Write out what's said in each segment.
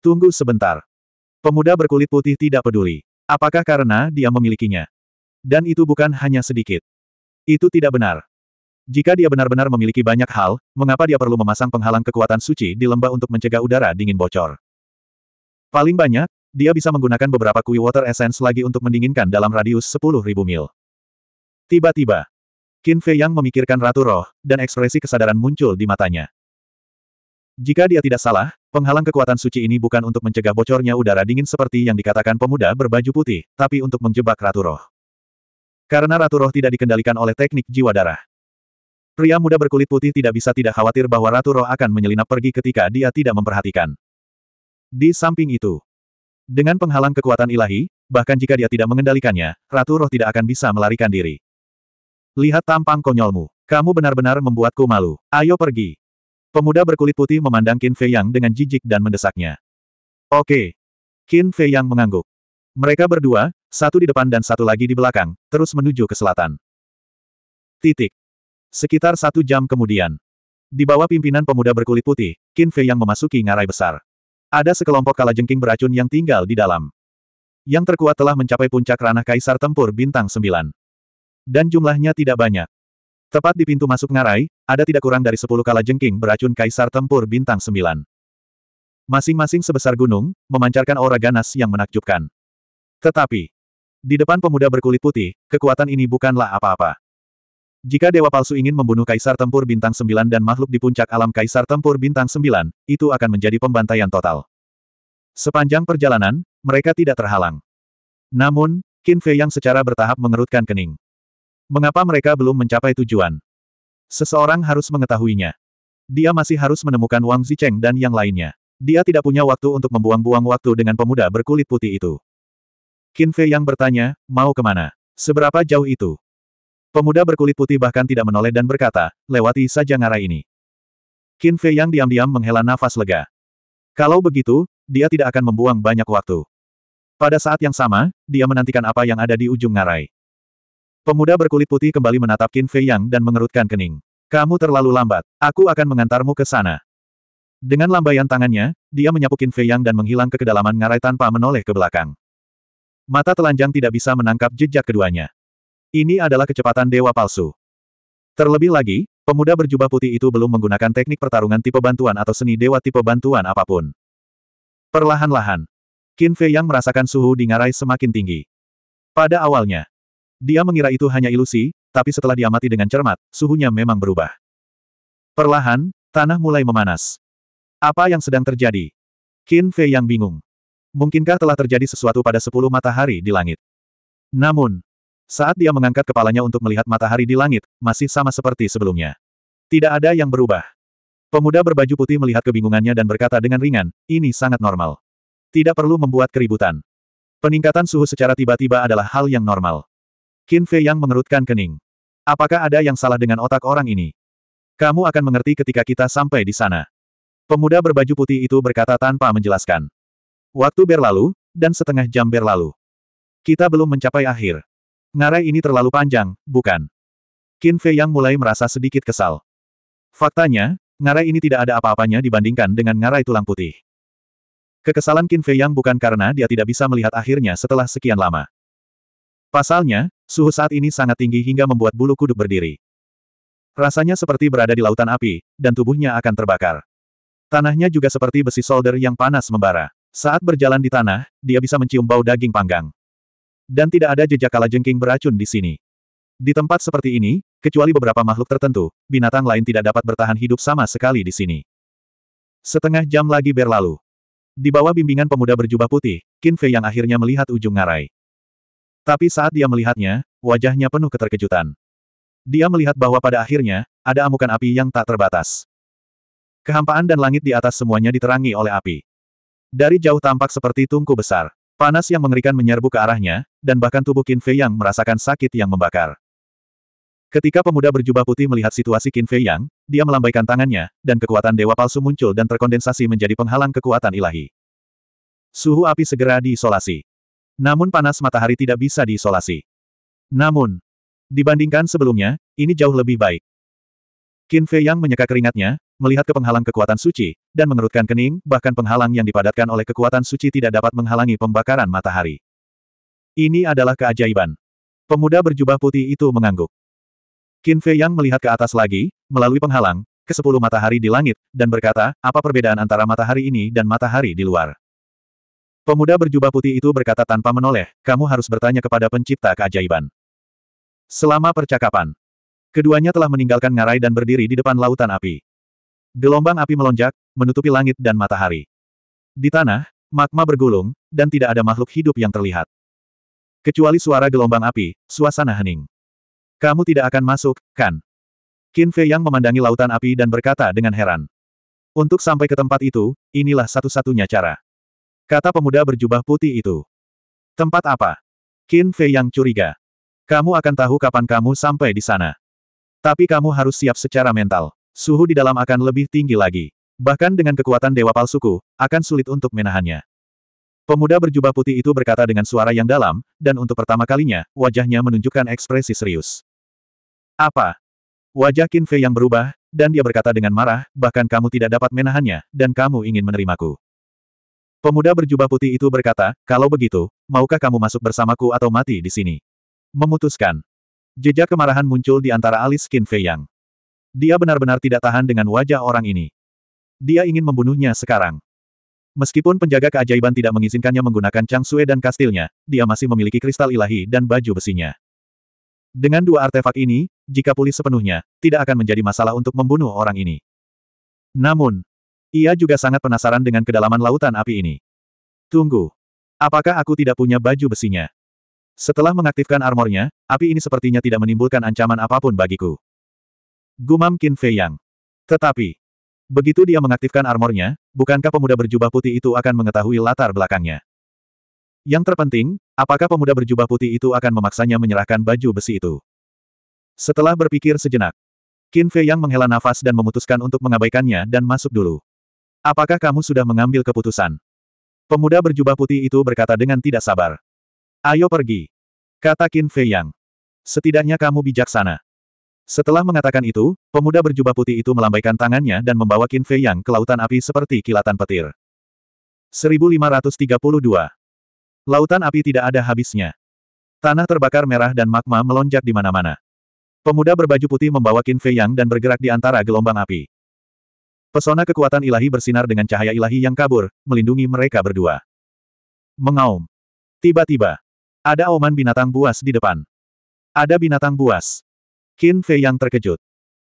Tunggu sebentar. Pemuda berkulit putih tidak peduli. Apakah karena dia memilikinya? Dan itu bukan hanya sedikit. Itu tidak benar. Jika dia benar-benar memiliki banyak hal, mengapa dia perlu memasang penghalang kekuatan suci di lembah untuk mencegah udara dingin bocor? Paling banyak, dia bisa menggunakan beberapa kui water essence lagi untuk mendinginkan dalam radius 10.000 mil. Tiba-tiba, Qin Fei Yang memikirkan Ratu Roh, dan ekspresi kesadaran muncul di matanya. Jika dia tidak salah, Penghalang kekuatan suci ini bukan untuk mencegah bocornya udara dingin seperti yang dikatakan pemuda berbaju putih, tapi untuk menjebak Ratu Roh. Karena Ratu Roh tidak dikendalikan oleh teknik jiwa darah. Pria muda berkulit putih tidak bisa tidak khawatir bahwa Ratu Roh akan menyelinap pergi ketika dia tidak memperhatikan. Di samping itu, dengan penghalang kekuatan ilahi, bahkan jika dia tidak mengendalikannya, Ratu Roh tidak akan bisa melarikan diri. Lihat tampang konyolmu. Kamu benar-benar membuatku malu. Ayo pergi. Pemuda berkulit putih memandang Qin Fei Yang dengan jijik dan mendesaknya. Oke. Qin Fei Yang mengangguk. Mereka berdua, satu di depan dan satu lagi di belakang, terus menuju ke selatan. Titik. Sekitar satu jam kemudian. Di bawah pimpinan pemuda berkulit putih, Qin Fei Yang memasuki ngarai besar. Ada sekelompok kalajengking beracun yang tinggal di dalam. Yang terkuat telah mencapai puncak ranah Kaisar Tempur Bintang sembilan, Dan jumlahnya tidak banyak. Tepat di pintu masuk ngarai, ada tidak kurang dari sepuluh kala jengking beracun kaisar tempur bintang sembilan. Masing-masing sebesar gunung, memancarkan aura ganas yang menakjubkan. Tetapi, di depan pemuda berkulit putih, kekuatan ini bukanlah apa-apa. Jika dewa palsu ingin membunuh kaisar tempur bintang sembilan dan makhluk di puncak alam kaisar tempur bintang sembilan, itu akan menjadi pembantaian total. Sepanjang perjalanan, mereka tidak terhalang. Namun, Qin Fei yang secara bertahap mengerutkan kening. Mengapa mereka belum mencapai tujuan? Seseorang harus mengetahuinya. Dia masih harus menemukan Wang Zicheng dan yang lainnya. Dia tidak punya waktu untuk membuang-buang waktu dengan pemuda berkulit putih itu. Qin Fei yang bertanya, mau kemana? Seberapa jauh itu? Pemuda berkulit putih bahkan tidak menoleh dan berkata, lewati saja ngarai ini. Qin Fei yang diam-diam menghela nafas lega. Kalau begitu, dia tidak akan membuang banyak waktu. Pada saat yang sama, dia menantikan apa yang ada di ujung ngarai. Pemuda berkulit putih kembali menatap Qin Fei Yang dan mengerutkan kening. Kamu terlalu lambat. Aku akan mengantarmu ke sana. Dengan lambaian tangannya, dia menyapu Qin Fei Yang dan menghilang ke kedalaman ngarai tanpa menoleh ke belakang. Mata telanjang tidak bisa menangkap jejak keduanya. Ini adalah kecepatan dewa palsu. Terlebih lagi, pemuda berjubah putih itu belum menggunakan teknik pertarungan tipe bantuan atau seni dewa tipe bantuan apapun. Perlahan-lahan, Qin Fei Yang merasakan suhu di ngarai semakin tinggi. Pada awalnya, dia mengira itu hanya ilusi, tapi setelah diamati dengan cermat, suhunya memang berubah. Perlahan, tanah mulai memanas. Apa yang sedang terjadi? Qin Fei yang bingung. Mungkinkah telah terjadi sesuatu pada sepuluh matahari di langit? Namun, saat dia mengangkat kepalanya untuk melihat matahari di langit, masih sama seperti sebelumnya. Tidak ada yang berubah. Pemuda berbaju putih melihat kebingungannya dan berkata dengan ringan, ini sangat normal. Tidak perlu membuat keributan. Peningkatan suhu secara tiba-tiba adalah hal yang normal. Qin Fei yang mengerutkan kening. Apakah ada yang salah dengan otak orang ini? Kamu akan mengerti ketika kita sampai di sana. Pemuda berbaju putih itu berkata tanpa menjelaskan. Waktu berlalu, dan setengah jam berlalu. Kita belum mencapai akhir. Ngarai ini terlalu panjang, bukan? Qin Fei yang mulai merasa sedikit kesal. Faktanya, ngarai ini tidak ada apa-apanya dibandingkan dengan ngarai tulang putih. Kekesalan Qin Fei yang bukan karena dia tidak bisa melihat akhirnya setelah sekian lama. Pasalnya, Suhu saat ini sangat tinggi hingga membuat bulu kuduk berdiri. Rasanya seperti berada di lautan api, dan tubuhnya akan terbakar. Tanahnya juga seperti besi solder yang panas membara. Saat berjalan di tanah, dia bisa mencium bau daging panggang. Dan tidak ada jejak kalajengking beracun di sini. Di tempat seperti ini, kecuali beberapa makhluk tertentu, binatang lain tidak dapat bertahan hidup sama sekali di sini. Setengah jam lagi berlalu. Di bawah bimbingan pemuda berjubah putih, Kinfe yang akhirnya melihat ujung ngarai. Tapi saat dia melihatnya, wajahnya penuh keterkejutan. Dia melihat bahwa pada akhirnya, ada amukan api yang tak terbatas. Kehampaan dan langit di atas semuanya diterangi oleh api. Dari jauh tampak seperti tungku besar. Panas yang mengerikan menyerbu ke arahnya, dan bahkan tubuh Qin Fei Yang merasakan sakit yang membakar. Ketika pemuda berjubah putih melihat situasi Qin Fei Yang, dia melambaikan tangannya, dan kekuatan dewa palsu muncul dan terkondensasi menjadi penghalang kekuatan ilahi. Suhu api segera diisolasi. Namun panas matahari tidak bisa diisolasi. Namun, dibandingkan sebelumnya, ini jauh lebih baik. Qin Fei Yang menyeka keringatnya, melihat ke penghalang kekuatan suci, dan mengerutkan kening, bahkan penghalang yang dipadatkan oleh kekuatan suci tidak dapat menghalangi pembakaran matahari. Ini adalah keajaiban. Pemuda berjubah putih itu mengangguk. Qin Fei Yang melihat ke atas lagi, melalui penghalang, ke sepuluh matahari di langit, dan berkata, apa perbedaan antara matahari ini dan matahari di luar? Pemuda berjubah putih itu berkata tanpa menoleh, kamu harus bertanya kepada pencipta keajaiban. Selama percakapan, keduanya telah meninggalkan ngarai dan berdiri di depan lautan api. Gelombang api melonjak, menutupi langit dan matahari. Di tanah, magma bergulung, dan tidak ada makhluk hidup yang terlihat. Kecuali suara gelombang api, suasana hening. Kamu tidak akan masuk, kan? Qin Fei yang memandangi lautan api dan berkata dengan heran. Untuk sampai ke tempat itu, inilah satu-satunya cara. Kata pemuda berjubah putih itu. Tempat apa? Qin Fei yang curiga. Kamu akan tahu kapan kamu sampai di sana. Tapi kamu harus siap secara mental. Suhu di dalam akan lebih tinggi lagi. Bahkan dengan kekuatan dewa palsuku, akan sulit untuk menahannya. Pemuda berjubah putih itu berkata dengan suara yang dalam, dan untuk pertama kalinya, wajahnya menunjukkan ekspresi serius. Apa? Wajah Qin Fei yang berubah, dan dia berkata dengan marah, bahkan kamu tidak dapat menahannya, dan kamu ingin menerimaku. Pemuda berjubah putih itu berkata, kalau begitu, maukah kamu masuk bersamaku atau mati di sini? Memutuskan. Jejak kemarahan muncul di antara alis Qin Fei Yang. Dia benar-benar tidak tahan dengan wajah orang ini. Dia ingin membunuhnya sekarang. Meskipun penjaga keajaiban tidak mengizinkannya menggunakan Chang Sue dan kastilnya, dia masih memiliki kristal ilahi dan baju besinya. Dengan dua artefak ini, jika pulih sepenuhnya, tidak akan menjadi masalah untuk membunuh orang ini. Namun, ia juga sangat penasaran dengan kedalaman lautan api ini. Tunggu. Apakah aku tidak punya baju besinya? Setelah mengaktifkan armornya, api ini sepertinya tidak menimbulkan ancaman apapun bagiku. Gumam Qin Fei Yang. Tetapi, begitu dia mengaktifkan armornya, bukankah pemuda berjubah putih itu akan mengetahui latar belakangnya? Yang terpenting, apakah pemuda berjubah putih itu akan memaksanya menyerahkan baju besi itu? Setelah berpikir sejenak, Qin Fei Yang menghela nafas dan memutuskan untuk mengabaikannya dan masuk dulu. Apakah kamu sudah mengambil keputusan? Pemuda berjubah putih itu berkata dengan tidak sabar. Ayo pergi. Kata Qin Fei Yang. Setidaknya kamu bijaksana. Setelah mengatakan itu, pemuda berjubah putih itu melambaikan tangannya dan membawa Qin Fei Yang ke lautan api seperti kilatan petir. 1532. Lautan api tidak ada habisnya. Tanah terbakar merah dan magma melonjak di mana-mana. Pemuda berbaju putih membawa Qin Fei Yang dan bergerak di antara gelombang api. Pesona kekuatan ilahi bersinar dengan cahaya ilahi yang kabur, melindungi mereka berdua. Mengaum. Tiba-tiba, ada auman binatang buas di depan. Ada binatang buas. Qin Fei yang terkejut.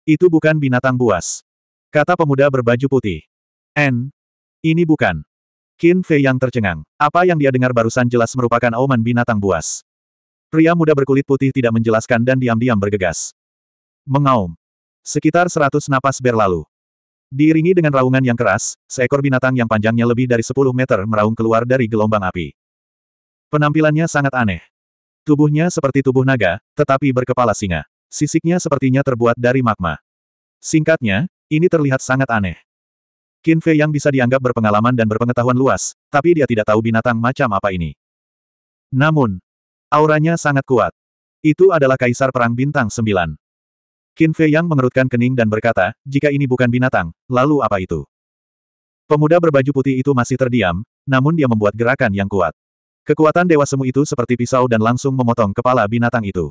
Itu bukan binatang buas. Kata pemuda berbaju putih. N. Ini bukan. Qin Fei yang tercengang. Apa yang dia dengar barusan jelas merupakan auman binatang buas. Pria muda berkulit putih tidak menjelaskan dan diam-diam bergegas. Mengaum. Sekitar seratus napas berlalu. Diiringi dengan raungan yang keras, seekor binatang yang panjangnya lebih dari 10 meter meraung keluar dari gelombang api. Penampilannya sangat aneh. Tubuhnya seperti tubuh naga, tetapi berkepala singa. Sisiknya sepertinya terbuat dari magma. Singkatnya, ini terlihat sangat aneh. Qin Fei yang bisa dianggap berpengalaman dan berpengetahuan luas, tapi dia tidak tahu binatang macam apa ini. Namun, auranya sangat kuat. Itu adalah Kaisar Perang Bintang 9. Qin Fei Yang mengerutkan kening dan berkata, jika ini bukan binatang, lalu apa itu? Pemuda berbaju putih itu masih terdiam, namun dia membuat gerakan yang kuat. Kekuatan Dewa Semu itu seperti pisau dan langsung memotong kepala binatang itu.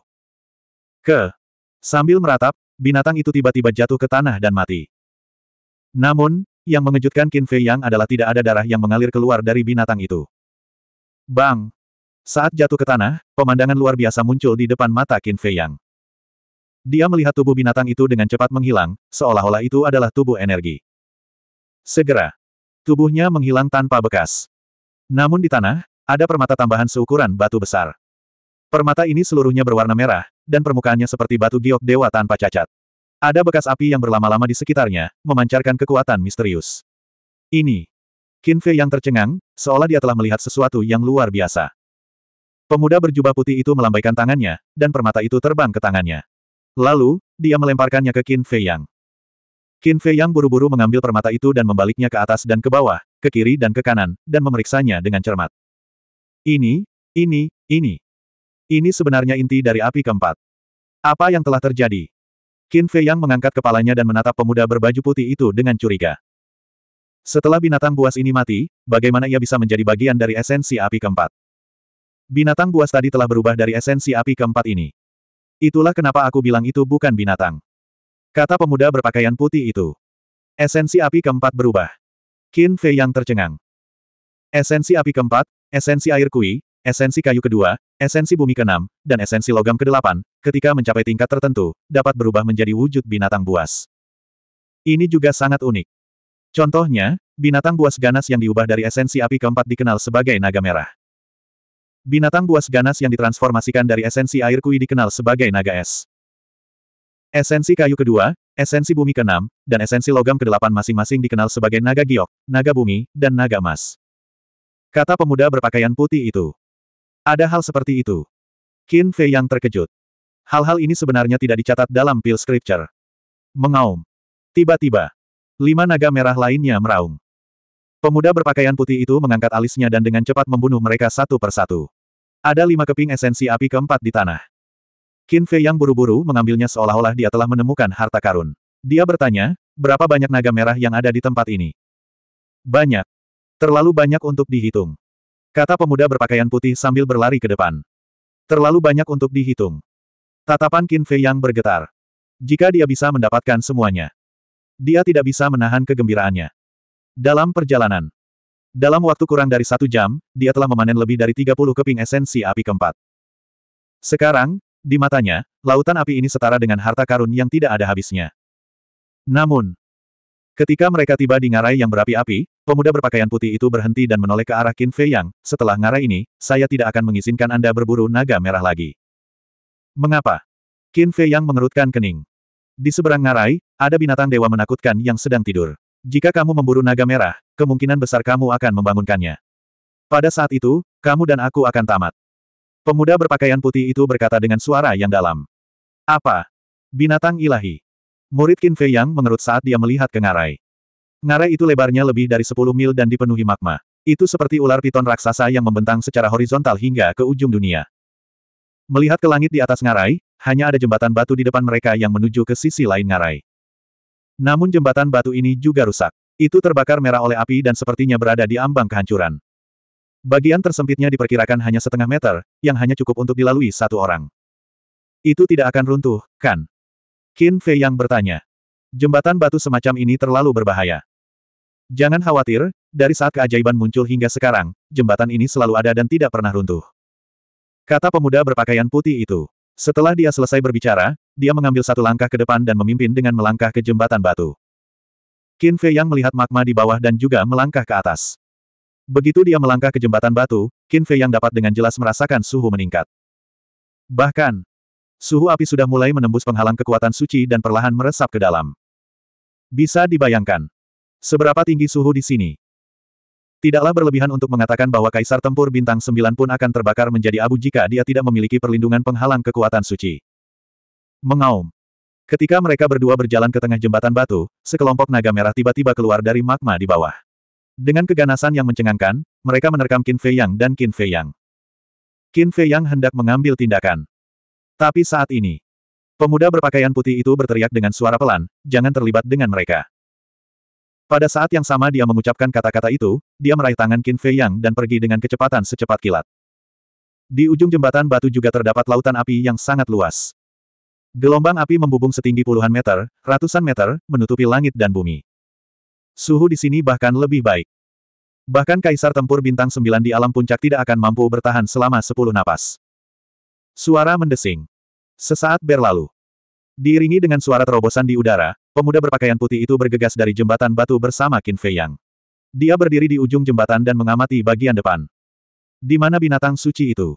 Ke! Sambil meratap, binatang itu tiba-tiba jatuh ke tanah dan mati. Namun, yang mengejutkan Qin Fei Yang adalah tidak ada darah yang mengalir keluar dari binatang itu. Bang! Saat jatuh ke tanah, pemandangan luar biasa muncul di depan mata Qin Fei Yang. Dia melihat tubuh binatang itu dengan cepat menghilang, seolah-olah itu adalah tubuh energi. Segera, tubuhnya menghilang tanpa bekas. Namun di tanah, ada permata tambahan seukuran batu besar. Permata ini seluruhnya berwarna merah, dan permukaannya seperti batu giok dewa tanpa cacat. Ada bekas api yang berlama-lama di sekitarnya, memancarkan kekuatan misterius. Ini. Kinfe yang tercengang, seolah dia telah melihat sesuatu yang luar biasa. Pemuda berjubah putih itu melambaikan tangannya, dan permata itu terbang ke tangannya. Lalu, dia melemparkannya ke Qin Fei Yang. Qin Fei Yang buru-buru mengambil permata itu dan membaliknya ke atas dan ke bawah, ke kiri dan ke kanan, dan memeriksanya dengan cermat. Ini, ini, ini. Ini sebenarnya inti dari api keempat. Apa yang telah terjadi? Qin Fei Yang mengangkat kepalanya dan menatap pemuda berbaju putih itu dengan curiga. Setelah binatang buas ini mati, bagaimana ia bisa menjadi bagian dari esensi api keempat? Binatang buas tadi telah berubah dari esensi api keempat ini. Itulah kenapa aku bilang itu bukan binatang. Kata pemuda berpakaian putih itu. Esensi api keempat berubah. Qin Fei yang tercengang. Esensi api keempat, esensi air kui, esensi kayu kedua, esensi bumi keenam, dan esensi logam kedelapan, ketika mencapai tingkat tertentu, dapat berubah menjadi wujud binatang buas. Ini juga sangat unik. Contohnya, binatang buas ganas yang diubah dari esensi api keempat dikenal sebagai naga merah. Binatang buas ganas yang ditransformasikan dari esensi air kui dikenal sebagai naga es. Esensi kayu kedua, esensi bumi keenam, dan esensi logam kedelapan masing-masing dikenal sebagai naga giok, naga bumi, dan naga emas. Kata pemuda berpakaian putih itu. Ada hal seperti itu. Qin Fei yang terkejut. Hal-hal ini sebenarnya tidak dicatat dalam pil scripture. Mengaum. Tiba-tiba, lima naga merah lainnya meraung. Pemuda berpakaian putih itu mengangkat alisnya dan dengan cepat membunuh mereka satu persatu. Ada lima keping esensi api keempat di tanah. Qin Fei yang buru-buru mengambilnya seolah-olah dia telah menemukan harta karun. Dia bertanya, berapa banyak naga merah yang ada di tempat ini? Banyak. Terlalu banyak untuk dihitung. Kata pemuda berpakaian putih sambil berlari ke depan. Terlalu banyak untuk dihitung. Tatapan Qin Fei yang bergetar. Jika dia bisa mendapatkan semuanya. Dia tidak bisa menahan kegembiraannya. Dalam perjalanan, dalam waktu kurang dari satu jam, dia telah memanen lebih dari 30 keping esensi api keempat. Sekarang, di matanya, lautan api ini setara dengan harta karun yang tidak ada habisnya. Namun, ketika mereka tiba di ngarai yang berapi-api, pemuda berpakaian putih itu berhenti dan menoleh ke arah Qin Fei Yang, setelah ngarai ini, saya tidak akan mengizinkan Anda berburu naga merah lagi. Mengapa? Qin Fei Yang mengerutkan kening. Di seberang ngarai, ada binatang dewa menakutkan yang sedang tidur. Jika kamu memburu naga merah, kemungkinan besar kamu akan membangunkannya. Pada saat itu, kamu dan aku akan tamat. Pemuda berpakaian putih itu berkata dengan suara yang dalam. Apa? Binatang ilahi. Murid Qin Fei Yang mengerut saat dia melihat ke ngarai. Ngarai itu lebarnya lebih dari 10 mil dan dipenuhi magma. Itu seperti ular piton raksasa yang membentang secara horizontal hingga ke ujung dunia. Melihat ke langit di atas ngarai, hanya ada jembatan batu di depan mereka yang menuju ke sisi lain ngarai. Namun jembatan batu ini juga rusak. Itu terbakar merah oleh api dan sepertinya berada di ambang kehancuran. Bagian tersempitnya diperkirakan hanya setengah meter, yang hanya cukup untuk dilalui satu orang. Itu tidak akan runtuh, kan? Qin Fei yang bertanya. Jembatan batu semacam ini terlalu berbahaya. Jangan khawatir, dari saat keajaiban muncul hingga sekarang, jembatan ini selalu ada dan tidak pernah runtuh. Kata pemuda berpakaian putih itu. Setelah dia selesai berbicara, dia mengambil satu langkah ke depan dan memimpin dengan melangkah ke jembatan batu. Qin Fei Yang melihat magma di bawah dan juga melangkah ke atas. Begitu dia melangkah ke jembatan batu, Qin Fei Yang dapat dengan jelas merasakan suhu meningkat. Bahkan, suhu api sudah mulai menembus penghalang kekuatan suci dan perlahan meresap ke dalam. Bisa dibayangkan. Seberapa tinggi suhu di sini? Tidaklah berlebihan untuk mengatakan bahwa Kaisar Tempur Bintang 9 pun akan terbakar menjadi abu jika dia tidak memiliki perlindungan penghalang kekuatan suci. Mengaum. Ketika mereka berdua berjalan ke tengah jembatan batu, sekelompok naga merah tiba-tiba keluar dari magma di bawah. Dengan keganasan yang mencengangkan, mereka menerkam Qin Fei Yang dan Qin Fei Yang. Qin Fei Yang hendak mengambil tindakan. Tapi saat ini, pemuda berpakaian putih itu berteriak dengan suara pelan, jangan terlibat dengan mereka. Pada saat yang sama dia mengucapkan kata-kata itu, dia meraih tangan Qin Fei Yang dan pergi dengan kecepatan secepat kilat. Di ujung jembatan batu juga terdapat lautan api yang sangat luas. Gelombang api membubung setinggi puluhan meter, ratusan meter, menutupi langit dan bumi. Suhu di sini bahkan lebih baik. Bahkan Kaisar Tempur Bintang sembilan di alam puncak tidak akan mampu bertahan selama sepuluh napas. Suara mendesing. Sesaat berlalu. Diiringi dengan suara terobosan di udara, pemuda berpakaian putih itu bergegas dari jembatan batu bersama Qin Fei Yang. Dia berdiri di ujung jembatan dan mengamati bagian depan. Di mana binatang suci itu?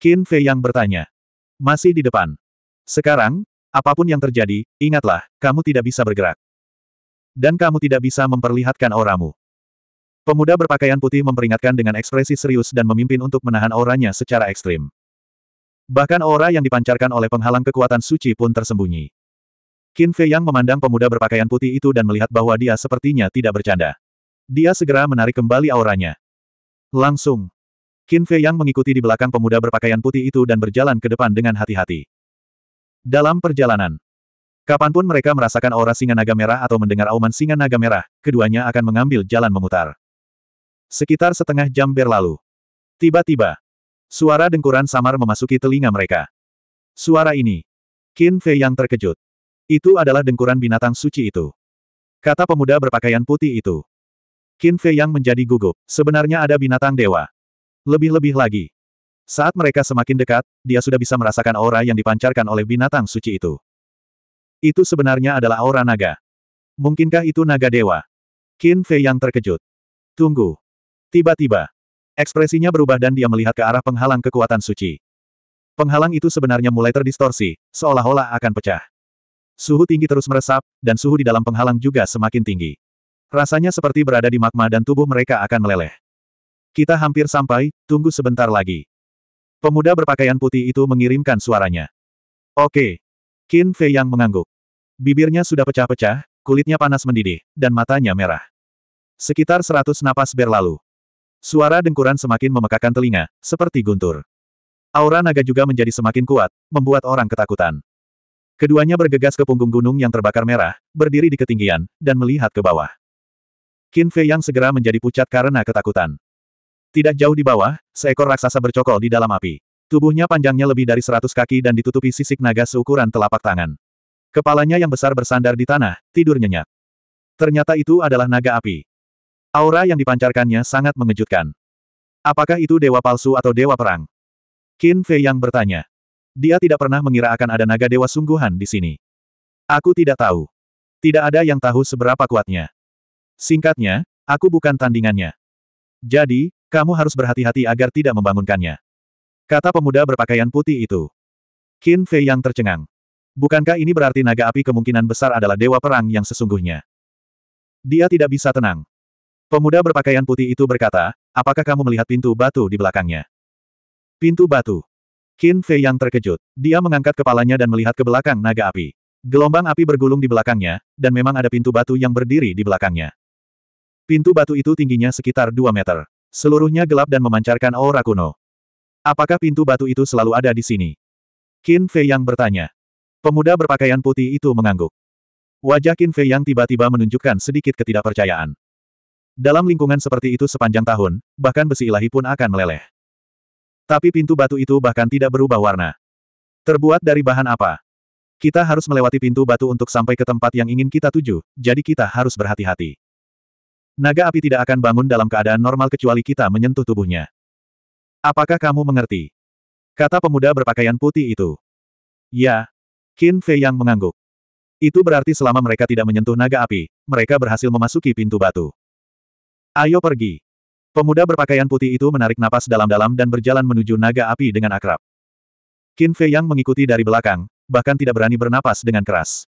Qin Fei Yang bertanya. Masih di depan. Sekarang, apapun yang terjadi, ingatlah, kamu tidak bisa bergerak. Dan kamu tidak bisa memperlihatkan auramu. Pemuda berpakaian putih memperingatkan dengan ekspresi serius dan memimpin untuk menahan auranya secara ekstrim. Bahkan aura yang dipancarkan oleh penghalang kekuatan suci pun tersembunyi. Qin Fei Yang memandang pemuda berpakaian putih itu dan melihat bahwa dia sepertinya tidak bercanda. Dia segera menarik kembali auranya. Langsung. Qin Fei Yang mengikuti di belakang pemuda berpakaian putih itu dan berjalan ke depan dengan hati-hati. Dalam perjalanan, kapanpun mereka merasakan aura singa naga merah atau mendengar auman singa naga merah, keduanya akan mengambil jalan memutar. Sekitar setengah jam berlalu. Tiba-tiba, suara dengkuran samar memasuki telinga mereka. Suara ini. Qin Fei yang terkejut. Itu adalah dengkuran binatang suci itu. Kata pemuda berpakaian putih itu. Qin Fei yang menjadi gugup, sebenarnya ada binatang dewa. Lebih-lebih lagi, saat mereka semakin dekat, dia sudah bisa merasakan aura yang dipancarkan oleh binatang suci itu. Itu sebenarnya adalah aura naga. Mungkinkah itu naga dewa? Qin Fei yang terkejut. Tunggu. Tiba-tiba. Ekspresinya berubah dan dia melihat ke arah penghalang kekuatan suci. Penghalang itu sebenarnya mulai terdistorsi, seolah-olah akan pecah. Suhu tinggi terus meresap, dan suhu di dalam penghalang juga semakin tinggi. Rasanya seperti berada di magma dan tubuh mereka akan meleleh. Kita hampir sampai, tunggu sebentar lagi. Pemuda berpakaian putih itu mengirimkan suaranya. Oke. Qin Fei yang mengangguk. Bibirnya sudah pecah-pecah, kulitnya panas mendidih, dan matanya merah. Sekitar seratus napas berlalu. Suara dengkuran semakin memekakan telinga, seperti guntur. Aura naga juga menjadi semakin kuat, membuat orang ketakutan. Keduanya bergegas ke punggung gunung yang terbakar merah, berdiri di ketinggian, dan melihat ke bawah. Qin Fei yang segera menjadi pucat karena ketakutan. Tidak jauh di bawah, seekor raksasa bercokol di dalam api. Tubuhnya panjangnya lebih dari seratus kaki dan ditutupi sisik naga seukuran telapak tangan. Kepalanya yang besar bersandar di tanah, tidur nyenyak. Ternyata itu adalah naga api. Aura yang dipancarkannya sangat mengejutkan. Apakah itu dewa palsu atau dewa perang? Qin Fei yang bertanya. Dia tidak pernah mengira akan ada naga dewa sungguhan di sini. Aku tidak tahu. Tidak ada yang tahu seberapa kuatnya. Singkatnya, aku bukan tandingannya. Jadi, kamu harus berhati-hati agar tidak membangunkannya. Kata pemuda berpakaian putih itu. Qin Fei yang tercengang. Bukankah ini berarti naga api kemungkinan besar adalah dewa perang yang sesungguhnya? Dia tidak bisa tenang. Pemuda berpakaian putih itu berkata, apakah kamu melihat pintu batu di belakangnya? Pintu batu. Qin Fei yang terkejut. Dia mengangkat kepalanya dan melihat ke belakang naga api. Gelombang api bergulung di belakangnya, dan memang ada pintu batu yang berdiri di belakangnya. Pintu batu itu tingginya sekitar 2 meter. Seluruhnya gelap dan memancarkan aura kuno. Apakah pintu batu itu selalu ada di sini? Qin Fei Yang bertanya. Pemuda berpakaian putih itu mengangguk. Wajah Qin Fei Yang tiba-tiba menunjukkan sedikit ketidakpercayaan. Dalam lingkungan seperti itu sepanjang tahun, bahkan besi ilahi pun akan meleleh. Tapi pintu batu itu bahkan tidak berubah warna. Terbuat dari bahan apa? Kita harus melewati pintu batu untuk sampai ke tempat yang ingin kita tuju, jadi kita harus berhati-hati. Naga api tidak akan bangun dalam keadaan normal kecuali kita menyentuh tubuhnya. Apakah kamu mengerti? Kata pemuda berpakaian putih itu. Ya. Qin Fei yang mengangguk. Itu berarti selama mereka tidak menyentuh naga api, mereka berhasil memasuki pintu batu. Ayo pergi. Pemuda berpakaian putih itu menarik napas dalam-dalam dan berjalan menuju naga api dengan akrab. Qin Fei yang mengikuti dari belakang, bahkan tidak berani bernapas dengan keras.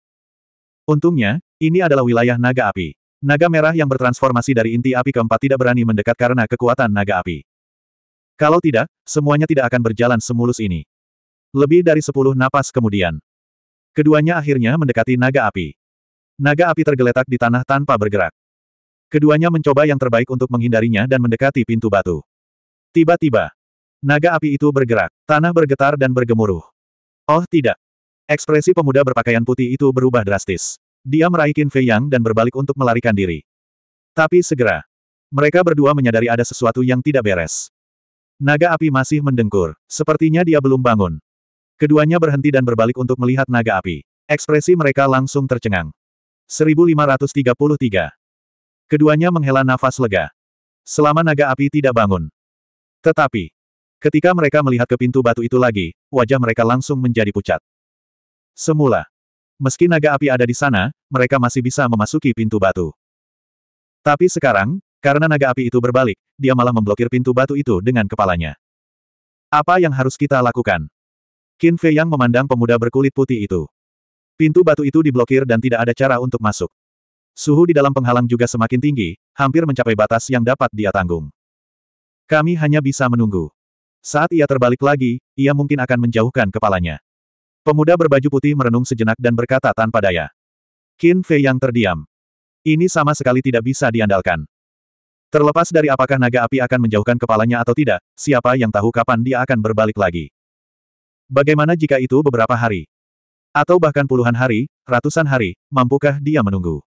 Untungnya, ini adalah wilayah naga api. Naga merah yang bertransformasi dari inti api keempat tidak berani mendekat karena kekuatan naga api. Kalau tidak, semuanya tidak akan berjalan semulus ini. Lebih dari sepuluh napas kemudian. Keduanya akhirnya mendekati naga api. Naga api tergeletak di tanah tanpa bergerak. Keduanya mencoba yang terbaik untuk menghindarinya dan mendekati pintu batu. Tiba-tiba, naga api itu bergerak, tanah bergetar dan bergemuruh. Oh tidak! Ekspresi pemuda berpakaian putih itu berubah drastis. Dia meraih Qin Fei Yang dan berbalik untuk melarikan diri. Tapi segera, mereka berdua menyadari ada sesuatu yang tidak beres. Naga api masih mendengkur. Sepertinya dia belum bangun. Keduanya berhenti dan berbalik untuk melihat naga api. Ekspresi mereka langsung tercengang. 1533. Keduanya menghela nafas lega. Selama naga api tidak bangun. Tetapi, ketika mereka melihat ke pintu batu itu lagi, wajah mereka langsung menjadi pucat. Semula, Meski naga api ada di sana, mereka masih bisa memasuki pintu batu. Tapi sekarang, karena naga api itu berbalik, dia malah memblokir pintu batu itu dengan kepalanya. Apa yang harus kita lakukan? Qin Fei Yang memandang pemuda berkulit putih itu. Pintu batu itu diblokir dan tidak ada cara untuk masuk. Suhu di dalam penghalang juga semakin tinggi, hampir mencapai batas yang dapat dia tanggung. Kami hanya bisa menunggu. Saat ia terbalik lagi, ia mungkin akan menjauhkan kepalanya. Pemuda berbaju putih merenung sejenak dan berkata tanpa daya. Qin Fei yang terdiam. Ini sama sekali tidak bisa diandalkan. Terlepas dari apakah naga api akan menjauhkan kepalanya atau tidak, siapa yang tahu kapan dia akan berbalik lagi. Bagaimana jika itu beberapa hari? Atau bahkan puluhan hari, ratusan hari, mampukah dia menunggu?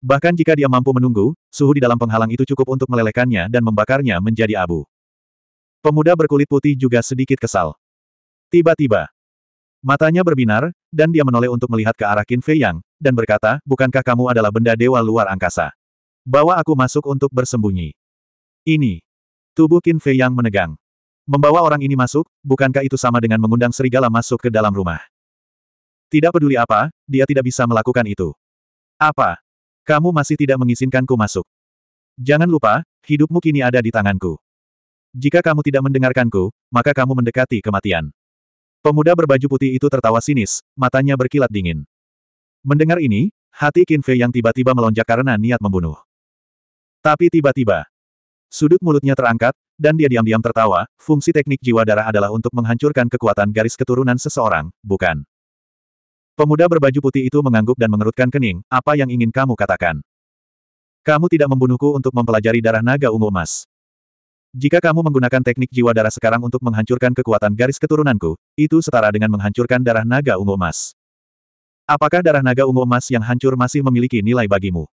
Bahkan jika dia mampu menunggu, suhu di dalam penghalang itu cukup untuk melelehkannya dan membakarnya menjadi abu. Pemuda berkulit putih juga sedikit kesal. Tiba-tiba, Matanya berbinar, dan dia menoleh untuk melihat ke arah Qin Fei Yang, dan berkata, bukankah kamu adalah benda dewa luar angkasa? Bawa aku masuk untuk bersembunyi. Ini. Tubuh Qin Fei Yang menegang. Membawa orang ini masuk, bukankah itu sama dengan mengundang serigala masuk ke dalam rumah? Tidak peduli apa, dia tidak bisa melakukan itu. Apa? Kamu masih tidak mengizinkanku masuk. Jangan lupa, hidupmu kini ada di tanganku. Jika kamu tidak mendengarkanku, maka kamu mendekati kematian. Pemuda berbaju putih itu tertawa sinis, matanya berkilat dingin. Mendengar ini, hati Qin Fei yang tiba-tiba melonjak karena niat membunuh. Tapi tiba-tiba, sudut mulutnya terangkat, dan dia diam-diam tertawa, fungsi teknik jiwa darah adalah untuk menghancurkan kekuatan garis keturunan seseorang, bukan. Pemuda berbaju putih itu mengangguk dan mengerutkan kening, apa yang ingin kamu katakan? Kamu tidak membunuhku untuk mempelajari darah naga ungu emas. Jika kamu menggunakan teknik jiwa darah sekarang untuk menghancurkan kekuatan garis keturunanku, itu setara dengan menghancurkan darah naga ungu emas. Apakah darah naga ungu emas yang hancur masih memiliki nilai bagimu?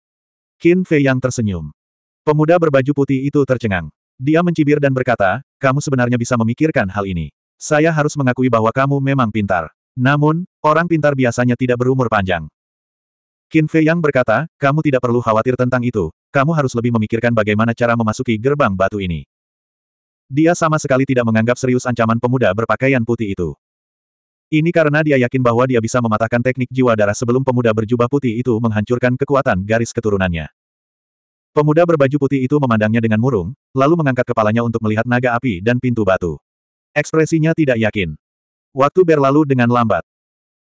Qin Fei yang tersenyum. Pemuda berbaju putih itu tercengang. Dia mencibir dan berkata, kamu sebenarnya bisa memikirkan hal ini. Saya harus mengakui bahwa kamu memang pintar. Namun, orang pintar biasanya tidak berumur panjang. Qin Fei yang berkata, kamu tidak perlu khawatir tentang itu, kamu harus lebih memikirkan bagaimana cara memasuki gerbang batu ini. Dia sama sekali tidak menganggap serius ancaman pemuda berpakaian putih itu. Ini karena dia yakin bahwa dia bisa mematahkan teknik jiwa darah sebelum pemuda berjubah putih itu menghancurkan kekuatan garis keturunannya. Pemuda berbaju putih itu memandangnya dengan murung, lalu mengangkat kepalanya untuk melihat naga api dan pintu batu. Ekspresinya tidak yakin. Waktu berlalu dengan lambat.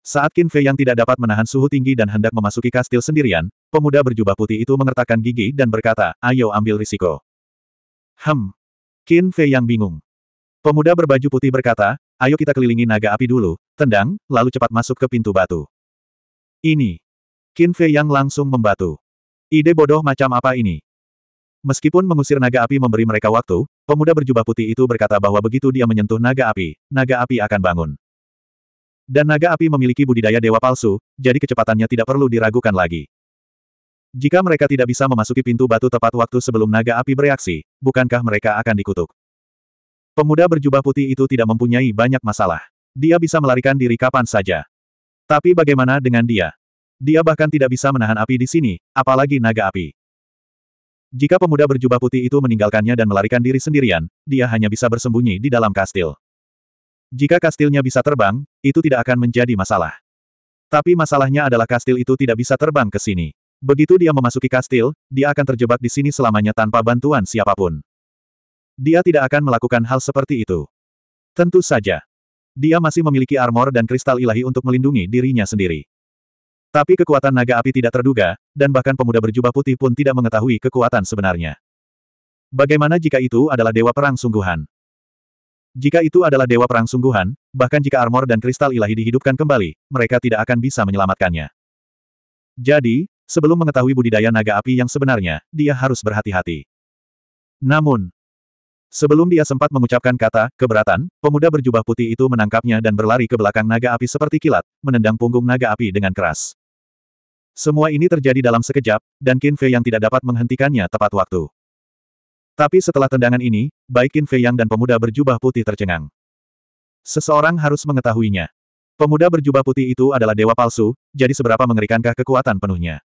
Saat Qin Fei yang tidak dapat menahan suhu tinggi dan hendak memasuki kastil sendirian, pemuda berjubah putih itu mengertakkan gigi dan berkata, ayo ambil risiko. Hmm, Qin Fei yang bingung. Pemuda berbaju putih berkata, ayo kita kelilingi naga api dulu, tendang, lalu cepat masuk ke pintu batu. Ini. Qin Fei yang langsung membatu. Ide bodoh macam apa ini? Meskipun mengusir naga api memberi mereka waktu, pemuda berjubah putih itu berkata bahwa begitu dia menyentuh naga api, naga api akan bangun. Dan naga api memiliki budidaya dewa palsu, jadi kecepatannya tidak perlu diragukan lagi. Jika mereka tidak bisa memasuki pintu batu tepat waktu sebelum naga api bereaksi, bukankah mereka akan dikutuk? Pemuda berjubah putih itu tidak mempunyai banyak masalah. Dia bisa melarikan diri kapan saja. Tapi bagaimana dengan dia? Dia bahkan tidak bisa menahan api di sini, apalagi naga api. Jika pemuda berjubah putih itu meninggalkannya dan melarikan diri sendirian, dia hanya bisa bersembunyi di dalam kastil. Jika kastilnya bisa terbang, itu tidak akan menjadi masalah. Tapi masalahnya adalah kastil itu tidak bisa terbang ke sini. Begitu dia memasuki kastil, dia akan terjebak di sini selamanya tanpa bantuan siapapun. Dia tidak akan melakukan hal seperti itu. Tentu saja. Dia masih memiliki armor dan kristal ilahi untuk melindungi dirinya sendiri. Tapi kekuatan naga api tidak terduga, dan bahkan pemuda berjubah putih pun tidak mengetahui kekuatan sebenarnya. Bagaimana jika itu adalah dewa perang sungguhan? Jika itu adalah dewa perang sungguhan, bahkan jika armor dan kristal ilahi dihidupkan kembali, mereka tidak akan bisa menyelamatkannya. Jadi, Sebelum mengetahui budidaya naga api yang sebenarnya, dia harus berhati-hati. Namun, sebelum dia sempat mengucapkan kata, keberatan, pemuda berjubah putih itu menangkapnya dan berlari ke belakang naga api seperti kilat, menendang punggung naga api dengan keras. Semua ini terjadi dalam sekejap, dan Qin Fei yang tidak dapat menghentikannya tepat waktu. Tapi setelah tendangan ini, baik Qin Fei yang dan pemuda berjubah putih tercengang. Seseorang harus mengetahuinya. Pemuda berjubah putih itu adalah dewa palsu, jadi seberapa mengerikankah kekuatan penuhnya.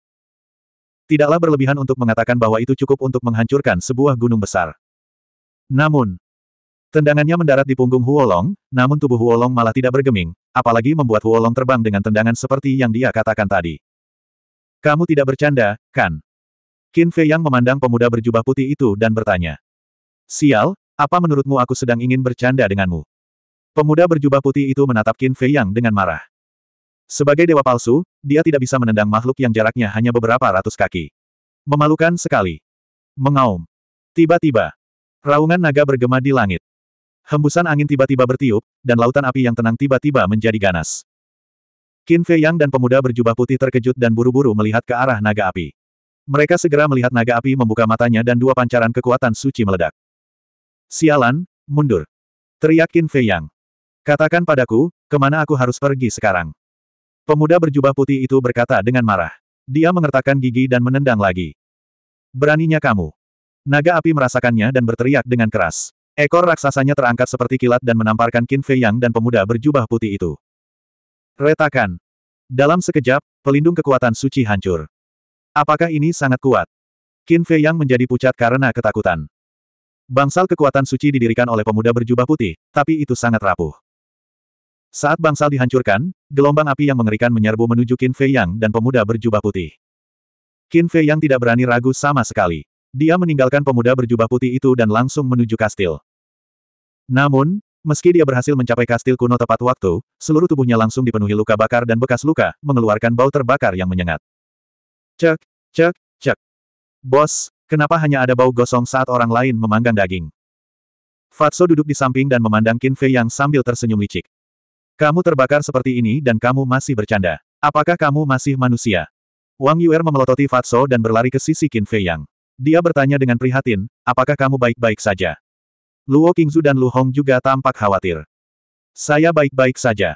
Tidaklah berlebihan untuk mengatakan bahwa itu cukup untuk menghancurkan sebuah gunung besar. Namun, tendangannya mendarat di punggung Huolong, namun tubuh Huolong malah tidak bergeming, apalagi membuat Huolong terbang dengan tendangan seperti yang dia katakan tadi. Kamu tidak bercanda, kan? Qin Fei yang memandang pemuda berjubah putih itu dan bertanya. Sial, apa menurutmu aku sedang ingin bercanda denganmu? Pemuda berjubah putih itu menatap Qin Fei Yang dengan marah. Sebagai dewa palsu, dia tidak bisa menendang makhluk yang jaraknya hanya beberapa ratus kaki. Memalukan sekali. Mengaum. Tiba-tiba, raungan naga bergema di langit. Hembusan angin tiba-tiba bertiup, dan lautan api yang tenang tiba-tiba menjadi ganas. Qin Fei Yang dan pemuda berjubah putih terkejut dan buru-buru melihat ke arah naga api. Mereka segera melihat naga api membuka matanya dan dua pancaran kekuatan suci meledak. Sialan, mundur. Teriak Qin Fei Yang. Katakan padaku, kemana aku harus pergi sekarang? Pemuda berjubah putih itu berkata dengan marah. Dia mengertakkan gigi dan menendang lagi. Beraninya kamu. Naga api merasakannya dan berteriak dengan keras. Ekor raksasanya terangkat seperti kilat dan menamparkan Qin Fei Yang dan pemuda berjubah putih itu. Retakan. Dalam sekejap, pelindung kekuatan suci hancur. Apakah ini sangat kuat? Qin Fei Yang menjadi pucat karena ketakutan. Bangsal kekuatan suci didirikan oleh pemuda berjubah putih, tapi itu sangat rapuh. Saat bangsal dihancurkan, gelombang api yang mengerikan menyerbu menuju Qin Fei Yang dan pemuda berjubah putih. Qin Fei Yang tidak berani ragu sama sekali. Dia meninggalkan pemuda berjubah putih itu dan langsung menuju kastil. Namun, meski dia berhasil mencapai kastil kuno tepat waktu, seluruh tubuhnya langsung dipenuhi luka bakar dan bekas luka, mengeluarkan bau terbakar yang menyengat. Cek, cek, cek. Bos, kenapa hanya ada bau gosong saat orang lain memanggang daging? Fatso duduk di samping dan memandang Qin Fei Yang sambil tersenyum licik. Kamu terbakar seperti ini dan kamu masih bercanda. Apakah kamu masih manusia? Wang Yuer memelototi Fatso dan berlari ke sisi Qin Fei Yang. Dia bertanya dengan prihatin, apakah kamu baik-baik saja? Luo Qingzu dan Lu Hong juga tampak khawatir. Saya baik-baik saja.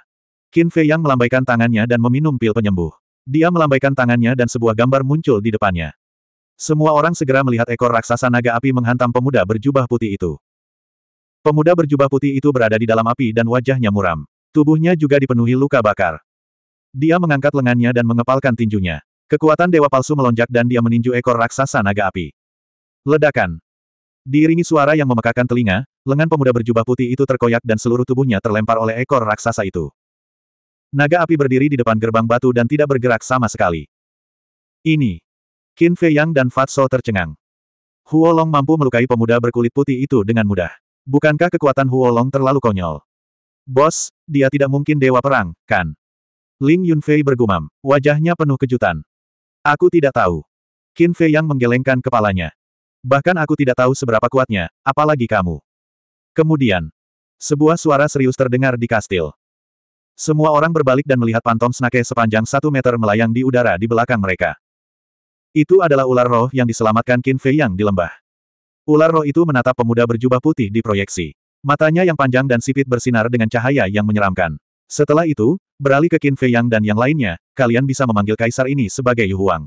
Qin Fei Yang melambaikan tangannya dan meminum pil penyembuh. Dia melambaikan tangannya dan sebuah gambar muncul di depannya. Semua orang segera melihat ekor raksasa naga api menghantam pemuda berjubah putih itu. Pemuda berjubah putih itu berada di dalam api dan wajahnya muram. Tubuhnya juga dipenuhi luka bakar. Dia mengangkat lengannya dan mengepalkan tinjunya. Kekuatan dewa palsu melonjak dan dia meninju ekor raksasa naga api. Ledakan. Diiringi suara yang memekakan telinga, lengan pemuda berjubah putih itu terkoyak dan seluruh tubuhnya terlempar oleh ekor raksasa itu. Naga api berdiri di depan gerbang batu dan tidak bergerak sama sekali. Ini. Qin Fei Yang dan Fatso tercengang. Huolong mampu melukai pemuda berkulit putih itu dengan mudah. Bukankah kekuatan Huolong terlalu konyol? Bos, dia tidak mungkin dewa perang, kan? Ling Yunfei bergumam. Wajahnya penuh kejutan. Aku tidak tahu. Qin Fei yang menggelengkan kepalanya. Bahkan aku tidak tahu seberapa kuatnya, apalagi kamu. Kemudian, sebuah suara serius terdengar di kastil. Semua orang berbalik dan melihat pantom snake sepanjang satu meter melayang di udara di belakang mereka. Itu adalah ular roh yang diselamatkan Qin Fei yang di lembah. Ular roh itu menatap pemuda berjubah putih di proyeksi. Matanya yang panjang dan sipit bersinar dengan cahaya yang menyeramkan. Setelah itu, beralih ke Qin Fei Yang dan yang lainnya, kalian bisa memanggil kaisar ini sebagai Yu Huang.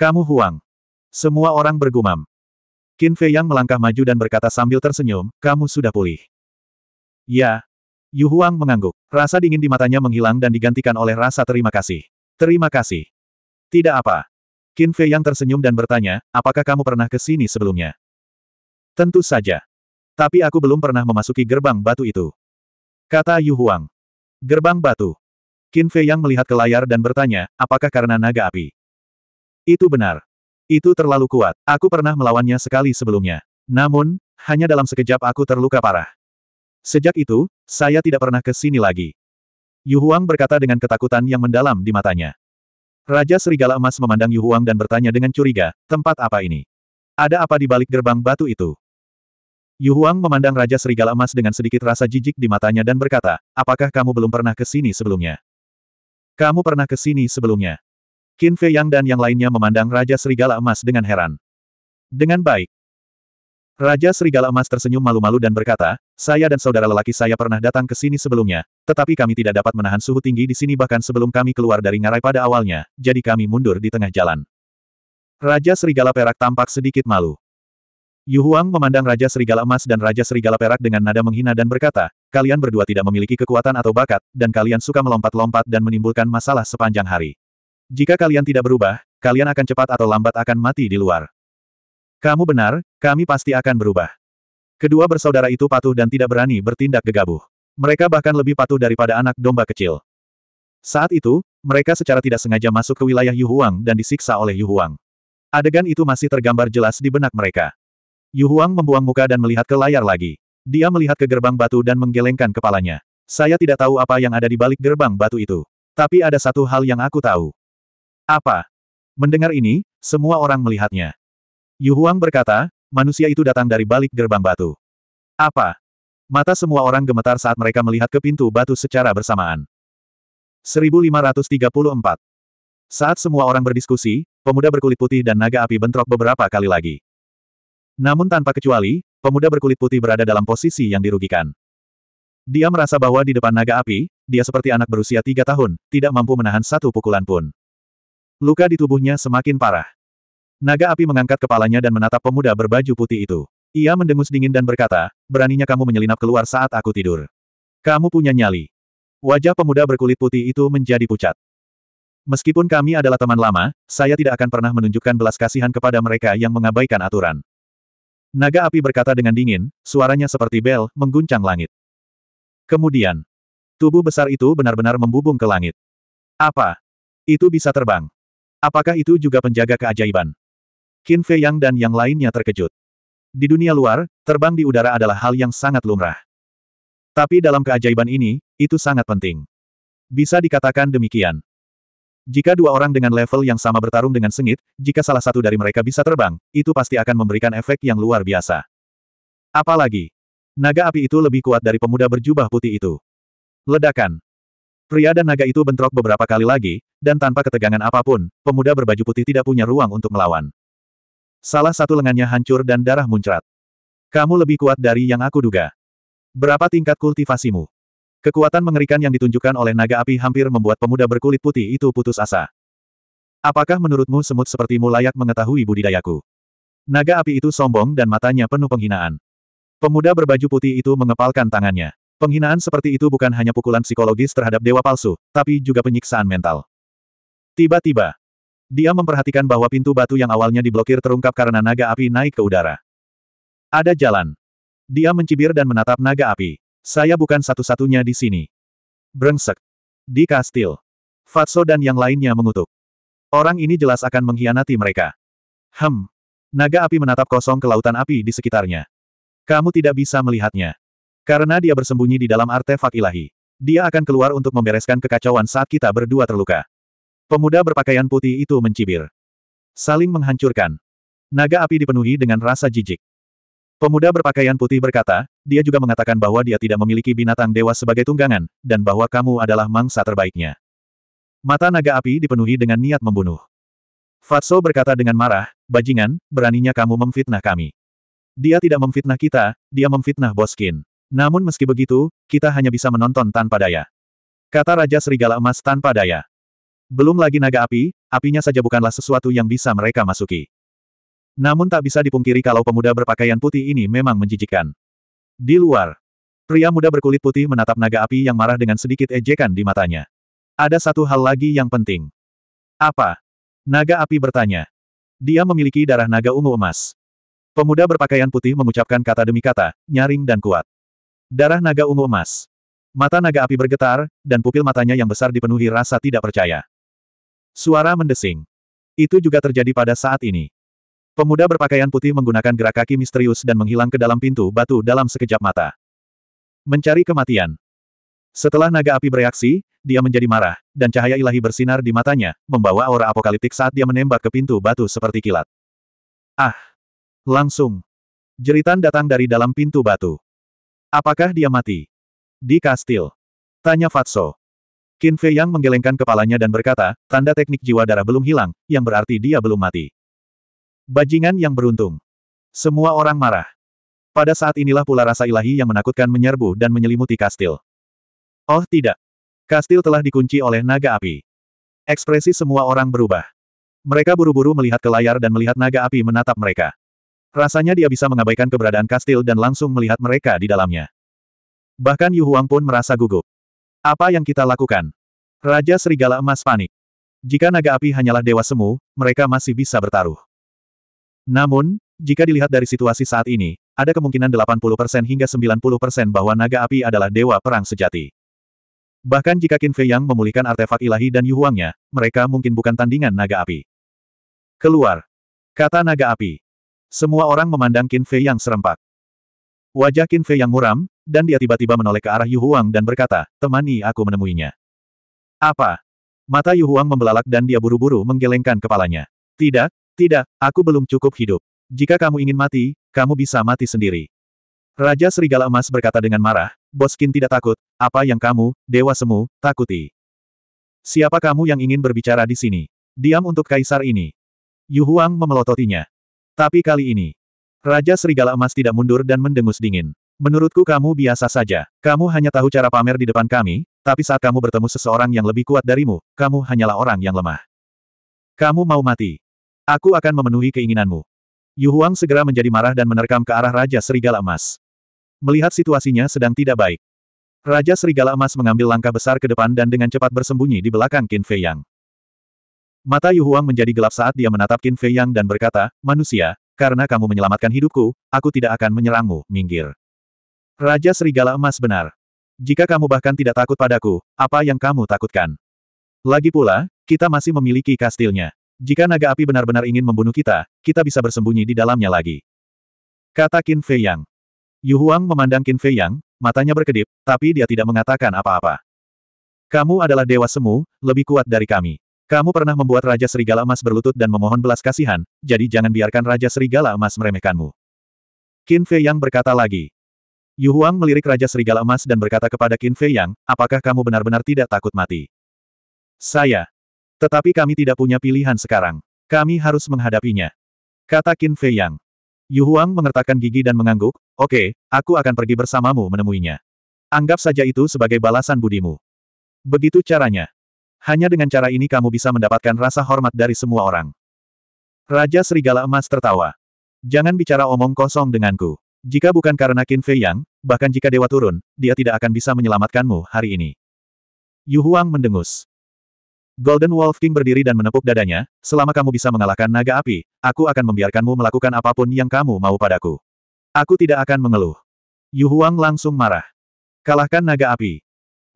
Kamu Huang. Semua orang bergumam. Qin Fei Yang melangkah maju dan berkata sambil tersenyum, kamu sudah pulih. Ya. Yu Huang mengangguk. Rasa dingin di matanya menghilang dan digantikan oleh rasa terima kasih. Terima kasih. Tidak apa. Qin Fei Yang tersenyum dan bertanya, apakah kamu pernah ke sini sebelumnya? Tentu saja. Tapi aku belum pernah memasuki gerbang batu itu. Kata Yu Huang. Gerbang batu. Qin Fei yang melihat ke layar dan bertanya, apakah karena naga api? Itu benar. Itu terlalu kuat. Aku pernah melawannya sekali sebelumnya. Namun, hanya dalam sekejap aku terluka parah. Sejak itu, saya tidak pernah ke sini lagi. Yu Huang berkata dengan ketakutan yang mendalam di matanya. Raja Serigala Emas memandang Yu Huang dan bertanya dengan curiga, tempat apa ini? Ada apa di balik gerbang batu itu? Yu Huang memandang Raja Serigala Emas dengan sedikit rasa jijik di matanya dan berkata, apakah kamu belum pernah ke sini sebelumnya? Kamu pernah ke sini sebelumnya? Qin Fei Yang dan yang lainnya memandang Raja Serigala Emas dengan heran. Dengan baik. Raja Serigala Emas tersenyum malu-malu dan berkata, saya dan saudara lelaki saya pernah datang ke sini sebelumnya, tetapi kami tidak dapat menahan suhu tinggi di sini bahkan sebelum kami keluar dari ngarai pada awalnya, jadi kami mundur di tengah jalan. Raja Serigala Perak tampak sedikit malu. Yu Huang memandang Raja Serigala Emas dan Raja Serigala Perak dengan nada menghina dan berkata, kalian berdua tidak memiliki kekuatan atau bakat, dan kalian suka melompat-lompat dan menimbulkan masalah sepanjang hari. Jika kalian tidak berubah, kalian akan cepat atau lambat akan mati di luar. Kamu benar, kami pasti akan berubah. Kedua bersaudara itu patuh dan tidak berani bertindak gegabah. Mereka bahkan lebih patuh daripada anak domba kecil. Saat itu, mereka secara tidak sengaja masuk ke wilayah Yu Huang dan disiksa oleh Yu Huang. Adegan itu masih tergambar jelas di benak mereka. Yu Huang membuang muka dan melihat ke layar lagi. Dia melihat ke gerbang batu dan menggelengkan kepalanya. Saya tidak tahu apa yang ada di balik gerbang batu itu. Tapi ada satu hal yang aku tahu. Apa? Mendengar ini, semua orang melihatnya. Yu Huang berkata, manusia itu datang dari balik gerbang batu. Apa? Mata semua orang gemetar saat mereka melihat ke pintu batu secara bersamaan. 1534 Saat semua orang berdiskusi, pemuda berkulit putih dan naga api bentrok beberapa kali lagi. Namun tanpa kecuali, pemuda berkulit putih berada dalam posisi yang dirugikan. Dia merasa bahwa di depan naga api, dia seperti anak berusia tiga tahun, tidak mampu menahan satu pukulan pun. Luka di tubuhnya semakin parah. Naga api mengangkat kepalanya dan menatap pemuda berbaju putih itu. Ia mendengus dingin dan berkata, beraninya kamu menyelinap keluar saat aku tidur. Kamu punya nyali. Wajah pemuda berkulit putih itu menjadi pucat. Meskipun kami adalah teman lama, saya tidak akan pernah menunjukkan belas kasihan kepada mereka yang mengabaikan aturan. Naga api berkata dengan dingin, suaranya seperti bel, mengguncang langit. Kemudian, tubuh besar itu benar-benar membubung ke langit. Apa? Itu bisa terbang. Apakah itu juga penjaga keajaiban? Qin Fei Yang dan yang lainnya terkejut. Di dunia luar, terbang di udara adalah hal yang sangat lumrah. Tapi dalam keajaiban ini, itu sangat penting. Bisa dikatakan demikian. Jika dua orang dengan level yang sama bertarung dengan sengit, jika salah satu dari mereka bisa terbang, itu pasti akan memberikan efek yang luar biasa. Apalagi, naga api itu lebih kuat dari pemuda berjubah putih itu. Ledakan. Pria dan naga itu bentrok beberapa kali lagi, dan tanpa ketegangan apapun, pemuda berbaju putih tidak punya ruang untuk melawan. Salah satu lengannya hancur dan darah muncrat. Kamu lebih kuat dari yang aku duga. Berapa tingkat kultivasimu? Kekuatan mengerikan yang ditunjukkan oleh naga api hampir membuat pemuda berkulit putih itu putus asa. Apakah menurutmu semut sepertimu layak mengetahui budidayaku? Naga api itu sombong dan matanya penuh penghinaan. Pemuda berbaju putih itu mengepalkan tangannya. Penghinaan seperti itu bukan hanya pukulan psikologis terhadap dewa palsu, tapi juga penyiksaan mental. Tiba-tiba, dia memperhatikan bahwa pintu batu yang awalnya diblokir terungkap karena naga api naik ke udara. Ada jalan. Dia mencibir dan menatap naga api. Saya bukan satu-satunya di sini. Brengsek. Di kastil. Fatso dan yang lainnya mengutuk. Orang ini jelas akan mengkhianati mereka. Hem. Naga api menatap kosong ke lautan api di sekitarnya. Kamu tidak bisa melihatnya. Karena dia bersembunyi di dalam artefak ilahi. Dia akan keluar untuk membereskan kekacauan saat kita berdua terluka. Pemuda berpakaian putih itu mencibir. Saling menghancurkan. Naga api dipenuhi dengan rasa jijik. Pemuda berpakaian putih berkata, dia juga mengatakan bahwa dia tidak memiliki binatang dewa sebagai tunggangan, dan bahwa kamu adalah mangsa terbaiknya. Mata naga api dipenuhi dengan niat membunuh. Fatso berkata dengan marah, bajingan, beraninya kamu memfitnah kami. Dia tidak memfitnah kita, dia memfitnah Boskin. Namun meski begitu, kita hanya bisa menonton tanpa daya. Kata Raja Serigala Emas tanpa daya. Belum lagi naga api, apinya saja bukanlah sesuatu yang bisa mereka masuki. Namun tak bisa dipungkiri kalau pemuda berpakaian putih ini memang menjijikan. Di luar, pria muda berkulit putih menatap naga api yang marah dengan sedikit ejekan di matanya. Ada satu hal lagi yang penting. Apa? Naga api bertanya. Dia memiliki darah naga ungu emas. Pemuda berpakaian putih mengucapkan kata demi kata, nyaring dan kuat. Darah naga ungu emas. Mata naga api bergetar, dan pupil matanya yang besar dipenuhi rasa tidak percaya. Suara mendesing. Itu juga terjadi pada saat ini. Pemuda berpakaian putih menggunakan gerak kaki misterius dan menghilang ke dalam pintu batu dalam sekejap mata. Mencari kematian. Setelah naga api bereaksi, dia menjadi marah, dan cahaya ilahi bersinar di matanya, membawa aura apokaliptik saat dia menembak ke pintu batu seperti kilat. Ah! Langsung! Jeritan datang dari dalam pintu batu. Apakah dia mati? Di kastil. Tanya Fatso. Qin Fei Yang menggelengkan kepalanya dan berkata, tanda teknik jiwa darah belum hilang, yang berarti dia belum mati. Bajingan yang beruntung. Semua orang marah. Pada saat inilah pula rasa ilahi yang menakutkan menyerbu dan menyelimuti kastil. Oh tidak. Kastil telah dikunci oleh naga api. Ekspresi semua orang berubah. Mereka buru-buru melihat ke layar dan melihat naga api menatap mereka. Rasanya dia bisa mengabaikan keberadaan kastil dan langsung melihat mereka di dalamnya. Bahkan Yu Huang pun merasa gugup. Apa yang kita lakukan? Raja Serigala Emas panik. Jika naga api hanyalah dewa semu, mereka masih bisa bertaruh. Namun, jika dilihat dari situasi saat ini, ada kemungkinan 80% hingga 90% bahwa naga api adalah dewa perang sejati. Bahkan jika Qin Fei Yang memulihkan artefak ilahi dan Yuhuangnya, mereka mungkin bukan tandingan naga api. Keluar. Kata naga api. Semua orang memandang Qin Fei Yang serempak. Wajah Qin Fei Yang muram, dan dia tiba-tiba menoleh ke arah Yuhuang dan berkata, temani aku menemuinya. Apa? Mata Yuhuang membelalak dan dia buru-buru menggelengkan kepalanya. Tidak, tidak, aku belum cukup hidup. Jika kamu ingin mati, kamu bisa mati sendiri. Raja Serigala Emas berkata dengan marah, Boskin tidak takut, apa yang kamu, Dewa Semu, takuti. Siapa kamu yang ingin berbicara di sini? Diam untuk kaisar ini. Yu Huang memelototinya. Tapi kali ini, Raja Serigala Emas tidak mundur dan mendengus dingin. Menurutku kamu biasa saja. Kamu hanya tahu cara pamer di depan kami, tapi saat kamu bertemu seseorang yang lebih kuat darimu, kamu hanyalah orang yang lemah. Kamu mau mati. Aku akan memenuhi keinginanmu. Yu Huang segera menjadi marah dan menerkam ke arah Raja Serigala Emas. Melihat situasinya sedang tidak baik. Raja Serigala Emas mengambil langkah besar ke depan dan dengan cepat bersembunyi di belakang Qin Fei Yang. Mata Yu Huang menjadi gelap saat dia menatap Qin Fei Yang dan berkata, Manusia, karena kamu menyelamatkan hidupku, aku tidak akan menyerangmu, minggir. Raja Serigala Emas benar. Jika kamu bahkan tidak takut padaku, apa yang kamu takutkan? Lagi pula, kita masih memiliki kastilnya. Jika naga api benar-benar ingin membunuh kita, kita bisa bersembunyi di dalamnya lagi. Kata Qin Fei Yang. Yu Huang memandang Qin Fei Yang, matanya berkedip, tapi dia tidak mengatakan apa-apa. Kamu adalah dewa semu, lebih kuat dari kami. Kamu pernah membuat Raja Serigala Emas berlutut dan memohon belas kasihan, jadi jangan biarkan Raja Serigala Emas meremehkanmu. Qin Fei Yang berkata lagi. Yu Huang melirik Raja Serigala Emas dan berkata kepada Qin Fei Yang, apakah kamu benar-benar tidak takut mati? Saya, tetapi kami tidak punya pilihan sekarang. Kami harus menghadapinya. Kata Qin Fei Yang. Yu Huang mengertakkan gigi dan mengangguk, oke, okay, aku akan pergi bersamamu menemuinya. Anggap saja itu sebagai balasan budimu. Begitu caranya. Hanya dengan cara ini kamu bisa mendapatkan rasa hormat dari semua orang. Raja Serigala Emas tertawa. Jangan bicara omong kosong denganku. Jika bukan karena Qin Fei Yang, bahkan jika dewa turun, dia tidak akan bisa menyelamatkanmu hari ini. Yu Huang mendengus. Golden Wolf King berdiri dan menepuk dadanya, selama kamu bisa mengalahkan naga api, aku akan membiarkanmu melakukan apapun yang kamu mau padaku. Aku tidak akan mengeluh. Yu Huang langsung marah. Kalahkan naga api.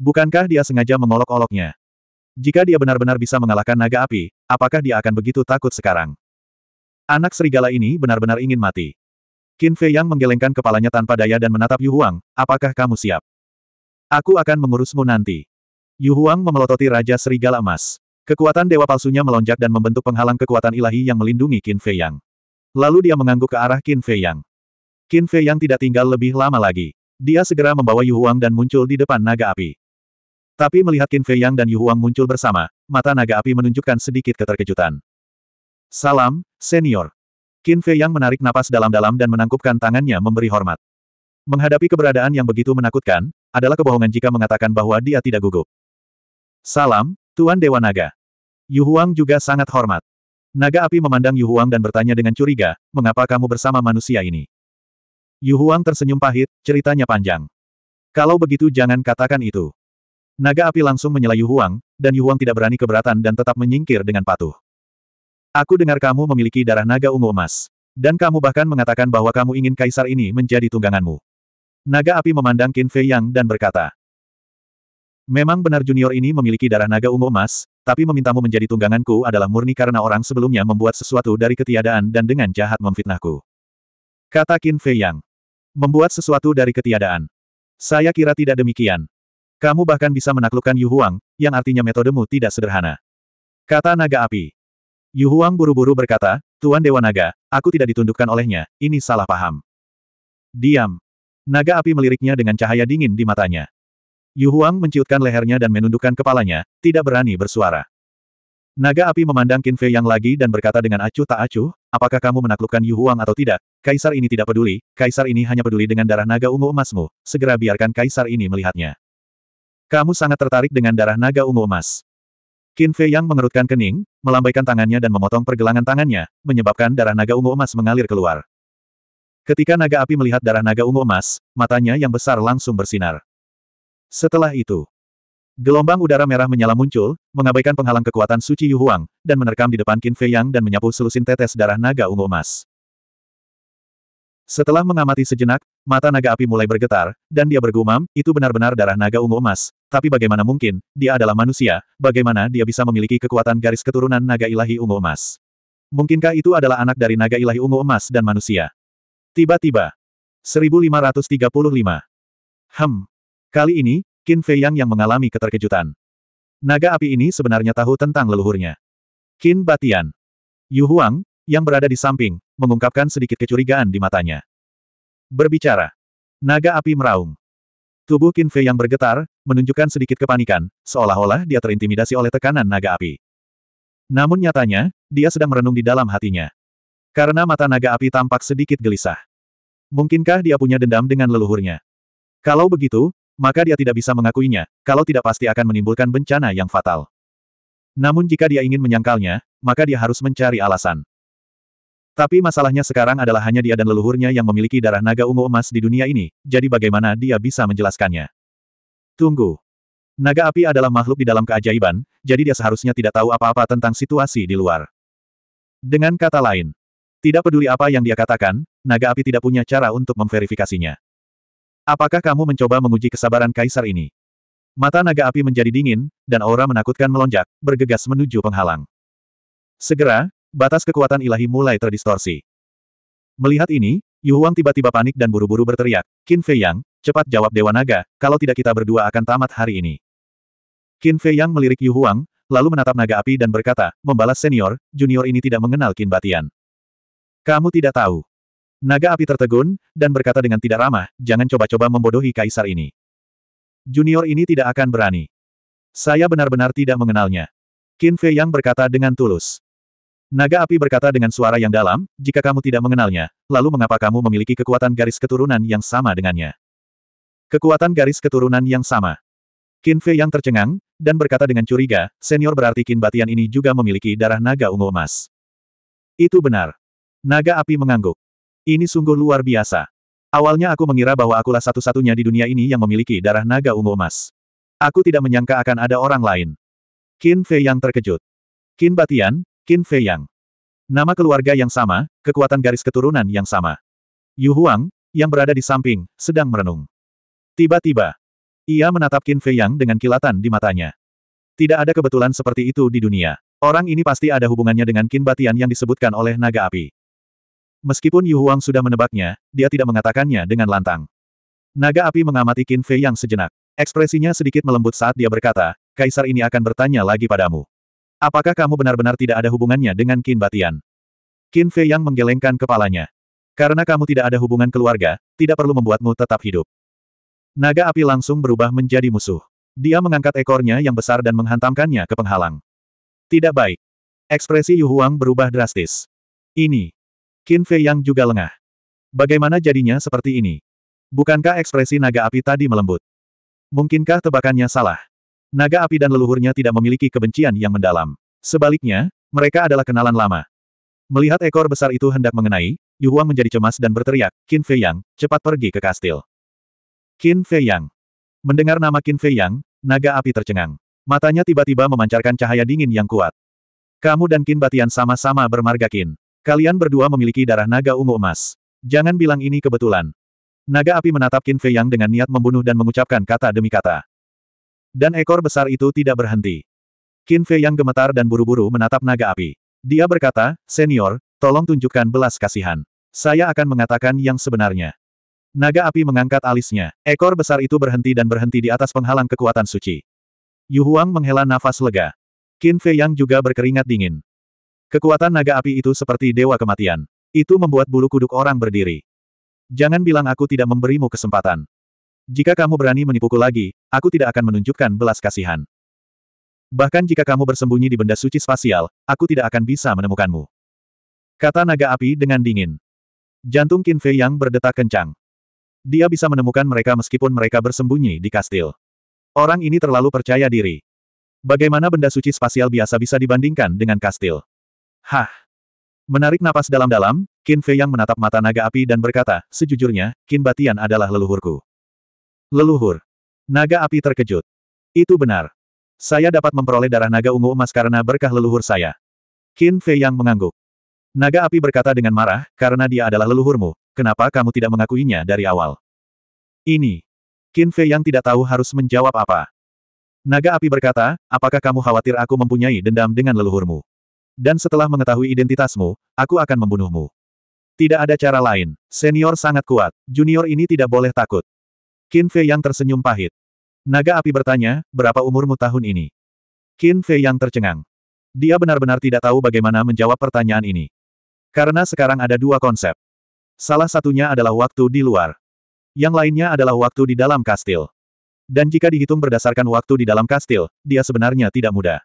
Bukankah dia sengaja mengolok-oloknya? Jika dia benar-benar bisa mengalahkan naga api, apakah dia akan begitu takut sekarang? Anak serigala ini benar-benar ingin mati. Qin Fei Yang menggelengkan kepalanya tanpa daya dan menatap Yu Huang, apakah kamu siap? Aku akan mengurusmu nanti. Yu Huang memelototi Raja Serigala Emas. Kekuatan dewa palsunya melonjak dan membentuk penghalang kekuatan ilahi yang melindungi Qin Fei Yang. Lalu dia mengangguk ke arah Qin Fei Yang. Qin Fei Yang tidak tinggal lebih lama lagi. Dia segera membawa Yu Huang dan muncul di depan naga api. Tapi melihat Qin Fei Yang dan Yu Huang muncul bersama, mata naga api menunjukkan sedikit keterkejutan. Salam, senior. Qin Fei Yang menarik napas dalam-dalam dan menangkupkan tangannya memberi hormat. Menghadapi keberadaan yang begitu menakutkan, adalah kebohongan jika mengatakan bahwa dia tidak gugup. Salam, Tuan Dewa Naga. Yu Huang juga sangat hormat. Naga api memandang Yu Huang dan bertanya dengan curiga, mengapa kamu bersama manusia ini? Yu Huang tersenyum pahit, ceritanya panjang. Kalau begitu jangan katakan itu. Naga api langsung menyela Yu Huang, dan Yu Huang tidak berani keberatan dan tetap menyingkir dengan patuh. Aku dengar kamu memiliki darah naga ungu emas. Dan kamu bahkan mengatakan bahwa kamu ingin kaisar ini menjadi tungganganmu. Naga api memandang Qin Fei Yang dan berkata, Memang benar junior ini memiliki darah naga ungu emas, tapi memintamu menjadi tungganganku adalah murni karena orang sebelumnya membuat sesuatu dari ketiadaan dan dengan jahat memfitnahku. Kata Qin Fei Yang. Membuat sesuatu dari ketiadaan. Saya kira tidak demikian. Kamu bahkan bisa menaklukkan Yu Huang, yang artinya metodemu tidak sederhana. Kata naga api. Yu Huang buru-buru berkata, Tuan Dewa Naga, aku tidak ditundukkan olehnya, ini salah paham. Diam. Naga api meliriknya dengan cahaya dingin di matanya. Yu Huang menciutkan lehernya dan menundukkan kepalanya, tidak berani bersuara. Naga api memandang Qin Fei yang lagi dan berkata dengan acuh tak acuh, apakah kamu menaklukkan Yu Huang atau tidak, kaisar ini tidak peduli, kaisar ini hanya peduli dengan darah naga ungu emasmu, segera biarkan kaisar ini melihatnya. Kamu sangat tertarik dengan darah naga ungu emas. Qin Fei yang mengerutkan kening, melambaikan tangannya dan memotong pergelangan tangannya, menyebabkan darah naga ungu emas mengalir keluar. Ketika naga api melihat darah naga ungu emas, matanya yang besar langsung bersinar. Setelah itu, gelombang udara merah menyala muncul, mengabaikan penghalang kekuatan suci Yu Huang, dan menerkam di depan Qin Fei Yang dan menyapu selusin tetes darah naga ungu emas. Setelah mengamati sejenak, mata naga api mulai bergetar, dan dia bergumam, itu benar-benar darah naga ungu emas, tapi bagaimana mungkin, dia adalah manusia, bagaimana dia bisa memiliki kekuatan garis keturunan naga ilahi ungu emas. Mungkinkah itu adalah anak dari naga ilahi ungu emas dan manusia? Tiba-tiba. 1535. Hem. Kali ini, Qin Fei Yang yang mengalami keterkejutan. Naga api ini sebenarnya tahu tentang leluhurnya. Qin Batian. Yu Huang, yang berada di samping, mengungkapkan sedikit kecurigaan di matanya. Berbicara. Naga api meraung. Tubuh Qin Fei yang bergetar, menunjukkan sedikit kepanikan, seolah-olah dia terintimidasi oleh tekanan naga api. Namun nyatanya, dia sedang merenung di dalam hatinya. Karena mata naga api tampak sedikit gelisah. Mungkinkah dia punya dendam dengan leluhurnya? Kalau begitu, maka dia tidak bisa mengakuinya, kalau tidak pasti akan menimbulkan bencana yang fatal. Namun jika dia ingin menyangkalnya, maka dia harus mencari alasan. Tapi masalahnya sekarang adalah hanya dia dan leluhurnya yang memiliki darah naga ungu emas di dunia ini, jadi bagaimana dia bisa menjelaskannya? Tunggu. Naga api adalah makhluk di dalam keajaiban, jadi dia seharusnya tidak tahu apa-apa tentang situasi di luar. Dengan kata lain, tidak peduli apa yang dia katakan, naga api tidak punya cara untuk memverifikasinya. Apakah kamu mencoba menguji kesabaran kaisar ini? Mata naga api menjadi dingin, dan aura menakutkan melonjak, bergegas menuju penghalang. Segera, batas kekuatan ilahi mulai terdistorsi. Melihat ini, Yu Huang tiba-tiba panik dan buru-buru berteriak, Qin Fei Yang, cepat jawab Dewa Naga, kalau tidak kita berdua akan tamat hari ini. Qin Fei Yang melirik Yu Huang, lalu menatap naga api dan berkata, membalas senior, junior ini tidak mengenal Qin Batian. Kamu tidak tahu. Naga api tertegun, dan berkata dengan tidak ramah, jangan coba-coba membodohi kaisar ini. Junior ini tidak akan berani. Saya benar-benar tidak mengenalnya. Qin Fei Yang berkata dengan tulus. Naga api berkata dengan suara yang dalam, jika kamu tidak mengenalnya, lalu mengapa kamu memiliki kekuatan garis keturunan yang sama dengannya? Kekuatan garis keturunan yang sama. Qin Fei Yang tercengang, dan berkata dengan curiga, senior berarti Qin Batian ini juga memiliki darah naga ungu emas. Itu benar. Naga api mengangguk. Ini sungguh luar biasa. Awalnya aku mengira bahwa akulah satu-satunya di dunia ini yang memiliki darah naga ungu emas. Aku tidak menyangka akan ada orang lain. Qin Fei Yang terkejut. Qin Batian, Qin Fei Yang. Nama keluarga yang sama, kekuatan garis keturunan yang sama. Yu Huang, yang berada di samping, sedang merenung. Tiba-tiba, ia menatap Qin Fei Yang dengan kilatan di matanya. Tidak ada kebetulan seperti itu di dunia. Orang ini pasti ada hubungannya dengan Qin Batian yang disebutkan oleh naga api. Meskipun Yu Huang sudah menebaknya, dia tidak mengatakannya dengan lantang. Naga api mengamati Qin Fei yang sejenak. Ekspresinya sedikit melembut saat dia berkata, Kaisar ini akan bertanya lagi padamu. Apakah kamu benar-benar tidak ada hubungannya dengan Qin Batian? Qin Fei yang menggelengkan kepalanya. Karena kamu tidak ada hubungan keluarga, tidak perlu membuatmu tetap hidup. Naga api langsung berubah menjadi musuh. Dia mengangkat ekornya yang besar dan menghantamkannya ke penghalang. Tidak baik. Ekspresi Yu Huang berubah drastis. Ini, Qin Fei yang juga lengah. Bagaimana jadinya seperti ini? Bukankah ekspresi naga api tadi melembut? Mungkinkah tebakannya salah? Naga api dan leluhurnya tidak memiliki kebencian yang mendalam. Sebaliknya, mereka adalah kenalan lama. Melihat ekor besar itu hendak mengenai, Yu Huang menjadi cemas dan berteriak, Qin Fei Yang, cepat pergi ke kastil. Qin Fei Yang. Mendengar nama Qin Fei Yang, naga api tercengang. Matanya tiba-tiba memancarkan cahaya dingin yang kuat. Kamu dan Qin Batian sama-sama bermarga Qin. Kalian berdua memiliki darah naga ungu emas. Jangan bilang ini kebetulan. Naga api menatap Qin Fei Yang dengan niat membunuh dan mengucapkan kata demi kata. Dan ekor besar itu tidak berhenti. Qin Fei Yang gemetar dan buru-buru menatap naga api. Dia berkata, Senior, tolong tunjukkan belas kasihan. Saya akan mengatakan yang sebenarnya. Naga api mengangkat alisnya. Ekor besar itu berhenti dan berhenti di atas penghalang kekuatan suci. Yu Huang menghela nafas lega. Qin Fei Yang juga berkeringat dingin. Kekuatan naga api itu seperti dewa kematian. Itu membuat bulu kuduk orang berdiri. Jangan bilang aku tidak memberimu kesempatan. Jika kamu berani menipuku lagi, aku tidak akan menunjukkan belas kasihan. Bahkan jika kamu bersembunyi di benda suci spasial, aku tidak akan bisa menemukanmu. Kata naga api dengan dingin. Jantung Qin Fei yang berdetak kencang. Dia bisa menemukan mereka meskipun mereka bersembunyi di kastil. Orang ini terlalu percaya diri. Bagaimana benda suci spasial biasa bisa dibandingkan dengan kastil? Hah! Menarik napas dalam-dalam, Qin Fei yang menatap mata naga api dan berkata, sejujurnya, Qin Batian adalah leluhurku. Leluhur. Naga api terkejut. Itu benar. Saya dapat memperoleh darah naga ungu emas karena berkah leluhur saya. Qin Fei yang mengangguk. Naga api berkata dengan marah, karena dia adalah leluhurmu, kenapa kamu tidak mengakuinya dari awal? Ini. Qin Fei yang tidak tahu harus menjawab apa. Naga api berkata, apakah kamu khawatir aku mempunyai dendam dengan leluhurmu? Dan setelah mengetahui identitasmu, aku akan membunuhmu. Tidak ada cara lain, senior sangat kuat, junior ini tidak boleh takut. Qin Fei yang tersenyum pahit. Naga api bertanya, berapa umurmu tahun ini? Qin Fei yang tercengang. Dia benar-benar tidak tahu bagaimana menjawab pertanyaan ini. Karena sekarang ada dua konsep. Salah satunya adalah waktu di luar. Yang lainnya adalah waktu di dalam kastil. Dan jika dihitung berdasarkan waktu di dalam kastil, dia sebenarnya tidak muda.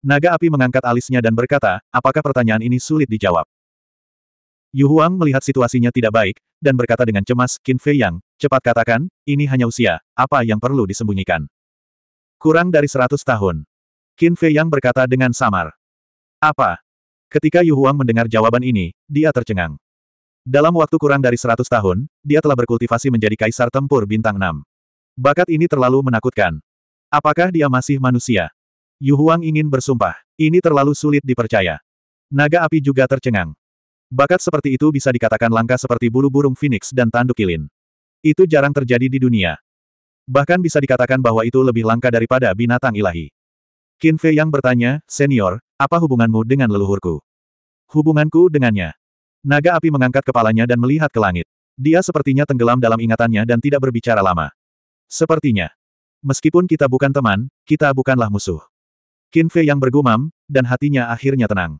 Naga api mengangkat alisnya dan berkata, apakah pertanyaan ini sulit dijawab? Yu Huang melihat situasinya tidak baik, dan berkata dengan cemas, Qin Fei Yang, cepat katakan, ini hanya usia, apa yang perlu disembunyikan? Kurang dari seratus tahun. Qin Fei Yang berkata dengan samar. Apa? Ketika Yu Huang mendengar jawaban ini, dia tercengang. Dalam waktu kurang dari seratus tahun, dia telah berkultivasi menjadi kaisar tempur bintang Enam. Bakat ini terlalu menakutkan. Apakah dia masih manusia? Yu Huang ingin bersumpah, ini terlalu sulit dipercaya. Naga api juga tercengang. Bakat seperti itu bisa dikatakan langka seperti bulu burung phoenix dan tanduk kilin. Itu jarang terjadi di dunia. Bahkan bisa dikatakan bahwa itu lebih langka daripada binatang ilahi. Qin Fei yang bertanya, Senior, apa hubunganmu dengan leluhurku? Hubunganku dengannya. Naga api mengangkat kepalanya dan melihat ke langit. Dia sepertinya tenggelam dalam ingatannya dan tidak berbicara lama. Sepertinya. Meskipun kita bukan teman, kita bukanlah musuh. Qin Fei yang bergumam, dan hatinya akhirnya tenang.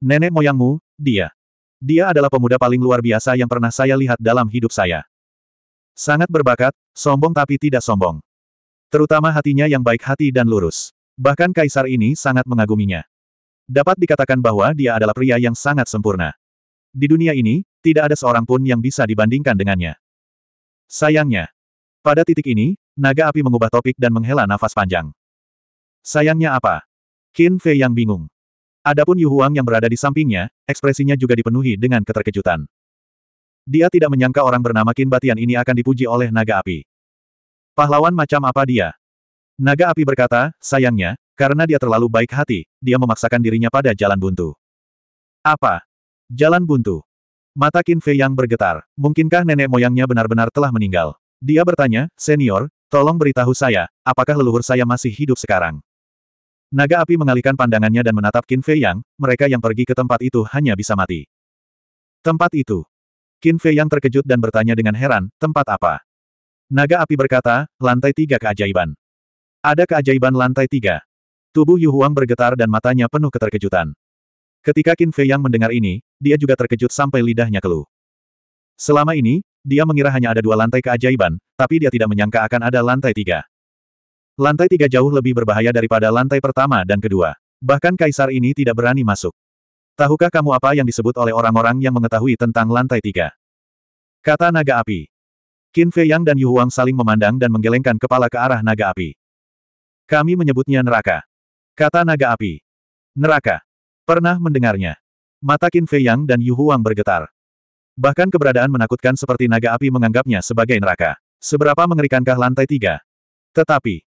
Nenek moyangmu, dia. Dia adalah pemuda paling luar biasa yang pernah saya lihat dalam hidup saya. Sangat berbakat, sombong tapi tidak sombong. Terutama hatinya yang baik hati dan lurus. Bahkan kaisar ini sangat mengaguminya. Dapat dikatakan bahwa dia adalah pria yang sangat sempurna. Di dunia ini, tidak ada seorang pun yang bisa dibandingkan dengannya. Sayangnya, pada titik ini, naga api mengubah topik dan menghela nafas panjang. Sayangnya apa? Qin Fei yang bingung. Adapun Yu Huang yang berada di sampingnya, ekspresinya juga dipenuhi dengan keterkejutan. Dia tidak menyangka orang bernama Qin Batian ini akan dipuji oleh naga api. Pahlawan macam apa dia? Naga api berkata, sayangnya, karena dia terlalu baik hati, dia memaksakan dirinya pada jalan buntu. Apa? Jalan buntu. Mata Qin Fei yang bergetar. Mungkinkah nenek moyangnya benar-benar telah meninggal? Dia bertanya, senior, tolong beritahu saya, apakah leluhur saya masih hidup sekarang? Naga api mengalihkan pandangannya dan menatap Qin Fei Yang, mereka yang pergi ke tempat itu hanya bisa mati. Tempat itu. Qin Fei Yang terkejut dan bertanya dengan heran, tempat apa? Naga api berkata, lantai tiga keajaiban. Ada keajaiban lantai tiga. Tubuh Yu Huang bergetar dan matanya penuh keterkejutan. Ketika Qin Fei Yang mendengar ini, dia juga terkejut sampai lidahnya keluh. Selama ini, dia mengira hanya ada dua lantai keajaiban, tapi dia tidak menyangka akan ada lantai tiga. Lantai tiga jauh lebih berbahaya daripada lantai pertama dan kedua. Bahkan kaisar ini tidak berani masuk. Tahukah kamu apa yang disebut oleh orang-orang yang mengetahui tentang lantai tiga? Kata naga api. Qin Fei Yang dan Yu Huang saling memandang dan menggelengkan kepala ke arah naga api. Kami menyebutnya neraka. Kata naga api. Neraka. Pernah mendengarnya. Mata Qin Fei Yang dan Yu Huang bergetar. Bahkan keberadaan menakutkan seperti naga api menganggapnya sebagai neraka. Seberapa mengerikankah lantai tiga? Tetapi,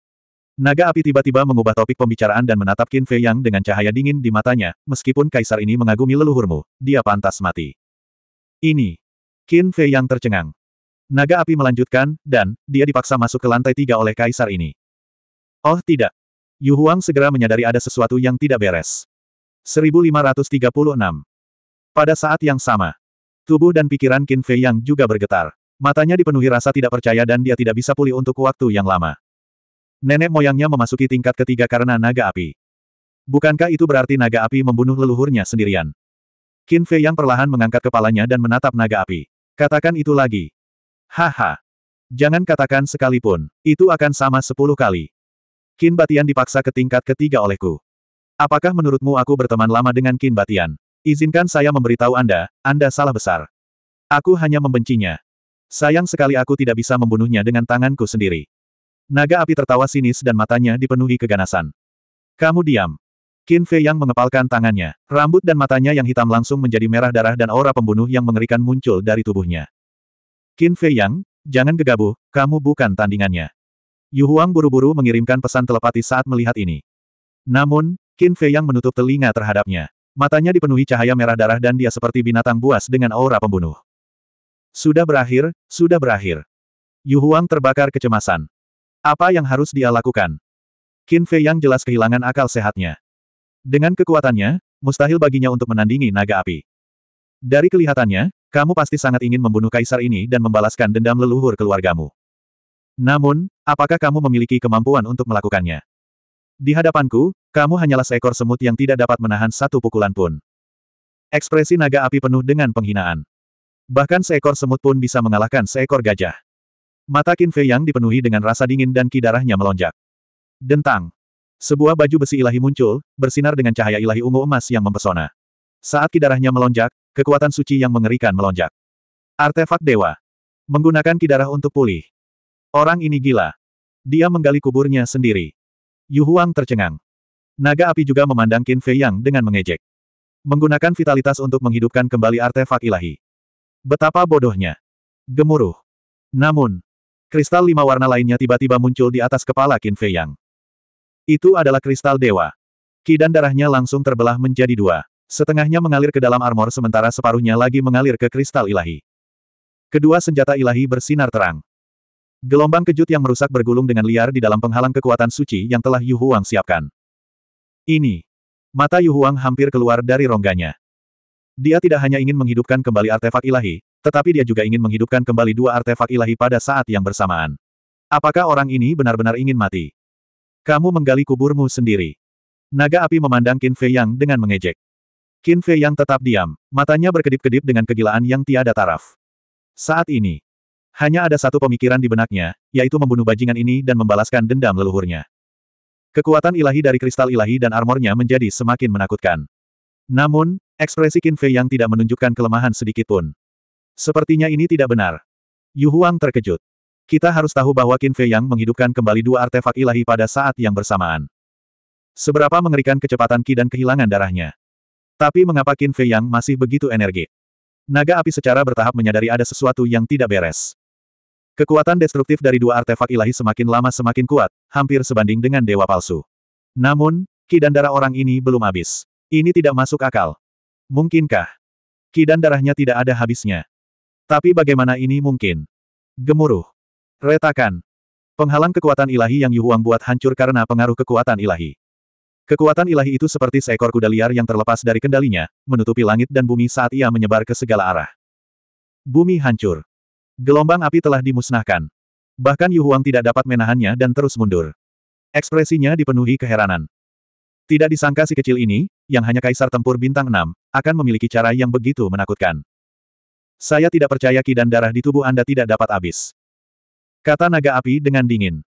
Naga api tiba-tiba mengubah topik pembicaraan dan menatap Qin Fei Yang dengan cahaya dingin di matanya, meskipun kaisar ini mengagumi leluhurmu, dia pantas mati. Ini. Qin Fei Yang tercengang. Naga api melanjutkan, dan, dia dipaksa masuk ke lantai tiga oleh kaisar ini. Oh tidak. Yu Huang segera menyadari ada sesuatu yang tidak beres. 1536. Pada saat yang sama, tubuh dan pikiran Qin Fei Yang juga bergetar. Matanya dipenuhi rasa tidak percaya dan dia tidak bisa pulih untuk waktu yang lama. Nenek moyangnya memasuki tingkat ketiga karena naga api. Bukankah itu berarti naga api membunuh leluhurnya sendirian? Qin Fei yang perlahan mengangkat kepalanya dan menatap naga api. Katakan itu lagi. Haha. Jangan katakan sekalipun, itu akan sama sepuluh kali. Qin Batian dipaksa ke tingkat ketiga olehku. Apakah menurutmu aku berteman lama dengan Qin Batian? Izinkan saya memberitahu Anda, Anda salah besar. Aku hanya membencinya. Sayang sekali aku tidak bisa membunuhnya dengan tanganku sendiri. Naga api tertawa sinis dan matanya dipenuhi keganasan. Kamu diam. Qin Fei yang mengepalkan tangannya. Rambut dan matanya yang hitam langsung menjadi merah darah dan aura pembunuh yang mengerikan muncul dari tubuhnya. Qin Fei yang, jangan gegabah, kamu bukan tandingannya. Yu Huang buru-buru mengirimkan pesan telepati saat melihat ini. Namun, Qin Fei yang menutup telinga terhadapnya. Matanya dipenuhi cahaya merah darah dan dia seperti binatang buas dengan aura pembunuh. Sudah berakhir, sudah berakhir. Yu Huang terbakar kecemasan. Apa yang harus dia lakukan? Qin Fei yang jelas kehilangan akal sehatnya. Dengan kekuatannya, mustahil baginya untuk menandingi naga api. Dari kelihatannya, kamu pasti sangat ingin membunuh kaisar ini dan membalaskan dendam leluhur keluargamu. Namun, apakah kamu memiliki kemampuan untuk melakukannya? Di hadapanku, kamu hanyalah seekor semut yang tidak dapat menahan satu pukulan pun. Ekspresi naga api penuh dengan penghinaan. Bahkan seekor semut pun bisa mengalahkan seekor gajah. Mata Qin Fei yang dipenuhi dengan rasa dingin dan ki darahnya melonjak. Dentang. Sebuah baju besi ilahi muncul, bersinar dengan cahaya ilahi ungu emas yang mempesona. Saat ki darahnya melonjak, kekuatan suci yang mengerikan melonjak. Artefak dewa. Menggunakan ki darah untuk pulih. Orang ini gila. Dia menggali kuburnya sendiri. Yu Huang tercengang. Naga api juga memandang Qin Fei Yang dengan mengejek. Menggunakan vitalitas untuk menghidupkan kembali artefak ilahi. Betapa bodohnya. Gemuruh. Namun, Kristal lima warna lainnya tiba-tiba muncul di atas kepala Qin Fei Yang. Itu adalah kristal dewa. Ki dan darahnya langsung terbelah menjadi dua. Setengahnya mengalir ke dalam armor sementara separuhnya lagi mengalir ke kristal ilahi. Kedua senjata ilahi bersinar terang. Gelombang kejut yang merusak bergulung dengan liar di dalam penghalang kekuatan suci yang telah Yu Huang siapkan. Ini. Mata Yu Huang hampir keluar dari rongganya. Dia tidak hanya ingin menghidupkan kembali artefak ilahi, tetapi dia juga ingin menghidupkan kembali dua artefak ilahi pada saat yang bersamaan. Apakah orang ini benar-benar ingin mati? Kamu menggali kuburmu sendiri. Naga api memandang Qin Fei Yang dengan mengejek. Qin Fei Yang tetap diam, matanya berkedip-kedip dengan kegilaan yang tiada taraf. Saat ini, hanya ada satu pemikiran di benaknya, yaitu membunuh bajingan ini dan membalaskan dendam leluhurnya. Kekuatan ilahi dari kristal ilahi dan armornya menjadi semakin menakutkan. Namun, ekspresi Qin Fei yang tidak menunjukkan kelemahan sedikitpun. Sepertinya ini tidak benar. Yu Huang terkejut. Kita harus tahu bahwa Qin Fei Yang menghidupkan kembali dua artefak ilahi pada saat yang bersamaan. Seberapa mengerikan kecepatan Qi dan kehilangan darahnya. Tapi mengapa Qin Fei Yang masih begitu energik? Naga api secara bertahap menyadari ada sesuatu yang tidak beres. Kekuatan destruktif dari dua artefak ilahi semakin lama semakin kuat, hampir sebanding dengan dewa palsu. Namun, ki dan darah orang ini belum habis. Ini tidak masuk akal. Mungkinkah? Ki dan darahnya tidak ada habisnya. Tapi bagaimana ini mungkin? Gemuruh. Retakan. Penghalang kekuatan ilahi yang Yuhuang buat hancur karena pengaruh kekuatan ilahi. Kekuatan ilahi itu seperti seekor kuda liar yang terlepas dari kendalinya, menutupi langit dan bumi saat ia menyebar ke segala arah. Bumi hancur. Gelombang api telah dimusnahkan. Bahkan Yuhuang tidak dapat menahannya dan terus mundur. Ekspresinya dipenuhi keheranan. Tidak disangka si kecil ini, yang hanya kaisar tempur bintang 6, akan memiliki cara yang begitu menakutkan. Saya tidak percaya ki dan darah di tubuh Anda tidak dapat habis. Kata naga api dengan dingin.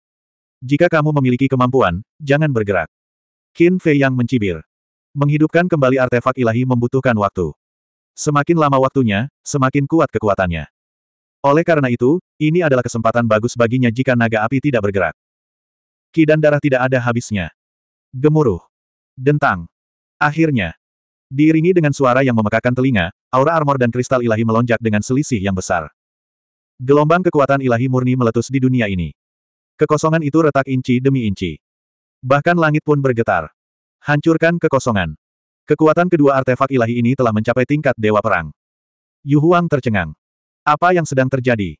Jika kamu memiliki kemampuan, jangan bergerak. Qin Fei yang mencibir. Menghidupkan kembali artefak ilahi membutuhkan waktu. Semakin lama waktunya, semakin kuat kekuatannya. Oleh karena itu, ini adalah kesempatan bagus baginya jika naga api tidak bergerak. Ki dan darah tidak ada habisnya. Gemuruh. Dentang. Akhirnya. Diiringi dengan suara yang memekakan telinga, aura armor dan kristal ilahi melonjak dengan selisih yang besar. Gelombang kekuatan ilahi murni meletus di dunia ini. Kekosongan itu retak inci demi inci. Bahkan langit pun bergetar. Hancurkan kekosongan. Kekuatan kedua artefak ilahi ini telah mencapai tingkat dewa perang. Yu Huang tercengang. Apa yang sedang terjadi?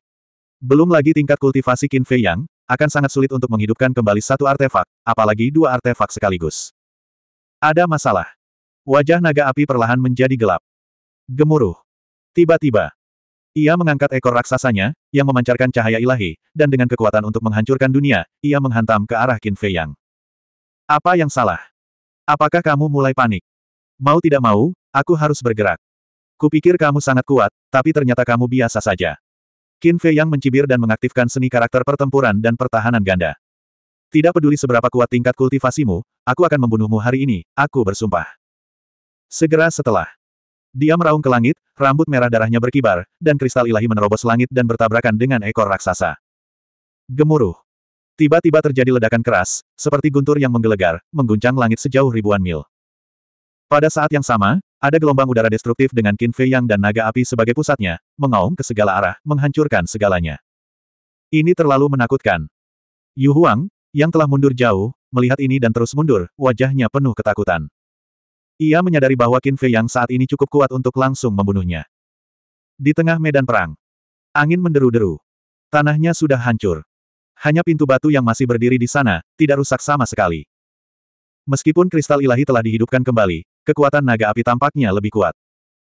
Belum lagi tingkat kultivasi Qin Fei Yang, akan sangat sulit untuk menghidupkan kembali satu artefak, apalagi dua artefak sekaligus. Ada masalah. Wajah naga api perlahan menjadi gelap. Gemuruh. Tiba-tiba, ia mengangkat ekor raksasanya, yang memancarkan cahaya ilahi, dan dengan kekuatan untuk menghancurkan dunia, ia menghantam ke arah Qin Fei Yang. Apa yang salah? Apakah kamu mulai panik? Mau tidak mau, aku harus bergerak. Kupikir kamu sangat kuat, tapi ternyata kamu biasa saja. Qin Fei Yang mencibir dan mengaktifkan seni karakter pertempuran dan pertahanan ganda. Tidak peduli seberapa kuat tingkat kultivasimu, aku akan membunuhmu hari ini, aku bersumpah. Segera setelah dia meraung ke langit, rambut merah darahnya berkibar, dan kristal ilahi menerobos langit dan bertabrakan dengan ekor raksasa. Gemuruh. Tiba-tiba terjadi ledakan keras, seperti guntur yang menggelegar, mengguncang langit sejauh ribuan mil. Pada saat yang sama, ada gelombang udara destruktif dengan Qin Fei Yang dan naga api sebagai pusatnya, mengaum ke segala arah, menghancurkan segalanya. Ini terlalu menakutkan. Yu Huang, yang telah mundur jauh, melihat ini dan terus mundur, wajahnya penuh ketakutan. Ia menyadari bahwa Qin Fei yang saat ini cukup kuat untuk langsung membunuhnya. Di tengah medan perang, angin menderu-deru. Tanahnya sudah hancur. Hanya pintu batu yang masih berdiri di sana, tidak rusak sama sekali. Meskipun kristal ilahi telah dihidupkan kembali, kekuatan naga api tampaknya lebih kuat.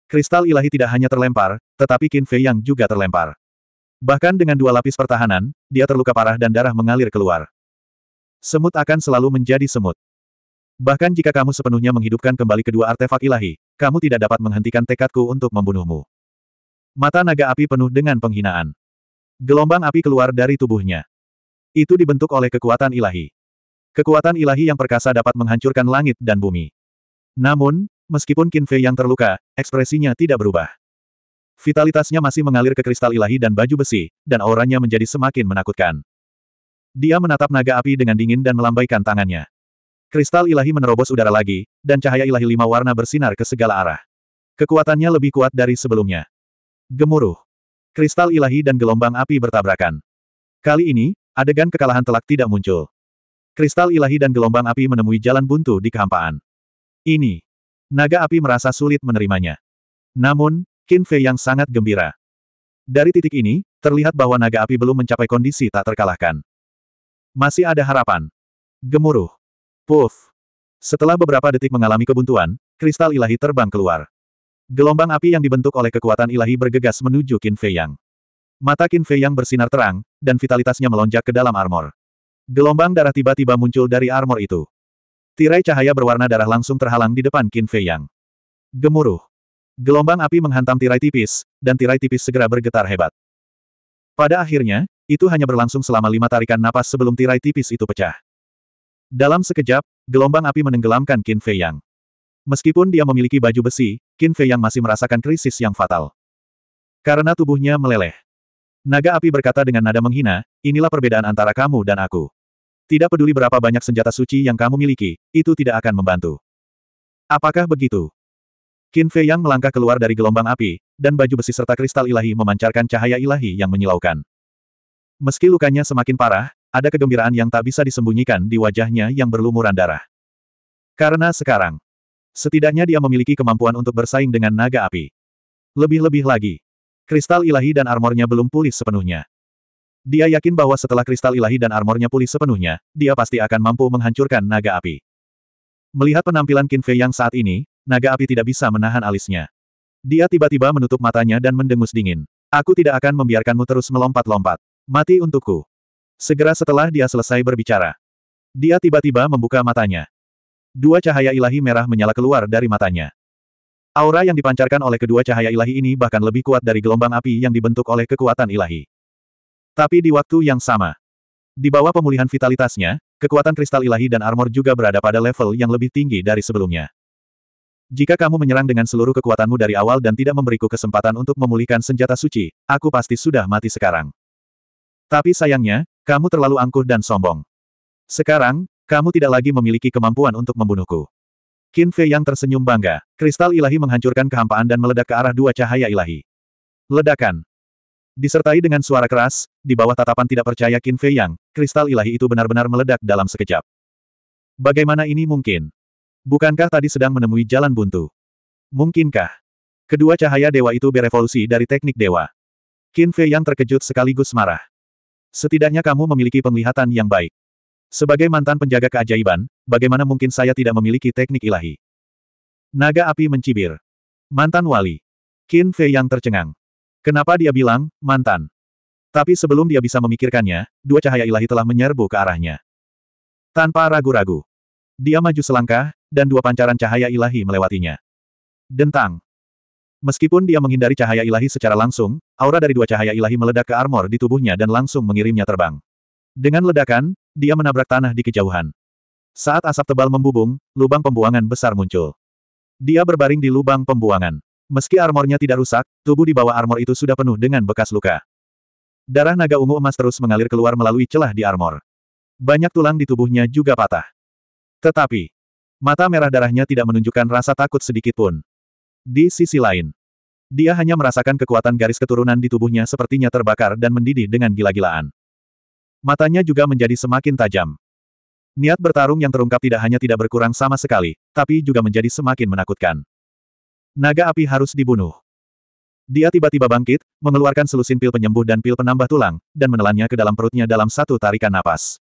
Kristal ilahi tidak hanya terlempar, tetapi Qin Fei yang juga terlempar. Bahkan dengan dua lapis pertahanan, dia terluka parah dan darah mengalir keluar. Semut akan selalu menjadi semut. Bahkan jika kamu sepenuhnya menghidupkan kembali kedua artefak ilahi, kamu tidak dapat menghentikan tekadku untuk membunuhmu. Mata naga api penuh dengan penghinaan. Gelombang api keluar dari tubuhnya. Itu dibentuk oleh kekuatan ilahi. Kekuatan ilahi yang perkasa dapat menghancurkan langit dan bumi. Namun, meskipun Qin Fei yang terluka, ekspresinya tidak berubah. Vitalitasnya masih mengalir ke kristal ilahi dan baju besi, dan auranya menjadi semakin menakutkan. Dia menatap naga api dengan dingin dan melambaikan tangannya. Kristal ilahi menerobos udara lagi, dan cahaya ilahi lima warna bersinar ke segala arah. Kekuatannya lebih kuat dari sebelumnya. Gemuruh. Kristal ilahi dan gelombang api bertabrakan. Kali ini, adegan kekalahan telak tidak muncul. Kristal ilahi dan gelombang api menemui jalan buntu di kehampaan. Ini. Naga api merasa sulit menerimanya. Namun, Qin Fei yang sangat gembira. Dari titik ini, terlihat bahwa naga api belum mencapai kondisi tak terkalahkan. Masih ada harapan. Gemuruh. Puff! Setelah beberapa detik mengalami kebuntuan, kristal ilahi terbang keluar. Gelombang api yang dibentuk oleh kekuatan ilahi bergegas menuju Qin Fei Yang. Mata Qin Fei Yang bersinar terang, dan vitalitasnya melonjak ke dalam armor. Gelombang darah tiba-tiba muncul dari armor itu. Tirai cahaya berwarna darah langsung terhalang di depan Qin Fei Yang. Gemuruh. Gelombang api menghantam tirai tipis, dan tirai tipis segera bergetar hebat. Pada akhirnya, itu hanya berlangsung selama lima tarikan napas sebelum tirai tipis itu pecah. Dalam sekejap, gelombang api menenggelamkan Qin Fei Yang. Meskipun dia memiliki baju besi, Qin Fei Yang masih merasakan krisis yang fatal. Karena tubuhnya meleleh. Naga api berkata dengan nada menghina, inilah perbedaan antara kamu dan aku. Tidak peduli berapa banyak senjata suci yang kamu miliki, itu tidak akan membantu. Apakah begitu? Qin Fei Yang melangkah keluar dari gelombang api, dan baju besi serta kristal ilahi memancarkan cahaya ilahi yang menyilaukan. Meski lukanya semakin parah, ada kegembiraan yang tak bisa disembunyikan di wajahnya yang berlumuran darah. Karena sekarang, setidaknya dia memiliki kemampuan untuk bersaing dengan naga api. Lebih-lebih lagi, kristal ilahi dan armornya belum pulih sepenuhnya. Dia yakin bahwa setelah kristal ilahi dan armornya pulih sepenuhnya, dia pasti akan mampu menghancurkan naga api. Melihat penampilan Qin Fei yang saat ini, naga api tidak bisa menahan alisnya. Dia tiba-tiba menutup matanya dan mendengus dingin. Aku tidak akan membiarkanmu terus melompat-lompat. Mati untukku. Segera setelah dia selesai berbicara, dia tiba-tiba membuka matanya. Dua cahaya ilahi merah menyala keluar dari matanya. Aura yang dipancarkan oleh kedua cahaya ilahi ini bahkan lebih kuat dari gelombang api yang dibentuk oleh kekuatan ilahi. Tapi di waktu yang sama, di bawah pemulihan vitalitasnya, kekuatan kristal ilahi dan armor juga berada pada level yang lebih tinggi dari sebelumnya. Jika kamu menyerang dengan seluruh kekuatanmu dari awal dan tidak memberiku kesempatan untuk memulihkan senjata suci, aku pasti sudah mati sekarang. Tapi sayangnya, kamu terlalu angkuh dan sombong. Sekarang, kamu tidak lagi memiliki kemampuan untuk membunuhku. Qin Fei yang tersenyum bangga, kristal ilahi menghancurkan kehampaan dan meledak ke arah dua cahaya ilahi. Ledakan. Disertai dengan suara keras, di bawah tatapan tidak percaya Qin Fei yang, kristal ilahi itu benar-benar meledak dalam sekejap. Bagaimana ini mungkin? Bukankah tadi sedang menemui jalan buntu? Mungkinkah? Kedua cahaya dewa itu berevolusi dari teknik dewa. Qin Fei yang terkejut sekaligus marah. Setidaknya kamu memiliki penglihatan yang baik. Sebagai mantan penjaga keajaiban, bagaimana mungkin saya tidak memiliki teknik ilahi? Naga api mencibir. Mantan wali. Qin Fei yang tercengang. Kenapa dia bilang, mantan? Tapi sebelum dia bisa memikirkannya, dua cahaya ilahi telah menyerbu ke arahnya. Tanpa ragu-ragu. Dia maju selangkah, dan dua pancaran cahaya ilahi melewatinya. Dentang. Meskipun dia menghindari cahaya ilahi secara langsung, aura dari dua cahaya ilahi meledak ke armor di tubuhnya dan langsung mengirimnya terbang. Dengan ledakan, dia menabrak tanah di kejauhan. Saat asap tebal membubung, lubang pembuangan besar muncul. Dia berbaring di lubang pembuangan. Meski armornya tidak rusak, tubuh di bawah armor itu sudah penuh dengan bekas luka. Darah naga ungu emas terus mengalir keluar melalui celah di armor. Banyak tulang di tubuhnya juga patah. Tetapi, mata merah darahnya tidak menunjukkan rasa takut sedikit pun. Di sisi lain, dia hanya merasakan kekuatan garis keturunan di tubuhnya sepertinya terbakar dan mendidih dengan gila-gilaan. Matanya juga menjadi semakin tajam. Niat bertarung yang terungkap tidak hanya tidak berkurang sama sekali, tapi juga menjadi semakin menakutkan. Naga api harus dibunuh. Dia tiba-tiba bangkit, mengeluarkan selusin pil penyembuh dan pil penambah tulang, dan menelannya ke dalam perutnya dalam satu tarikan napas.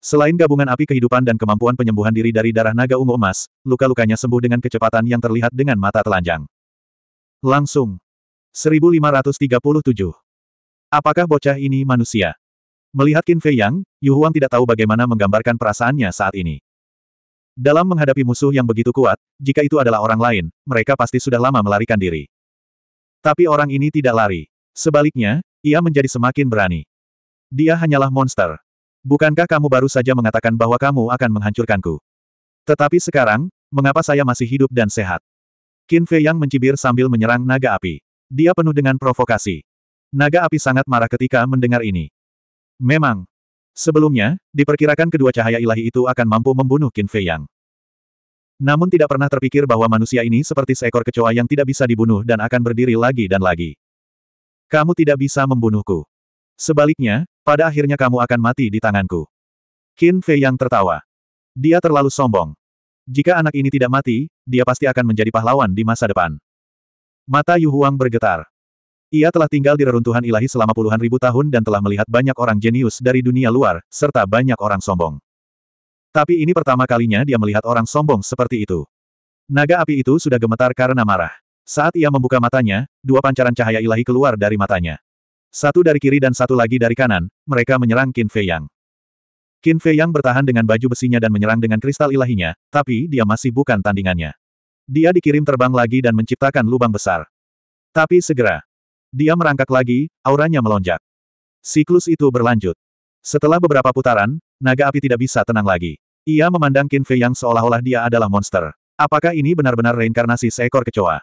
Selain gabungan api kehidupan dan kemampuan penyembuhan diri dari darah naga ungu emas, luka-lukanya sembuh dengan kecepatan yang terlihat dengan mata telanjang. Langsung. 1537. Apakah bocah ini manusia? Melihat Qin Fei Yang, Yu Huang tidak tahu bagaimana menggambarkan perasaannya saat ini. Dalam menghadapi musuh yang begitu kuat, jika itu adalah orang lain, mereka pasti sudah lama melarikan diri. Tapi orang ini tidak lari. Sebaliknya, ia menjadi semakin berani. Dia hanyalah monster. Bukankah kamu baru saja mengatakan bahwa kamu akan menghancurkanku? Tetapi sekarang, mengapa saya masih hidup dan sehat? Qin Fei Yang mencibir sambil menyerang naga api. Dia penuh dengan provokasi. Naga api sangat marah ketika mendengar ini. Memang. Sebelumnya, diperkirakan kedua cahaya ilahi itu akan mampu membunuh Qin Fei Yang. Namun tidak pernah terpikir bahwa manusia ini seperti seekor kecoa yang tidak bisa dibunuh dan akan berdiri lagi dan lagi. Kamu tidak bisa membunuhku. Sebaliknya, pada akhirnya kamu akan mati di tanganku. Qin Fei Yang tertawa. Dia terlalu sombong. Jika anak ini tidak mati, dia pasti akan menjadi pahlawan di masa depan. Mata Yu Huang bergetar. Ia telah tinggal di reruntuhan ilahi selama puluhan ribu tahun dan telah melihat banyak orang jenius dari dunia luar, serta banyak orang sombong. Tapi ini pertama kalinya dia melihat orang sombong seperti itu. Naga api itu sudah gemetar karena marah. Saat ia membuka matanya, dua pancaran cahaya ilahi keluar dari matanya. Satu dari kiri dan satu lagi dari kanan, mereka menyerang Qin Fei Yang. Qin Fei Yang bertahan dengan baju besinya dan menyerang dengan kristal ilahinya, tapi dia masih bukan tandingannya. Dia dikirim terbang lagi dan menciptakan lubang besar. Tapi segera, dia merangkak lagi, auranya melonjak. Siklus itu berlanjut. Setelah beberapa putaran, naga api tidak bisa tenang lagi. Ia memandang Qin Fei Yang seolah-olah dia adalah monster. Apakah ini benar-benar reinkarnasi seekor kecoa?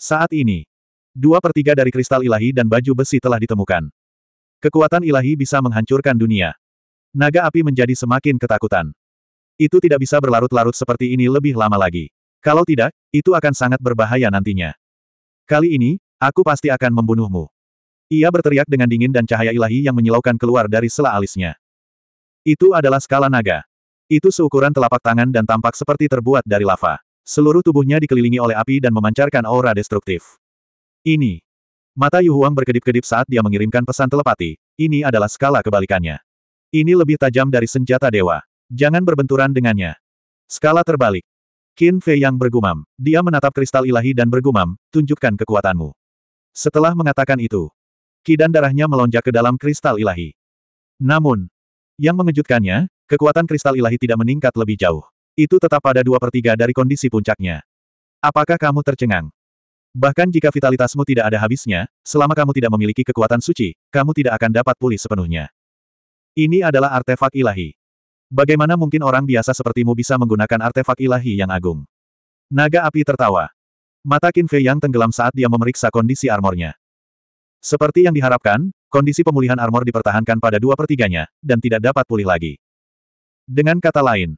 Saat ini, dua per tiga dari kristal ilahi dan baju besi telah ditemukan. Kekuatan ilahi bisa menghancurkan dunia. Naga api menjadi semakin ketakutan. Itu tidak bisa berlarut-larut seperti ini lebih lama lagi. Kalau tidak, itu akan sangat berbahaya nantinya. Kali ini, aku pasti akan membunuhmu. Ia berteriak dengan dingin dan cahaya ilahi yang menyilaukan keluar dari sela alisnya. Itu adalah skala naga. Itu seukuran telapak tangan dan tampak seperti terbuat dari lava. Seluruh tubuhnya dikelilingi oleh api dan memancarkan aura destruktif. Ini. Mata Yu Huang berkedip-kedip saat dia mengirimkan pesan telepati, ini adalah skala kebalikannya. Ini lebih tajam dari senjata dewa. Jangan berbenturan dengannya. Skala terbalik. Qin Fei yang bergumam. Dia menatap kristal ilahi dan bergumam, tunjukkan kekuatanmu. Setelah mengatakan itu, kidan darahnya melonjak ke dalam kristal ilahi. Namun, yang mengejutkannya, kekuatan kristal ilahi tidak meningkat lebih jauh. Itu tetap pada dua per tiga dari kondisi puncaknya. Apakah kamu tercengang? Bahkan jika vitalitasmu tidak ada habisnya, selama kamu tidak memiliki kekuatan suci, kamu tidak akan dapat pulih sepenuhnya. Ini adalah artefak ilahi. Bagaimana mungkin orang biasa sepertimu bisa menggunakan artefak ilahi yang agung? Naga api tertawa. Mata Qin Fei yang tenggelam saat dia memeriksa kondisi armornya. Seperti yang diharapkan, kondisi pemulihan armor dipertahankan pada dua pertiganya, dan tidak dapat pulih lagi. Dengan kata lain,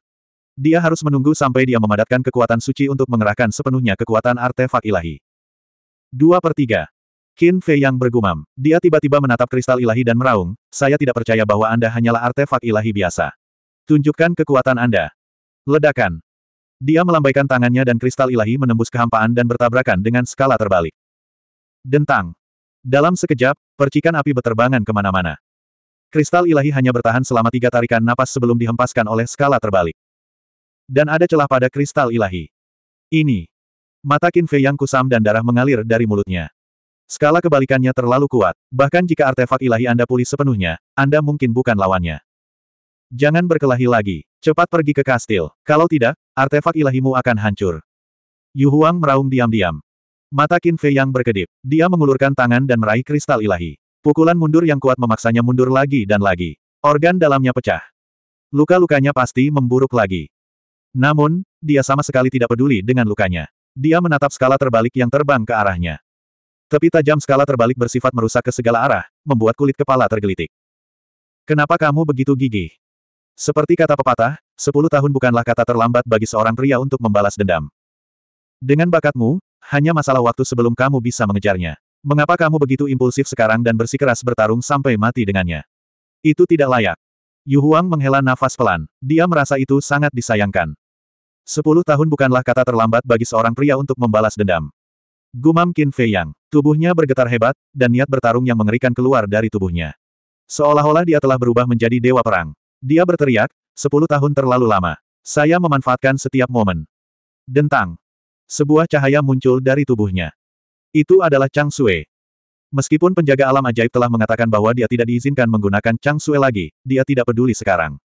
dia harus menunggu sampai dia memadatkan kekuatan suci untuk mengerahkan sepenuhnya kekuatan artefak ilahi. Dua pertiga. Qin Fei yang bergumam. Dia tiba-tiba menatap kristal ilahi dan meraung, saya tidak percaya bahwa Anda hanyalah artefak ilahi biasa. Tunjukkan kekuatan Anda. Ledakan. Dia melambaikan tangannya dan kristal ilahi menembus kehampaan dan bertabrakan dengan skala terbalik. Dentang. Dalam sekejap, percikan api berterbangan kemana-mana. Kristal ilahi hanya bertahan selama tiga tarikan napas sebelum dihempaskan oleh skala terbalik. Dan ada celah pada kristal ilahi. Ini. Mata Qin Fei yang kusam dan darah mengalir dari mulutnya. Skala kebalikannya terlalu kuat, bahkan jika artefak ilahi Anda pulih sepenuhnya, Anda mungkin bukan lawannya. Jangan berkelahi lagi, cepat pergi ke kastil, kalau tidak, artefak ilahimu akan hancur. Yu Huang meraung diam-diam. Mata Qin Fei yang berkedip, dia mengulurkan tangan dan meraih kristal ilahi. Pukulan mundur yang kuat memaksanya mundur lagi dan lagi. Organ dalamnya pecah. Luka-lukanya pasti memburuk lagi. Namun, dia sama sekali tidak peduli dengan lukanya. Dia menatap skala terbalik yang terbang ke arahnya. Tepi tajam skala terbalik bersifat merusak ke segala arah, membuat kulit kepala tergelitik. Kenapa kamu begitu gigih? Seperti kata pepatah, sepuluh tahun bukanlah kata terlambat bagi seorang pria untuk membalas dendam. Dengan bakatmu, hanya masalah waktu sebelum kamu bisa mengejarnya. Mengapa kamu begitu impulsif sekarang dan bersikeras bertarung sampai mati dengannya? Itu tidak layak. Yu Huang menghela nafas pelan. Dia merasa itu sangat disayangkan. Sepuluh tahun bukanlah kata terlambat bagi seorang pria untuk membalas dendam. Gumam Qin Fei Yang. Tubuhnya bergetar hebat, dan niat bertarung yang mengerikan keluar dari tubuhnya. Seolah-olah dia telah berubah menjadi dewa perang. Dia berteriak, sepuluh tahun terlalu lama. Saya memanfaatkan setiap momen. Dentang. Sebuah cahaya muncul dari tubuhnya. Itu adalah Chang Sue. Meskipun penjaga alam ajaib telah mengatakan bahwa dia tidak diizinkan menggunakan Chang Sue lagi, dia tidak peduli sekarang.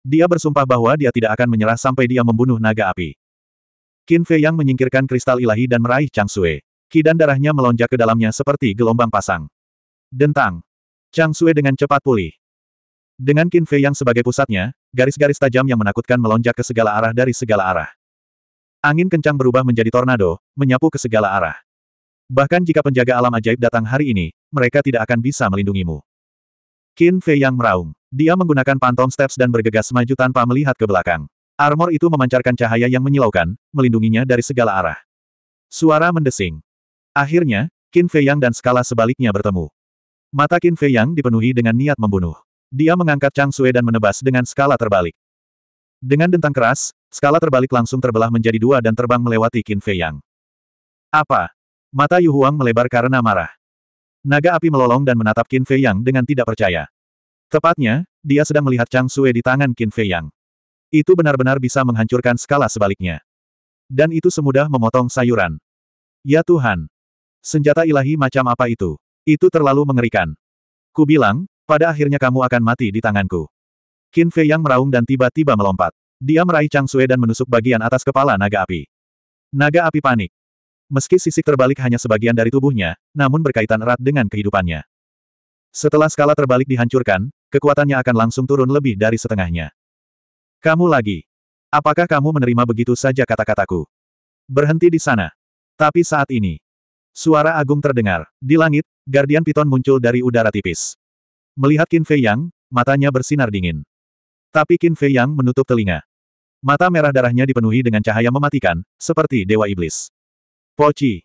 Dia bersumpah bahwa dia tidak akan menyerah sampai dia membunuh naga api. Qin Fei Yang menyingkirkan kristal ilahi dan meraih Chang Sue. Kidan darahnya melonjak ke dalamnya seperti gelombang pasang. Dentang. Chang Sui dengan cepat pulih. Dengan Qin Fei yang sebagai pusatnya, garis-garis tajam yang menakutkan melonjak ke segala arah dari segala arah. Angin kencang berubah menjadi tornado, menyapu ke segala arah. Bahkan jika penjaga alam ajaib datang hari ini, mereka tidak akan bisa melindungimu. Qin Fei yang meraung. Dia menggunakan pantom steps dan bergegas maju tanpa melihat ke belakang. Armor itu memancarkan cahaya yang menyilaukan, melindunginya dari segala arah. Suara mendesing. Akhirnya, Qin Fei Yang dan skala sebaliknya bertemu. Mata Qin Fei Yang dipenuhi dengan niat membunuh. Dia mengangkat Chang Sue dan menebas dengan skala terbalik. Dengan dentang keras, skala terbalik langsung terbelah menjadi dua dan terbang melewati Qin Fei Yang. Apa? Mata Yu Huang melebar karena marah. Naga api melolong dan menatap Qin Fei Yang dengan tidak percaya. Tepatnya, dia sedang melihat Chang Sue di tangan Qin Fei Yang. Itu benar-benar bisa menghancurkan skala sebaliknya. Dan itu semudah memotong sayuran. Ya Tuhan, Senjata ilahi macam apa itu? Itu terlalu mengerikan. Ku bilang, pada akhirnya kamu akan mati di tanganku. Qin Fei yang meraung dan tiba-tiba melompat. Dia meraih Chang Sue dan menusuk bagian atas kepala naga api. Naga api panik. Meski sisik terbalik hanya sebagian dari tubuhnya, namun berkaitan erat dengan kehidupannya. Setelah skala terbalik dihancurkan, kekuatannya akan langsung turun lebih dari setengahnya. Kamu lagi. Apakah kamu menerima begitu saja kata-kataku? Berhenti di sana. Tapi saat ini, Suara agung terdengar. Di langit, Guardian Piton muncul dari udara tipis. Melihat Qin Fei Yang, matanya bersinar dingin. Tapi Qin Fei Yang menutup telinga. Mata merah darahnya dipenuhi dengan cahaya mematikan, seperti Dewa Iblis. Poci.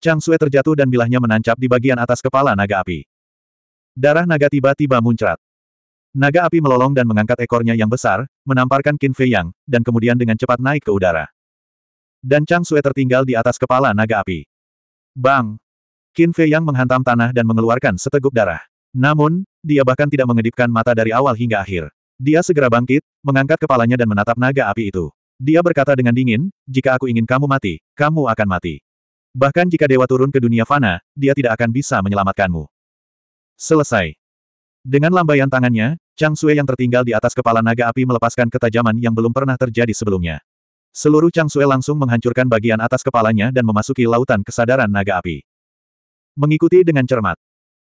Chang Sue terjatuh dan bilahnya menancap di bagian atas kepala naga api. Darah naga tiba-tiba muncrat. Naga api melolong dan mengangkat ekornya yang besar, menamparkan Qin Fei Yang, dan kemudian dengan cepat naik ke udara. Dan Chang Sue tertinggal di atas kepala naga api. Bang! Qin Fei Yang menghantam tanah dan mengeluarkan seteguk darah. Namun, dia bahkan tidak mengedipkan mata dari awal hingga akhir. Dia segera bangkit, mengangkat kepalanya dan menatap naga api itu. Dia berkata dengan dingin, jika aku ingin kamu mati, kamu akan mati. Bahkan jika dewa turun ke dunia fana, dia tidak akan bisa menyelamatkanmu. Selesai. Dengan lambaian tangannya, Chang Sue yang tertinggal di atas kepala naga api melepaskan ketajaman yang belum pernah terjadi sebelumnya. Seluruh Chang Sue langsung menghancurkan bagian atas kepalanya dan memasuki lautan kesadaran naga api. Mengikuti dengan cermat.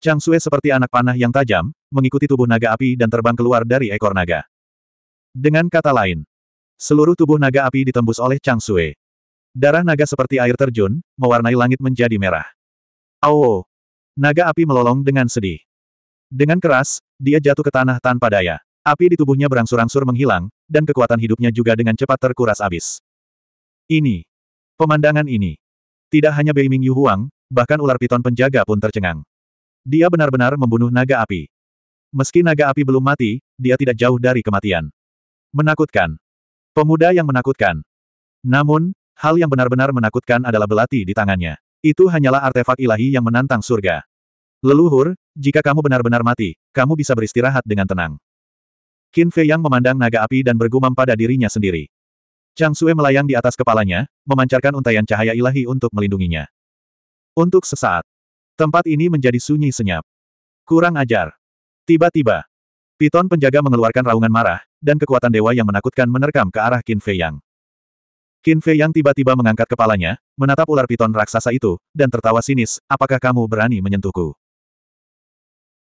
Chang Sue seperti anak panah yang tajam, mengikuti tubuh naga api dan terbang keluar dari ekor naga. Dengan kata lain, seluruh tubuh naga api ditembus oleh Chang Sue. Darah naga seperti air terjun, mewarnai langit menjadi merah. Ao! Naga api melolong dengan sedih. Dengan keras, dia jatuh ke tanah tanpa daya. Api di tubuhnya berangsur-angsur menghilang, dan kekuatan hidupnya juga dengan cepat terkuras habis. Ini. Pemandangan ini. Tidak hanya Beiming Yu Huang, bahkan ular piton penjaga pun tercengang. Dia benar-benar membunuh naga api. Meski naga api belum mati, dia tidak jauh dari kematian. Menakutkan. Pemuda yang menakutkan. Namun, hal yang benar-benar menakutkan adalah belati di tangannya. Itu hanyalah artefak ilahi yang menantang surga. Leluhur, jika kamu benar-benar mati, kamu bisa beristirahat dengan tenang. Qin Fei Yang memandang naga api dan bergumam pada dirinya sendiri. Chang Sue melayang di atas kepalanya, memancarkan untayan cahaya ilahi untuk melindunginya. Untuk sesaat, tempat ini menjadi sunyi senyap. Kurang ajar. Tiba-tiba, Piton penjaga mengeluarkan raungan marah, dan kekuatan dewa yang menakutkan menerkam ke arah Qin Fei Yang. Qin Fei Yang tiba-tiba mengangkat kepalanya, menatap ular piton raksasa itu, dan tertawa sinis, apakah kamu berani menyentuhku?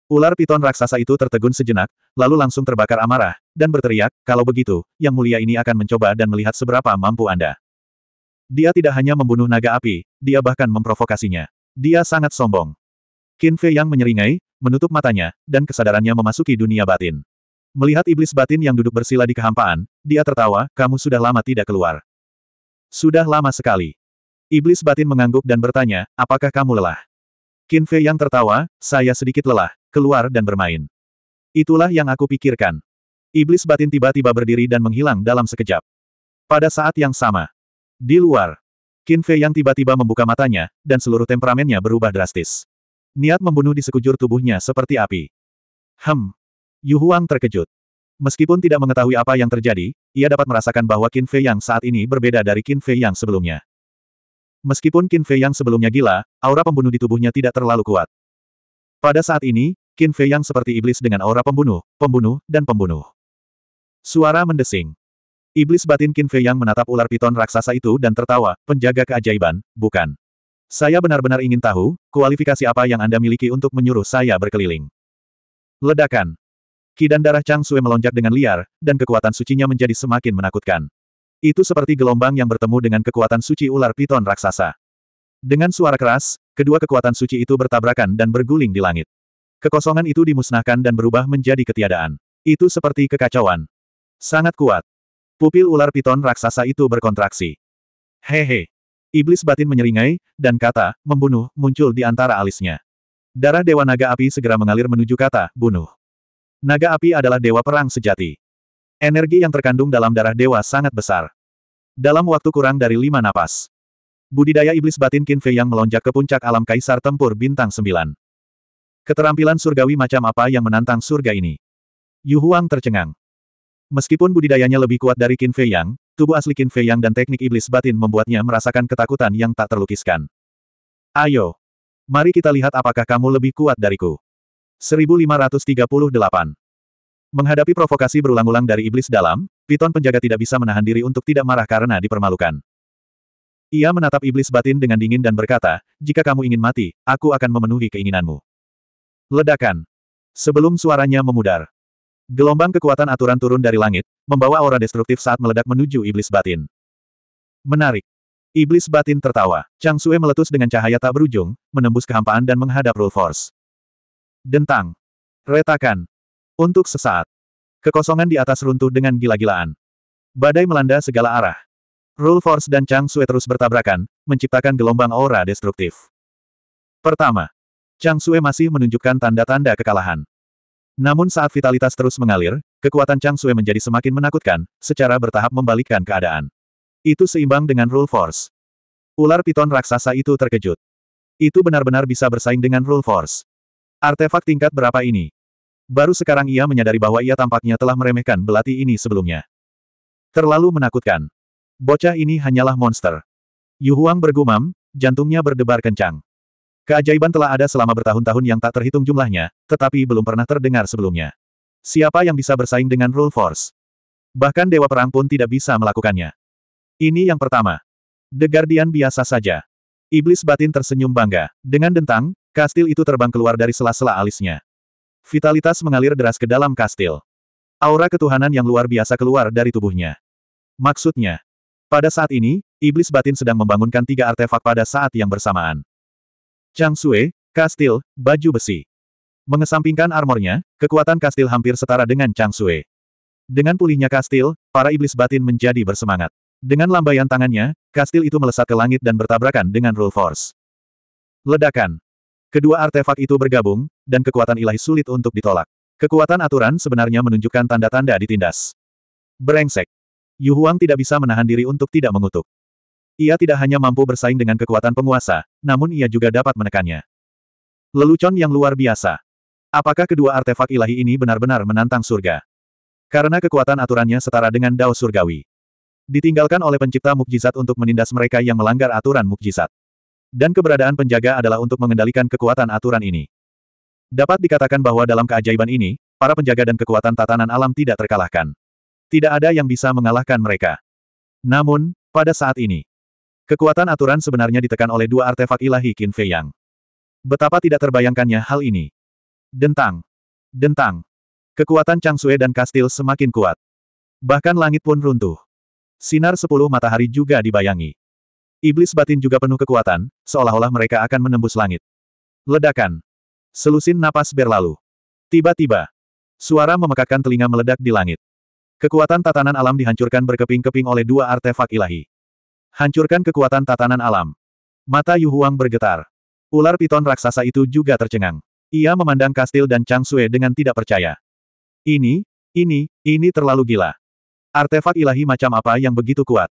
Ular piton raksasa itu tertegun sejenak, lalu langsung terbakar amarah, dan berteriak, kalau begitu, yang mulia ini akan mencoba dan melihat seberapa mampu Anda. Dia tidak hanya membunuh naga api, dia bahkan memprovokasinya. Dia sangat sombong. Qin Fei yang menyeringai, menutup matanya, dan kesadarannya memasuki dunia batin. Melihat iblis batin yang duduk bersila di kehampaan, dia tertawa, kamu sudah lama tidak keluar. Sudah lama sekali. Iblis batin mengangguk dan bertanya, apakah kamu lelah? Qin Fei yang tertawa, saya sedikit lelah, keluar dan bermain. Itulah yang aku pikirkan. Iblis batin tiba-tiba berdiri dan menghilang dalam sekejap. Pada saat yang sama, di luar, Qin Fei yang tiba-tiba membuka matanya, dan seluruh temperamennya berubah drastis. Niat membunuh di sekujur tubuhnya seperti api. Hem. Yu Huang terkejut. Meskipun tidak mengetahui apa yang terjadi, ia dapat merasakan bahwa Qin Fei Yang saat ini berbeda dari Qin Fei Yang sebelumnya. Meskipun Qin Fei Yang sebelumnya gila, aura pembunuh di tubuhnya tidak terlalu kuat. Pada saat ini, Qin Fei yang seperti iblis dengan aura pembunuh, pembunuh, dan pembunuh. Suara mendesing. Iblis batin Qin Fei yang menatap ular piton raksasa itu dan tertawa, penjaga keajaiban, bukan. Saya benar-benar ingin tahu, kualifikasi apa yang Anda miliki untuk menyuruh saya berkeliling. Ledakan. Kidan darah Chang Sue melonjak dengan liar, dan kekuatan sucinya menjadi semakin menakutkan. Itu seperti gelombang yang bertemu dengan kekuatan suci ular piton raksasa. Dengan suara keras, kedua kekuatan suci itu bertabrakan dan berguling di langit. Kekosongan itu dimusnahkan dan berubah menjadi ketiadaan. Itu seperti kekacauan. Sangat kuat. Pupil ular piton raksasa itu berkontraksi. Hehe. Iblis batin menyeringai, dan kata, membunuh, muncul di antara alisnya. Darah Dewa Naga Api segera mengalir menuju kata, bunuh. Naga Api adalah dewa perang sejati. Energi yang terkandung dalam darah dewa sangat besar. Dalam waktu kurang dari lima napas. Budidaya iblis batin Qin yang melonjak ke puncak alam kaisar tempur bintang 9. Keterampilan surgawi macam apa yang menantang surga ini? Yu Huang tercengang. Meskipun budidayanya lebih kuat dari Qin Fei Yang, tubuh asli Qin Fei Yang dan teknik iblis batin membuatnya merasakan ketakutan yang tak terlukiskan. Ayo. Mari kita lihat apakah kamu lebih kuat dariku. 1538. Menghadapi provokasi berulang-ulang dari iblis dalam, Piton penjaga tidak bisa menahan diri untuk tidak marah karena dipermalukan. Ia menatap iblis batin dengan dingin dan berkata, jika kamu ingin mati, aku akan memenuhi keinginanmu. Ledakan. Sebelum suaranya memudar. Gelombang kekuatan aturan turun dari langit, membawa aura destruktif saat meledak menuju iblis batin. Menarik. Iblis batin tertawa. Chang Sue meletus dengan cahaya tak berujung, menembus kehampaan dan menghadap Rule Force. Dentang. Retakan. Untuk sesaat. Kekosongan di atas runtuh dengan gila-gilaan. Badai melanda segala arah. Rule Force dan Chang Sue terus bertabrakan, menciptakan gelombang aura destruktif. Pertama, Chang Sue masih menunjukkan tanda-tanda kekalahan. Namun saat vitalitas terus mengalir, kekuatan Chang Sue menjadi semakin menakutkan, secara bertahap membalikkan keadaan. Itu seimbang dengan Rule Force. Ular piton raksasa itu terkejut. Itu benar-benar bisa bersaing dengan Rule Force. Artefak tingkat berapa ini? Baru sekarang ia menyadari bahwa ia tampaknya telah meremehkan belati ini sebelumnya. Terlalu menakutkan. Bocah ini hanyalah monster. Yu Huang bergumam, jantungnya berdebar kencang. Keajaiban telah ada selama bertahun-tahun yang tak terhitung jumlahnya, tetapi belum pernah terdengar sebelumnya. Siapa yang bisa bersaing dengan Rule Force? Bahkan Dewa Perang pun tidak bisa melakukannya. Ini yang pertama. The Guardian biasa saja. Iblis batin tersenyum bangga. Dengan dentang, kastil itu terbang keluar dari sela-sela alisnya. Vitalitas mengalir deras ke dalam kastil. Aura ketuhanan yang luar biasa keluar dari tubuhnya. Maksudnya, pada saat ini, iblis batin sedang membangunkan tiga artefak pada saat yang bersamaan. Chang Sue, kastil, baju besi. Mengesampingkan armornya, kekuatan kastil hampir setara dengan Chang Sue. Dengan pulihnya kastil, para iblis batin menjadi bersemangat. Dengan lambaian tangannya, kastil itu melesat ke langit dan bertabrakan dengan Rule Force. Ledakan. Kedua artefak itu bergabung, dan kekuatan ilahi sulit untuk ditolak. Kekuatan aturan sebenarnya menunjukkan tanda-tanda ditindas. Berengsek. Yu Huang tidak bisa menahan diri untuk tidak mengutuk. Ia tidak hanya mampu bersaing dengan kekuatan penguasa, namun ia juga dapat menekannya. Lelucon yang luar biasa. Apakah kedua artefak ilahi ini benar-benar menantang surga? Karena kekuatan aturannya setara dengan dao surgawi. Ditinggalkan oleh pencipta mukjizat untuk menindas mereka yang melanggar aturan mukjizat. Dan keberadaan penjaga adalah untuk mengendalikan kekuatan aturan ini. Dapat dikatakan bahwa dalam keajaiban ini, para penjaga dan kekuatan tatanan alam tidak terkalahkan. Tidak ada yang bisa mengalahkan mereka. Namun, pada saat ini, Kekuatan aturan sebenarnya ditekan oleh dua artefak ilahi Qin Fei Yang. Betapa tidak terbayangkannya hal ini. Dentang. Dentang. Kekuatan Chang Sue dan Kastil semakin kuat. Bahkan langit pun runtuh. Sinar sepuluh matahari juga dibayangi. Iblis batin juga penuh kekuatan, seolah-olah mereka akan menembus langit. Ledakan. Selusin napas berlalu. Tiba-tiba. Suara memekakan telinga meledak di langit. Kekuatan tatanan alam dihancurkan berkeping-keping oleh dua artefak ilahi. Hancurkan kekuatan tatanan alam. Mata Yu Huang bergetar. Ular piton raksasa itu juga tercengang. Ia memandang Kastil dan Chang Sue dengan tidak percaya. Ini, ini, ini terlalu gila. Artefak ilahi macam apa yang begitu kuat?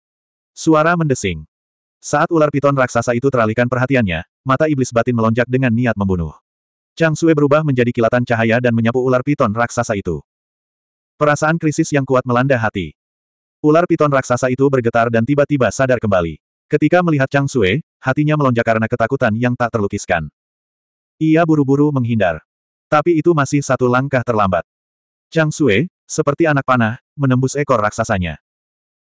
Suara mendesing. Saat ular piton raksasa itu teralihkan perhatiannya, mata iblis batin melonjak dengan niat membunuh. Chang Sue berubah menjadi kilatan cahaya dan menyapu ular piton raksasa itu. Perasaan krisis yang kuat melanda hati. Ular piton raksasa itu bergetar dan tiba-tiba sadar kembali. Ketika melihat Chang Sue, hatinya melonjak karena ketakutan yang tak terlukiskan. Ia buru-buru menghindar. Tapi itu masih satu langkah terlambat. Chang Sue, seperti anak panah, menembus ekor raksasanya.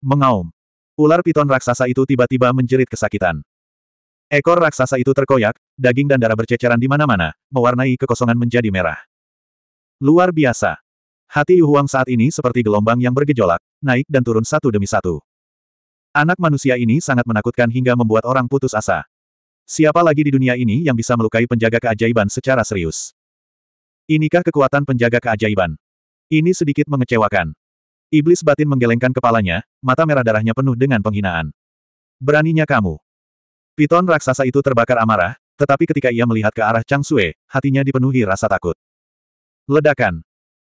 Mengaum. Ular piton raksasa itu tiba-tiba menjerit kesakitan. Ekor raksasa itu terkoyak, daging dan darah berceceran di mana-mana, mewarnai kekosongan menjadi merah. Luar biasa. Hati Yu Huang saat ini seperti gelombang yang bergejolak, naik dan turun satu demi satu. Anak manusia ini sangat menakutkan hingga membuat orang putus asa. Siapa lagi di dunia ini yang bisa melukai penjaga keajaiban secara serius? Inikah kekuatan penjaga keajaiban? Ini sedikit mengecewakan. Iblis batin menggelengkan kepalanya, mata merah darahnya penuh dengan penghinaan. Beraninya kamu. Piton raksasa itu terbakar amarah, tetapi ketika ia melihat ke arah Chang Sue, hatinya dipenuhi rasa takut. Ledakan.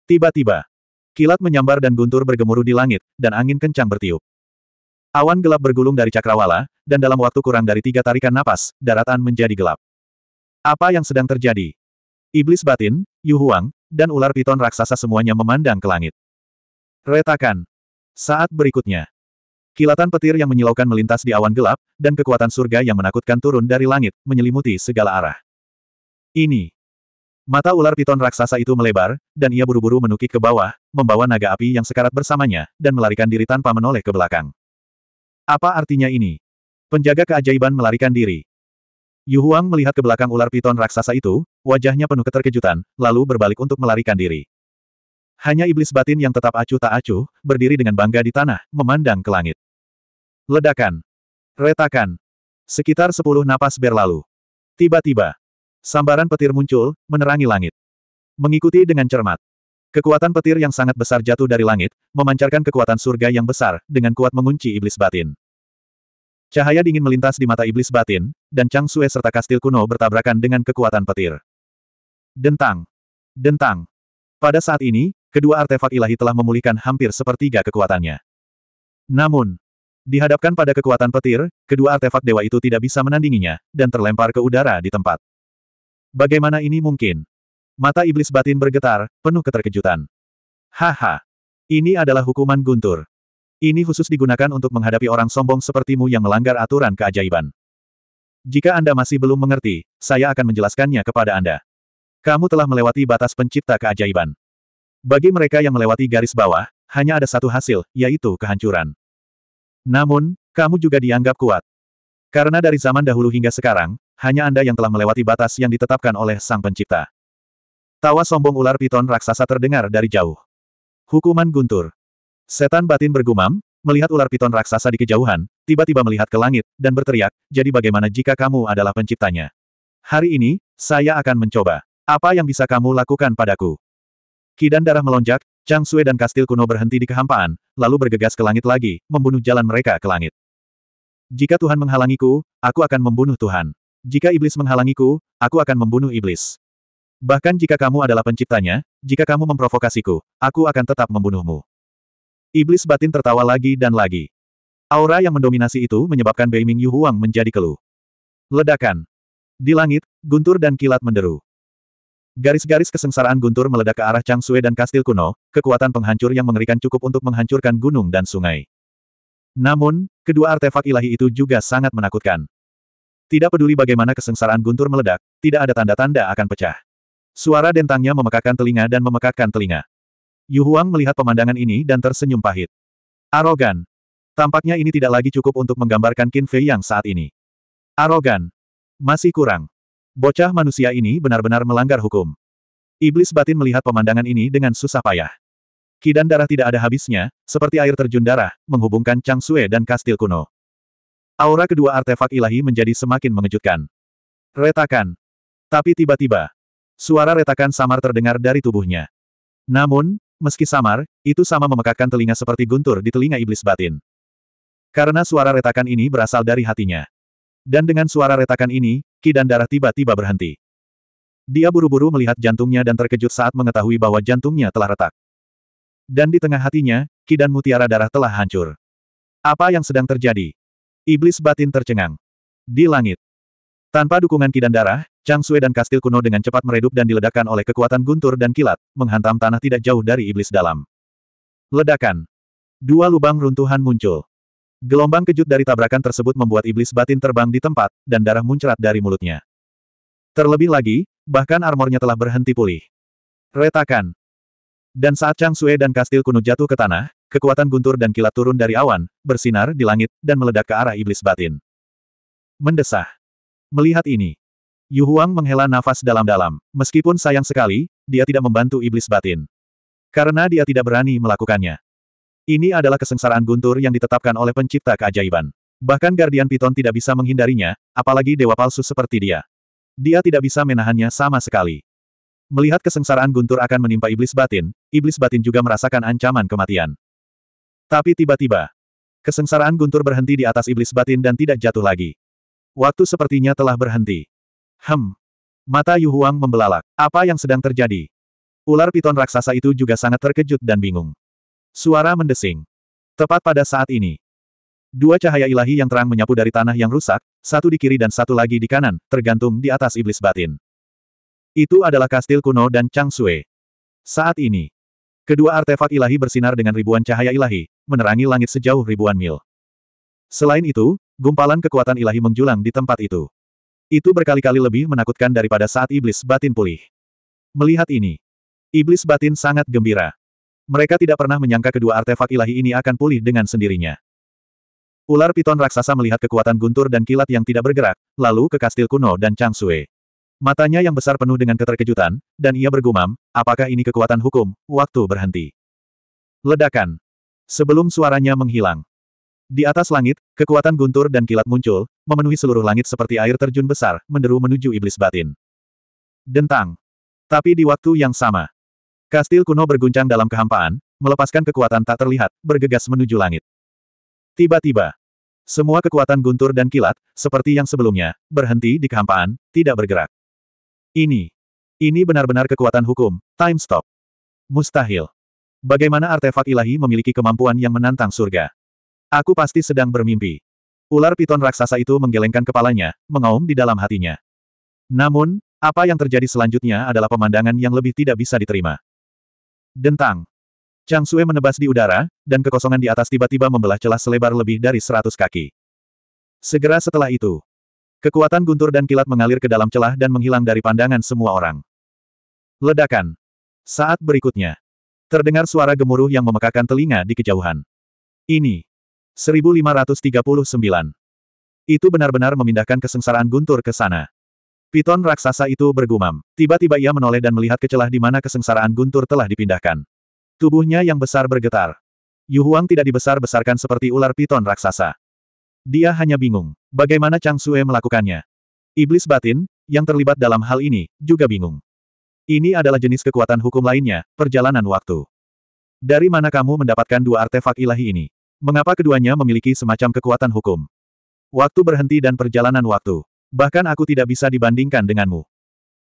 Tiba-tiba, kilat menyambar dan guntur bergemuruh di langit, dan angin kencang bertiup. Awan gelap bergulung dari cakrawala, dan dalam waktu kurang dari tiga tarikan napas, daratan menjadi gelap. Apa yang sedang terjadi? Iblis batin, Yu Huang, dan ular piton raksasa semuanya memandang ke langit. Retakan. Saat berikutnya. Kilatan petir yang menyilaukan melintas di awan gelap, dan kekuatan surga yang menakutkan turun dari langit, menyelimuti segala arah. Ini. Mata ular piton raksasa itu melebar, dan ia buru-buru menukik ke bawah, membawa naga api yang sekarat bersamanya, dan melarikan diri tanpa menoleh ke belakang. Apa artinya ini? Penjaga keajaiban melarikan diri. Yu Huang melihat ke belakang ular piton raksasa itu, wajahnya penuh keterkejutan, lalu berbalik untuk melarikan diri. Hanya iblis batin yang tetap acuh tak acuh, berdiri dengan bangga di tanah, memandang ke langit. Ledakan. Retakan. Sekitar sepuluh napas berlalu. Tiba-tiba, Sambaran petir muncul, menerangi langit. Mengikuti dengan cermat. Kekuatan petir yang sangat besar jatuh dari langit, memancarkan kekuatan surga yang besar, dengan kuat mengunci iblis batin. Cahaya dingin melintas di mata iblis batin, dan Chang Sue serta kastil kuno bertabrakan dengan kekuatan petir. Dentang. Dentang. Pada saat ini, kedua artefak ilahi telah memulihkan hampir sepertiga kekuatannya. Namun, dihadapkan pada kekuatan petir, kedua artefak dewa itu tidak bisa menandinginya, dan terlempar ke udara di tempat. Bagaimana ini mungkin? Mata iblis batin bergetar, penuh keterkejutan. Haha. Ini adalah hukuman guntur. Ini khusus digunakan untuk menghadapi orang sombong sepertimu yang melanggar aturan keajaiban. Jika Anda masih belum mengerti, saya akan menjelaskannya kepada Anda. Kamu telah melewati batas pencipta keajaiban. Bagi mereka yang melewati garis bawah, hanya ada satu hasil, yaitu kehancuran. Namun, kamu juga dianggap kuat. Karena dari zaman dahulu hingga sekarang, hanya Anda yang telah melewati batas yang ditetapkan oleh Sang Pencipta. Tawa sombong ular piton raksasa terdengar dari jauh. Hukuman guntur. Setan batin bergumam, melihat ular piton raksasa di kejauhan, tiba-tiba melihat ke langit, dan berteriak, jadi bagaimana jika kamu adalah penciptanya? Hari ini, saya akan mencoba. Apa yang bisa kamu lakukan padaku? Kidan darah melonjak, Chang Sui dan kastil kuno berhenti di kehampaan, lalu bergegas ke langit lagi, membunuh jalan mereka ke langit. Jika Tuhan menghalangiku, aku akan membunuh Tuhan. Jika iblis menghalangiku, aku akan membunuh iblis. Bahkan jika kamu adalah penciptanya, jika kamu memprovokasiku, aku akan tetap membunuhmu. Iblis batin tertawa lagi dan lagi. Aura yang mendominasi itu menyebabkan Beiming Yu Huang menjadi keluh. Ledakan. Di langit, guntur dan kilat menderu. Garis-garis kesengsaraan guntur meledak ke arah Chang Changsue dan kastil kuno, kekuatan penghancur yang mengerikan cukup untuk menghancurkan gunung dan sungai. Namun, kedua artefak ilahi itu juga sangat menakutkan. Tidak peduli bagaimana kesengsaraan guntur meledak, tidak ada tanda-tanda akan pecah. Suara dentangnya memekakan telinga dan memekakkan telinga. Yu Huang melihat pemandangan ini dan tersenyum pahit. Arogan. Tampaknya ini tidak lagi cukup untuk menggambarkan Qin Fei yang saat ini. Arogan. Masih kurang. Bocah manusia ini benar-benar melanggar hukum. Iblis batin melihat pemandangan ini dengan susah payah. Kidan darah tidak ada habisnya, seperti air terjun darah, menghubungkan Chang Sue dan kastil kuno. Aura kedua artefak ilahi menjadi semakin mengejutkan. Retakan. Tapi tiba-tiba, suara retakan samar terdengar dari tubuhnya. Namun, meski samar, itu sama memekakkan telinga seperti guntur di telinga iblis batin. Karena suara retakan ini berasal dari hatinya. Dan dengan suara retakan ini, ki dan darah tiba-tiba berhenti. Dia buru-buru melihat jantungnya dan terkejut saat mengetahui bahwa jantungnya telah retak. Dan di tengah hatinya, ki dan mutiara darah telah hancur. Apa yang sedang terjadi? Iblis batin tercengang. Di langit. Tanpa dukungan kidan darah, Chang Sui dan kastil kuno dengan cepat meredup dan diledakkan oleh kekuatan guntur dan kilat, menghantam tanah tidak jauh dari iblis dalam. Ledakan. Dua lubang runtuhan muncul. Gelombang kejut dari tabrakan tersebut membuat iblis batin terbang di tempat, dan darah muncrat dari mulutnya. Terlebih lagi, bahkan armornya telah berhenti pulih. Retakan. Dan saat Chang Sui dan kastil kuno jatuh ke tanah, Kekuatan guntur dan kilat turun dari awan, bersinar di langit, dan meledak ke arah iblis batin. Mendesah. Melihat ini, Yu Huang menghela nafas dalam-dalam. Meskipun sayang sekali, dia tidak membantu iblis batin. Karena dia tidak berani melakukannya. Ini adalah kesengsaraan guntur yang ditetapkan oleh pencipta keajaiban. Bahkan Guardian Piton tidak bisa menghindarinya, apalagi dewa palsu seperti dia. Dia tidak bisa menahannya sama sekali. Melihat kesengsaraan guntur akan menimpa iblis batin, iblis batin juga merasakan ancaman kematian. Tapi tiba-tiba, kesengsaraan guntur berhenti di atas iblis batin dan tidak jatuh lagi. Waktu sepertinya telah berhenti. Hem. Mata Yu Huang membelalak. Apa yang sedang terjadi? Ular piton raksasa itu juga sangat terkejut dan bingung. Suara mendesing. Tepat pada saat ini. Dua cahaya ilahi yang terang menyapu dari tanah yang rusak, satu di kiri dan satu lagi di kanan, tergantung di atas iblis batin. Itu adalah kastil kuno dan Chang Sui. Saat ini, kedua artefak ilahi bersinar dengan ribuan cahaya ilahi, menerangi langit sejauh ribuan mil. Selain itu, gumpalan kekuatan ilahi menjulang di tempat itu. Itu berkali-kali lebih menakutkan daripada saat iblis batin pulih. Melihat ini, iblis batin sangat gembira. Mereka tidak pernah menyangka kedua artefak ilahi ini akan pulih dengan sendirinya. Ular piton raksasa melihat kekuatan guntur dan kilat yang tidak bergerak, lalu ke kastil kuno dan Chang Sui. Matanya yang besar penuh dengan keterkejutan, dan ia bergumam, apakah ini kekuatan hukum, waktu berhenti. Ledakan. Sebelum suaranya menghilang. Di atas langit, kekuatan guntur dan kilat muncul, memenuhi seluruh langit seperti air terjun besar, menderu menuju iblis batin. Dentang. Tapi di waktu yang sama. Kastil kuno berguncang dalam kehampaan, melepaskan kekuatan tak terlihat, bergegas menuju langit. Tiba-tiba. Semua kekuatan guntur dan kilat, seperti yang sebelumnya, berhenti di kehampaan, tidak bergerak. Ini. Ini benar-benar kekuatan hukum, time stop. Mustahil. Bagaimana artefak ilahi memiliki kemampuan yang menantang surga? Aku pasti sedang bermimpi. Ular piton raksasa itu menggelengkan kepalanya, mengaum di dalam hatinya. Namun, apa yang terjadi selanjutnya adalah pemandangan yang lebih tidak bisa diterima. Dentang. Chang Sue menebas di udara, dan kekosongan di atas tiba-tiba membelah celah selebar lebih dari seratus kaki. Segera setelah itu, kekuatan guntur dan kilat mengalir ke dalam celah dan menghilang dari pandangan semua orang. Ledakan. Saat berikutnya, Terdengar suara gemuruh yang memekakan telinga di kejauhan. Ini. 1539. Itu benar-benar memindahkan kesengsaraan Guntur ke sana. Piton raksasa itu bergumam. Tiba-tiba ia menoleh dan melihat ke celah di mana kesengsaraan Guntur telah dipindahkan. Tubuhnya yang besar bergetar. Yu Huang tidak dibesar-besarkan seperti ular piton raksasa. Dia hanya bingung. Bagaimana Chang Sue melakukannya? Iblis batin, yang terlibat dalam hal ini, juga bingung. Ini adalah jenis kekuatan hukum lainnya, perjalanan waktu. Dari mana kamu mendapatkan dua artefak ilahi ini? Mengapa keduanya memiliki semacam kekuatan hukum? Waktu berhenti dan perjalanan waktu. Bahkan aku tidak bisa dibandingkan denganmu.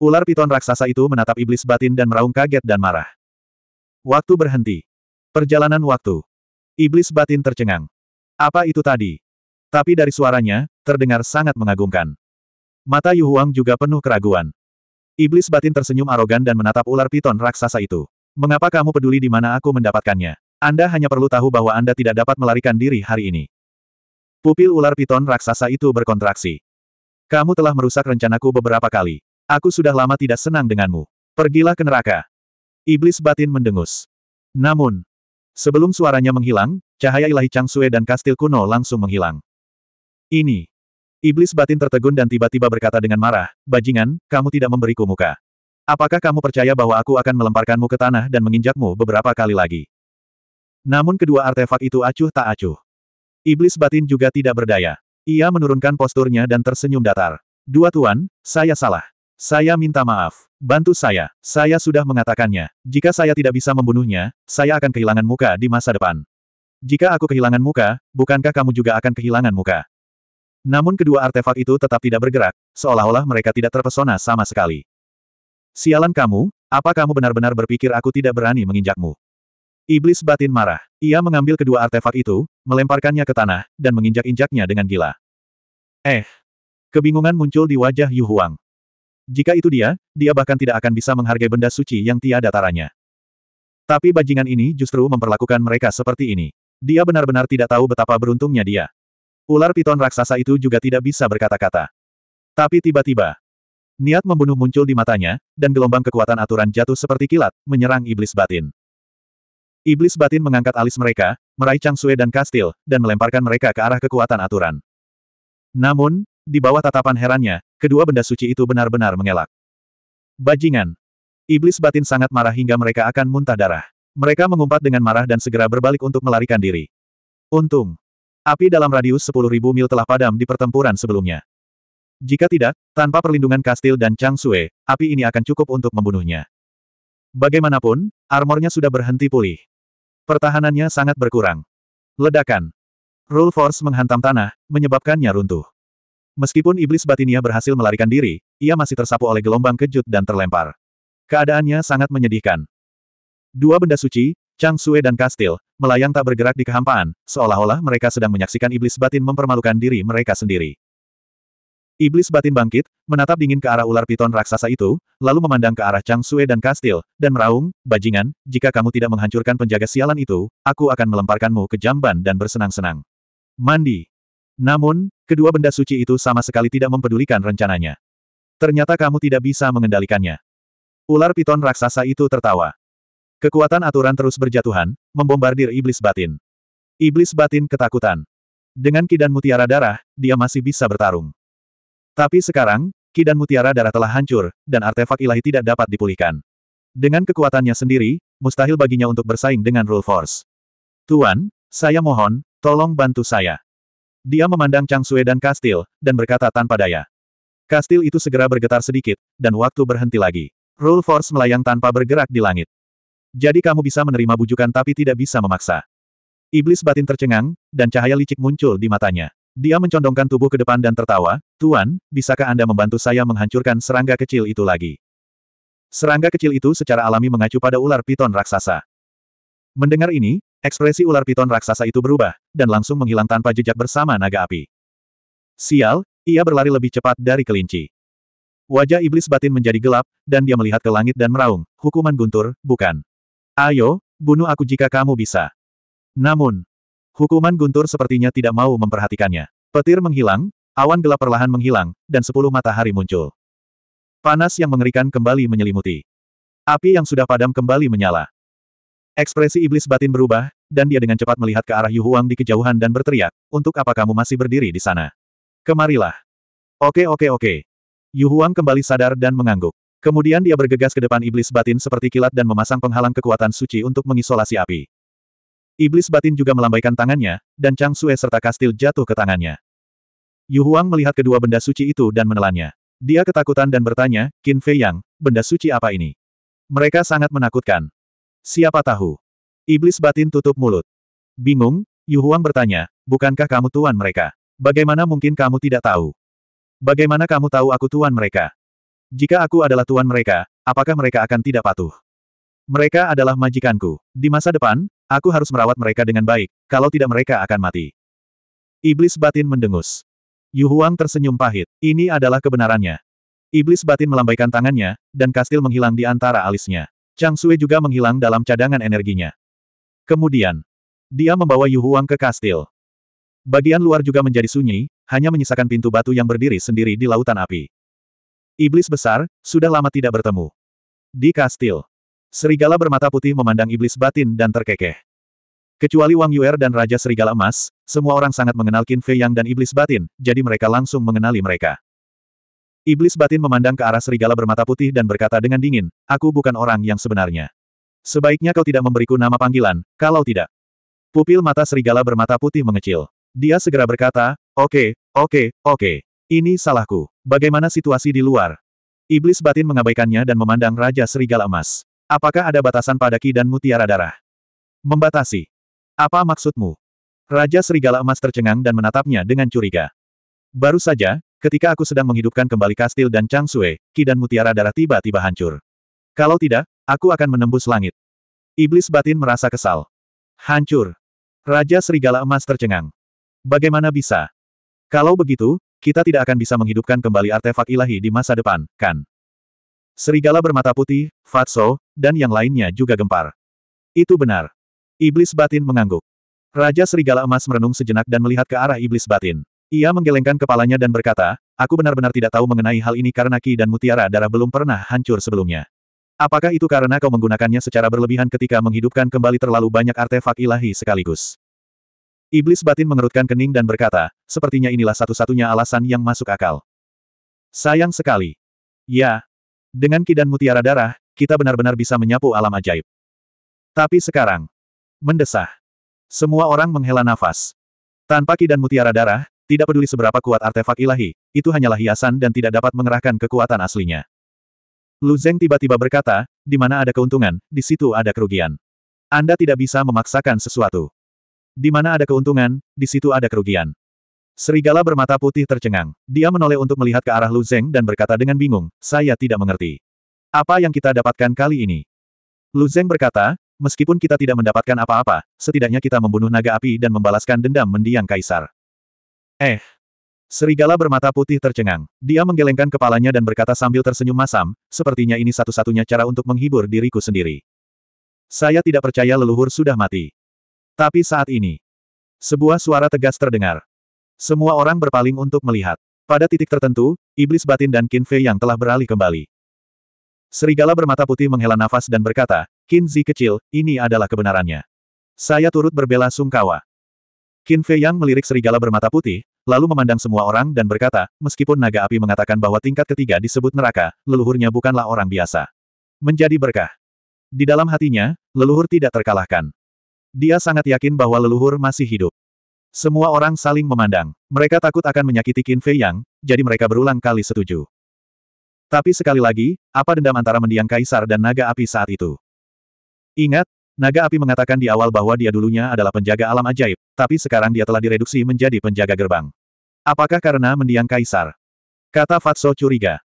Ular piton raksasa itu menatap iblis batin dan meraung kaget dan marah. Waktu berhenti. Perjalanan waktu. Iblis batin tercengang. Apa itu tadi? Tapi dari suaranya, terdengar sangat mengagumkan. Mata Yu Huang juga penuh keraguan. Iblis batin tersenyum arogan dan menatap ular piton raksasa itu. Mengapa kamu peduli di mana aku mendapatkannya? Anda hanya perlu tahu bahwa Anda tidak dapat melarikan diri hari ini. Pupil ular piton raksasa itu berkontraksi. Kamu telah merusak rencanaku beberapa kali. Aku sudah lama tidak senang denganmu. Pergilah ke neraka. Iblis batin mendengus. Namun, sebelum suaranya menghilang, cahaya ilahi Chang Sue dan kastil kuno langsung menghilang. Ini Iblis batin tertegun dan tiba-tiba berkata dengan marah, Bajingan, kamu tidak memberiku muka. Apakah kamu percaya bahwa aku akan melemparkanmu ke tanah dan menginjakmu beberapa kali lagi? Namun kedua artefak itu acuh tak acuh. Iblis batin juga tidak berdaya. Ia menurunkan posturnya dan tersenyum datar. Dua tuan, saya salah. Saya minta maaf. Bantu saya. Saya sudah mengatakannya. Jika saya tidak bisa membunuhnya, saya akan kehilangan muka di masa depan. Jika aku kehilangan muka, bukankah kamu juga akan kehilangan muka? Namun kedua artefak itu tetap tidak bergerak, seolah-olah mereka tidak terpesona sama sekali. Sialan kamu, apa kamu benar-benar berpikir aku tidak berani menginjakmu? Iblis batin marah. Ia mengambil kedua artefak itu, melemparkannya ke tanah, dan menginjak-injaknya dengan gila. Eh! Kebingungan muncul di wajah Yu Huang. Jika itu dia, dia bahkan tidak akan bisa menghargai benda suci yang tiada taranya. Tapi bajingan ini justru memperlakukan mereka seperti ini. Dia benar-benar tidak tahu betapa beruntungnya dia. Ular piton raksasa itu juga tidak bisa berkata-kata. Tapi tiba-tiba, niat membunuh muncul di matanya, dan gelombang kekuatan aturan jatuh seperti kilat, menyerang iblis batin. Iblis batin mengangkat alis mereka, meraih Chang Sue dan Kastil, dan melemparkan mereka ke arah kekuatan aturan. Namun, di bawah tatapan herannya, kedua benda suci itu benar-benar mengelak. Bajingan. Iblis batin sangat marah hingga mereka akan muntah darah. Mereka mengumpat dengan marah dan segera berbalik untuk melarikan diri. Untung, Api dalam radius 10.000 mil telah padam di pertempuran sebelumnya. Jika tidak, tanpa perlindungan Kastil dan Chang Sue, api ini akan cukup untuk membunuhnya. Bagaimanapun, armornya sudah berhenti pulih. Pertahanannya sangat berkurang. Ledakan. Rule Force menghantam tanah, menyebabkannya runtuh. Meskipun iblis batinia berhasil melarikan diri, ia masih tersapu oleh gelombang kejut dan terlempar. Keadaannya sangat menyedihkan. Dua benda suci, Chang Sue dan Kastil, melayang tak bergerak di kehampaan, seolah-olah mereka sedang menyaksikan iblis batin mempermalukan diri mereka sendiri. Iblis batin bangkit, menatap dingin ke arah ular piton raksasa itu, lalu memandang ke arah Chang Sue dan Kastil, dan meraung, bajingan, jika kamu tidak menghancurkan penjaga sialan itu, aku akan melemparkanmu ke jamban dan bersenang-senang. Mandi. Namun, kedua benda suci itu sama sekali tidak mempedulikan rencananya. Ternyata kamu tidak bisa mengendalikannya. Ular piton raksasa itu tertawa. Kekuatan aturan terus berjatuhan, membombardir iblis batin. Iblis batin ketakutan. Dengan Kidan Mutiara Darah, dia masih bisa bertarung. Tapi sekarang, Kidan Mutiara Darah telah hancur, dan artefak ilahi tidak dapat dipulihkan. Dengan kekuatannya sendiri, mustahil baginya untuk bersaing dengan Rule Force. Tuan, saya mohon, tolong bantu saya. Dia memandang Chang Sue dan Kastil, dan berkata tanpa daya. Kastil itu segera bergetar sedikit, dan waktu berhenti lagi. Rule Force melayang tanpa bergerak di langit. Jadi kamu bisa menerima bujukan tapi tidak bisa memaksa. Iblis batin tercengang, dan cahaya licik muncul di matanya. Dia mencondongkan tubuh ke depan dan tertawa, Tuan, bisakah Anda membantu saya menghancurkan serangga kecil itu lagi? Serangga kecil itu secara alami mengacu pada ular piton raksasa. Mendengar ini, ekspresi ular piton raksasa itu berubah, dan langsung menghilang tanpa jejak bersama naga api. Sial, ia berlari lebih cepat dari kelinci. Wajah iblis batin menjadi gelap, dan dia melihat ke langit dan meraung, hukuman guntur, bukan. Ayo, bunuh aku jika kamu bisa. Namun, hukuman guntur sepertinya tidak mau memperhatikannya. Petir menghilang, awan gelap perlahan menghilang, dan sepuluh matahari muncul. Panas yang mengerikan kembali menyelimuti. Api yang sudah padam kembali menyala. Ekspresi iblis batin berubah, dan dia dengan cepat melihat ke arah Yu Huang di kejauhan dan berteriak, untuk apa kamu masih berdiri di sana? Kemarilah. Oke oke oke. Yu Huang kembali sadar dan mengangguk. Kemudian dia bergegas ke depan iblis batin seperti kilat dan memasang penghalang kekuatan suci untuk mengisolasi api. Iblis batin juga melambaikan tangannya, dan Chang Sue serta kastil jatuh ke tangannya. Yu Huang melihat kedua benda suci itu dan menelannya. Dia ketakutan dan bertanya, Qin Fei Yang, benda suci apa ini? Mereka sangat menakutkan. Siapa tahu? Iblis batin tutup mulut. Bingung, Yu Huang bertanya, bukankah kamu tuan mereka? Bagaimana mungkin kamu tidak tahu? Bagaimana kamu tahu aku tuan mereka? Jika aku adalah tuan mereka, apakah mereka akan tidak patuh? Mereka adalah majikanku. Di masa depan, aku harus merawat mereka dengan baik, kalau tidak mereka akan mati. Iblis batin mendengus. Yu Huang tersenyum pahit. Ini adalah kebenarannya. Iblis batin melambaikan tangannya, dan kastil menghilang di antara alisnya. Chang Sui juga menghilang dalam cadangan energinya. Kemudian, dia membawa Yu Huang ke kastil. Bagian luar juga menjadi sunyi, hanya menyisakan pintu batu yang berdiri sendiri di lautan api. Iblis besar, sudah lama tidak bertemu. Di kastil. Serigala bermata putih memandang iblis batin dan terkekeh. Kecuali Wang Yuer dan Raja Serigala Emas, semua orang sangat mengenal Qin Fei Yang dan iblis batin, jadi mereka langsung mengenali mereka. Iblis batin memandang ke arah serigala bermata putih dan berkata dengan dingin, aku bukan orang yang sebenarnya. Sebaiknya kau tidak memberiku nama panggilan, kalau tidak. Pupil mata serigala bermata putih mengecil. Dia segera berkata, oke, okay, oke, okay, oke, okay. ini salahku. Bagaimana situasi di luar? Iblis batin mengabaikannya dan memandang Raja Serigala Emas. Apakah ada batasan pada Ki dan Mutiara Darah? Membatasi. Apa maksudmu? Raja Serigala Emas tercengang dan menatapnya dengan curiga. Baru saja, ketika aku sedang menghidupkan kembali kastil dan Chang Sue, Ki dan Mutiara Darah tiba-tiba hancur. Kalau tidak, aku akan menembus langit. Iblis batin merasa kesal. Hancur. Raja Serigala Emas tercengang. Bagaimana bisa? Kalau begitu, kita tidak akan bisa menghidupkan kembali artefak ilahi di masa depan, kan? Serigala bermata putih, Fatso, dan yang lainnya juga gempar. Itu benar. Iblis batin mengangguk. Raja Serigala Emas merenung sejenak dan melihat ke arah iblis batin. Ia menggelengkan kepalanya dan berkata, aku benar-benar tidak tahu mengenai hal ini karena Ki dan Mutiara Darah belum pernah hancur sebelumnya. Apakah itu karena kau menggunakannya secara berlebihan ketika menghidupkan kembali terlalu banyak artefak ilahi sekaligus? Iblis batin mengerutkan kening dan berkata, sepertinya inilah satu-satunya alasan yang masuk akal. Sayang sekali. Ya. Dengan kidan mutiara darah, kita benar-benar bisa menyapu alam ajaib. Tapi sekarang. Mendesah. Semua orang menghela nafas. Tanpa kidan mutiara darah, tidak peduli seberapa kuat artefak ilahi, itu hanyalah hiasan dan tidak dapat mengerahkan kekuatan aslinya. Lu Zeng tiba-tiba berkata, di mana ada keuntungan, di situ ada kerugian. Anda tidak bisa memaksakan sesuatu. Di mana ada keuntungan, di situ ada kerugian. Serigala bermata putih tercengang. Dia menoleh untuk melihat ke arah Lu Zeng dan berkata dengan bingung, saya tidak mengerti. Apa yang kita dapatkan kali ini? Lu Zeng berkata, meskipun kita tidak mendapatkan apa-apa, setidaknya kita membunuh naga api dan membalaskan dendam mendiang kaisar. Eh. Serigala bermata putih tercengang. Dia menggelengkan kepalanya dan berkata sambil tersenyum masam, sepertinya ini satu-satunya cara untuk menghibur diriku sendiri. Saya tidak percaya leluhur sudah mati. Tapi saat ini, sebuah suara tegas terdengar. Semua orang berpaling untuk melihat. Pada titik tertentu, iblis batin dan Qin Fei yang telah beralih kembali. Serigala bermata putih menghela nafas dan berkata, Qin Zi kecil, ini adalah kebenarannya. Saya turut berbela sungkawa. Qin Fei yang melirik serigala bermata putih, lalu memandang semua orang dan berkata, meskipun naga api mengatakan bahwa tingkat ketiga disebut neraka, leluhurnya bukanlah orang biasa. Menjadi berkah. Di dalam hatinya, leluhur tidak terkalahkan. Dia sangat yakin bahwa leluhur masih hidup. Semua orang saling memandang. Mereka takut akan menyakiti Qin Fei Yang, jadi mereka berulang kali setuju. Tapi sekali lagi, apa dendam antara mendiang kaisar dan naga api saat itu? Ingat, naga api mengatakan di awal bahwa dia dulunya adalah penjaga alam ajaib, tapi sekarang dia telah direduksi menjadi penjaga gerbang. Apakah karena mendiang kaisar? Kata Fatso curiga.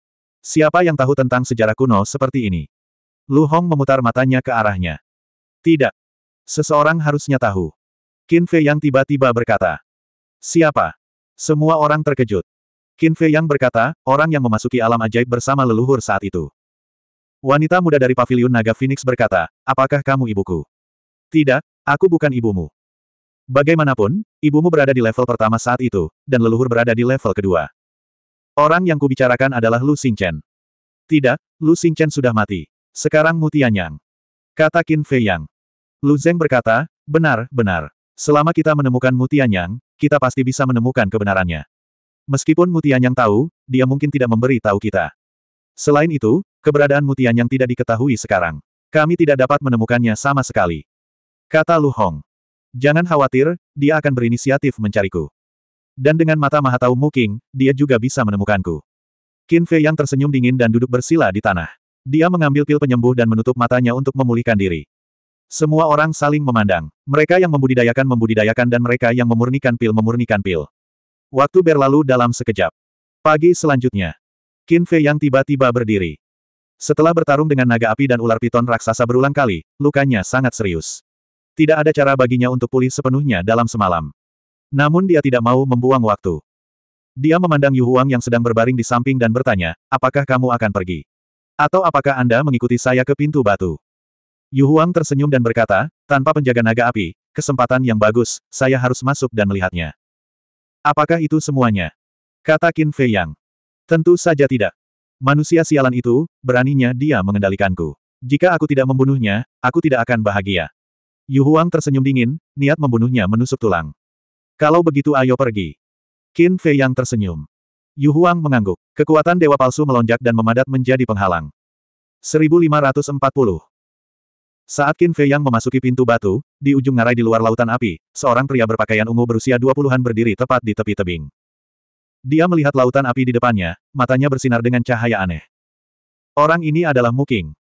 Siapa yang tahu tentang sejarah kuno seperti ini? Lu Hong memutar matanya ke arahnya. Tidak, Seseorang harusnya tahu. Qin Fei Yang tiba-tiba berkata. Siapa? Semua orang terkejut. Qin Fei Yang berkata, orang yang memasuki alam ajaib bersama leluhur saat itu. Wanita muda dari Paviliun naga Phoenix berkata, apakah kamu ibuku? Tidak, aku bukan ibumu. Bagaimanapun, ibumu berada di level pertama saat itu, dan leluhur berada di level kedua. Orang yang kubicarakan adalah Lu Xingchen. Tidak, Lu Xingchen sudah mati. Sekarang Mutianyang. Kata Qin Fei Yang. Lu Zeng berkata, benar, benar. Selama kita menemukan Mutianyang, kita pasti bisa menemukan kebenarannya. Meskipun Mutianyang tahu, dia mungkin tidak memberi tahu kita. Selain itu, keberadaan Mutianyang tidak diketahui sekarang. Kami tidak dapat menemukannya sama sekali. Kata Lu Hong. Jangan khawatir, dia akan berinisiatif mencariku. Dan dengan mata mahatau Muking, dia juga bisa menemukanku. Qin Fei yang tersenyum dingin dan duduk bersila di tanah. Dia mengambil pil penyembuh dan menutup matanya untuk memulihkan diri. Semua orang saling memandang. Mereka yang membudidayakan membudidayakan dan mereka yang memurnikan pil memurnikan pil. Waktu berlalu dalam sekejap. Pagi selanjutnya. Qin Fei yang tiba-tiba berdiri. Setelah bertarung dengan naga api dan ular piton raksasa berulang kali, lukanya sangat serius. Tidak ada cara baginya untuk pulih sepenuhnya dalam semalam. Namun dia tidak mau membuang waktu. Dia memandang Yu Huang yang sedang berbaring di samping dan bertanya, apakah kamu akan pergi? Atau apakah Anda mengikuti saya ke pintu batu? Yu Huang tersenyum dan berkata, tanpa penjaga naga api, kesempatan yang bagus, saya harus masuk dan melihatnya. Apakah itu semuanya? Kata Qin Fei Yang. Tentu saja tidak. Manusia sialan itu, beraninya dia mengendalikanku. Jika aku tidak membunuhnya, aku tidak akan bahagia. Yu Huang tersenyum dingin, niat membunuhnya menusuk tulang. Kalau begitu ayo pergi. Qin Fei Yang tersenyum. Yu Huang mengangguk. Kekuatan dewa palsu melonjak dan memadat menjadi penghalang. 1540 saat Qin Fei Yang memasuki pintu batu, di ujung ngarai di luar lautan api, seorang pria berpakaian ungu berusia 20-an berdiri tepat di tepi tebing. Dia melihat lautan api di depannya, matanya bersinar dengan cahaya aneh. Orang ini adalah Muking.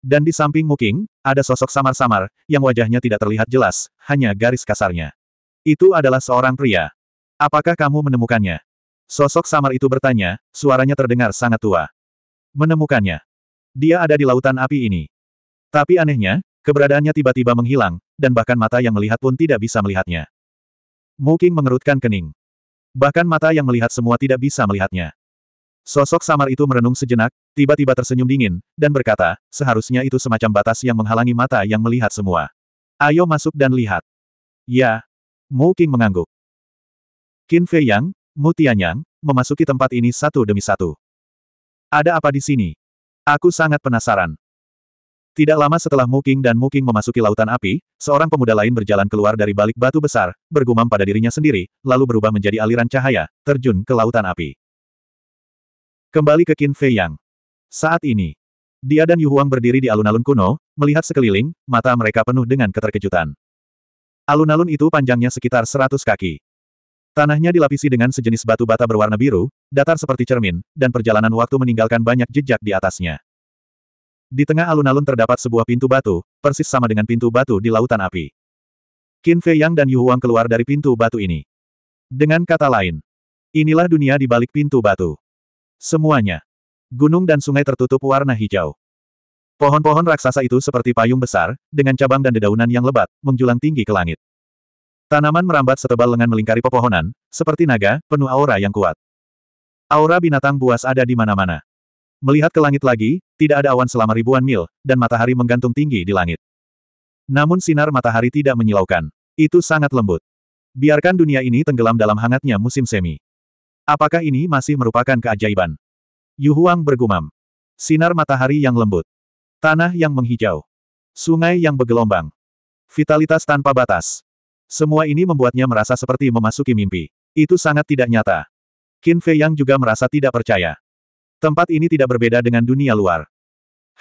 Dan di samping Muking, ada sosok samar-samar, yang wajahnya tidak terlihat jelas, hanya garis kasarnya. Itu adalah seorang pria. Apakah kamu menemukannya? Sosok samar itu bertanya, suaranya terdengar sangat tua. Menemukannya. Dia ada di lautan api ini. Tapi anehnya, keberadaannya tiba-tiba menghilang, dan bahkan mata yang melihat pun tidak bisa melihatnya. Muking mengerutkan kening. Bahkan mata yang melihat semua tidak bisa melihatnya. Sosok samar itu merenung sejenak, tiba-tiba tersenyum dingin, dan berkata, seharusnya itu semacam batas yang menghalangi mata yang melihat semua. Ayo masuk dan lihat. Ya. Mu Qing mengangguk. Qin Fei Yang, Mu Tianyang, memasuki tempat ini satu demi satu. Ada apa di sini? Aku sangat penasaran. Tidak lama setelah Muking dan Muking memasuki lautan api, seorang pemuda lain berjalan keluar dari balik batu besar, bergumam pada dirinya sendiri, lalu berubah menjadi aliran cahaya, terjun ke lautan api. Kembali ke Qin Fei Yang. Saat ini, dia dan Yu Huang berdiri di alun-alun kuno, melihat sekeliling, mata mereka penuh dengan keterkejutan. Alun-alun itu panjangnya sekitar seratus kaki. Tanahnya dilapisi dengan sejenis batu bata berwarna biru, datar seperti cermin, dan perjalanan waktu meninggalkan banyak jejak di atasnya. Di tengah alun-alun terdapat sebuah pintu batu, persis sama dengan pintu batu di lautan api. Qin Fei Yang dan Yu Huang keluar dari pintu batu ini. Dengan kata lain, inilah dunia di balik pintu batu. Semuanya. Gunung dan sungai tertutup warna hijau. Pohon-pohon raksasa itu seperti payung besar, dengan cabang dan dedaunan yang lebat, menjulang tinggi ke langit. Tanaman merambat setebal lengan melingkari pepohonan, seperti naga, penuh aura yang kuat. Aura binatang buas ada di mana-mana. Melihat ke langit lagi, tidak ada awan selama ribuan mil, dan matahari menggantung tinggi di langit. Namun sinar matahari tidak menyilaukan. Itu sangat lembut. Biarkan dunia ini tenggelam dalam hangatnya musim semi. Apakah ini masih merupakan keajaiban? Yu Huang bergumam. Sinar matahari yang lembut. Tanah yang menghijau. Sungai yang bergelombang. Vitalitas tanpa batas. Semua ini membuatnya merasa seperti memasuki mimpi. Itu sangat tidak nyata. Qin Fei Yang juga merasa tidak percaya. Tempat ini tidak berbeda dengan dunia luar.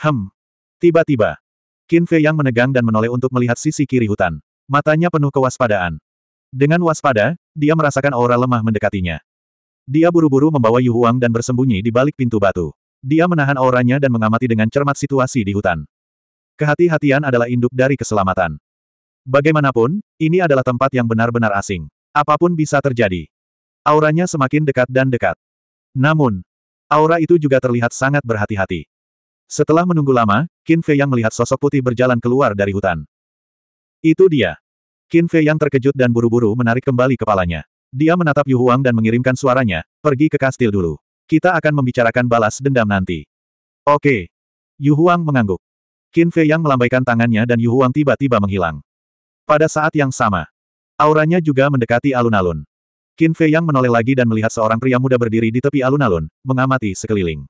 Hem. Tiba-tiba. Qin Fei yang menegang dan menoleh untuk melihat sisi kiri hutan. Matanya penuh kewaspadaan. Dengan waspada, dia merasakan aura lemah mendekatinya. Dia buru-buru membawa Yu Huang dan bersembunyi di balik pintu batu. Dia menahan auranya dan mengamati dengan cermat situasi di hutan. Kehati-hatian adalah induk dari keselamatan. Bagaimanapun, ini adalah tempat yang benar-benar asing. Apapun bisa terjadi. Auranya semakin dekat dan dekat. Namun, Aura itu juga terlihat sangat berhati-hati. Setelah menunggu lama, Qin Fei yang melihat sosok putih berjalan keluar dari hutan. Itu dia. Qin Fei yang terkejut dan buru-buru menarik kembali kepalanya. Dia menatap Yu Huang dan mengirimkan suaranya, pergi ke kastil dulu. Kita akan membicarakan balas dendam nanti. Oke. Yu Huang mengangguk. Qin Fei yang melambaikan tangannya dan Yu Huang tiba-tiba menghilang. Pada saat yang sama, auranya juga mendekati alun-alun. Qin Fei yang menoleh lagi dan melihat seorang pria muda berdiri di tepi alun-alun, mengamati sekeliling.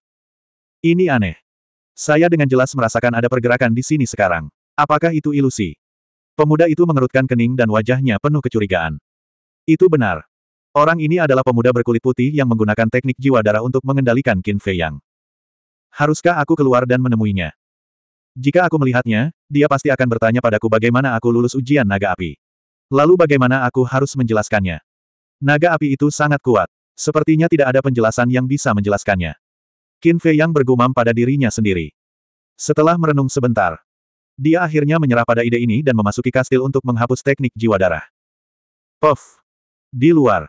Ini aneh. Saya dengan jelas merasakan ada pergerakan di sini sekarang. Apakah itu ilusi? Pemuda itu mengerutkan kening dan wajahnya penuh kecurigaan. Itu benar. Orang ini adalah pemuda berkulit putih yang menggunakan teknik jiwa darah untuk mengendalikan Qin Fei Yang. Haruskah aku keluar dan menemuinya? Jika aku melihatnya, dia pasti akan bertanya padaku bagaimana aku lulus ujian naga api. Lalu bagaimana aku harus menjelaskannya? Naga api itu sangat kuat. Sepertinya tidak ada penjelasan yang bisa menjelaskannya. Qin Fei yang bergumam pada dirinya sendiri. Setelah merenung sebentar, dia akhirnya menyerah pada ide ini dan memasuki kastil untuk menghapus teknik jiwa darah. Puff! Di luar,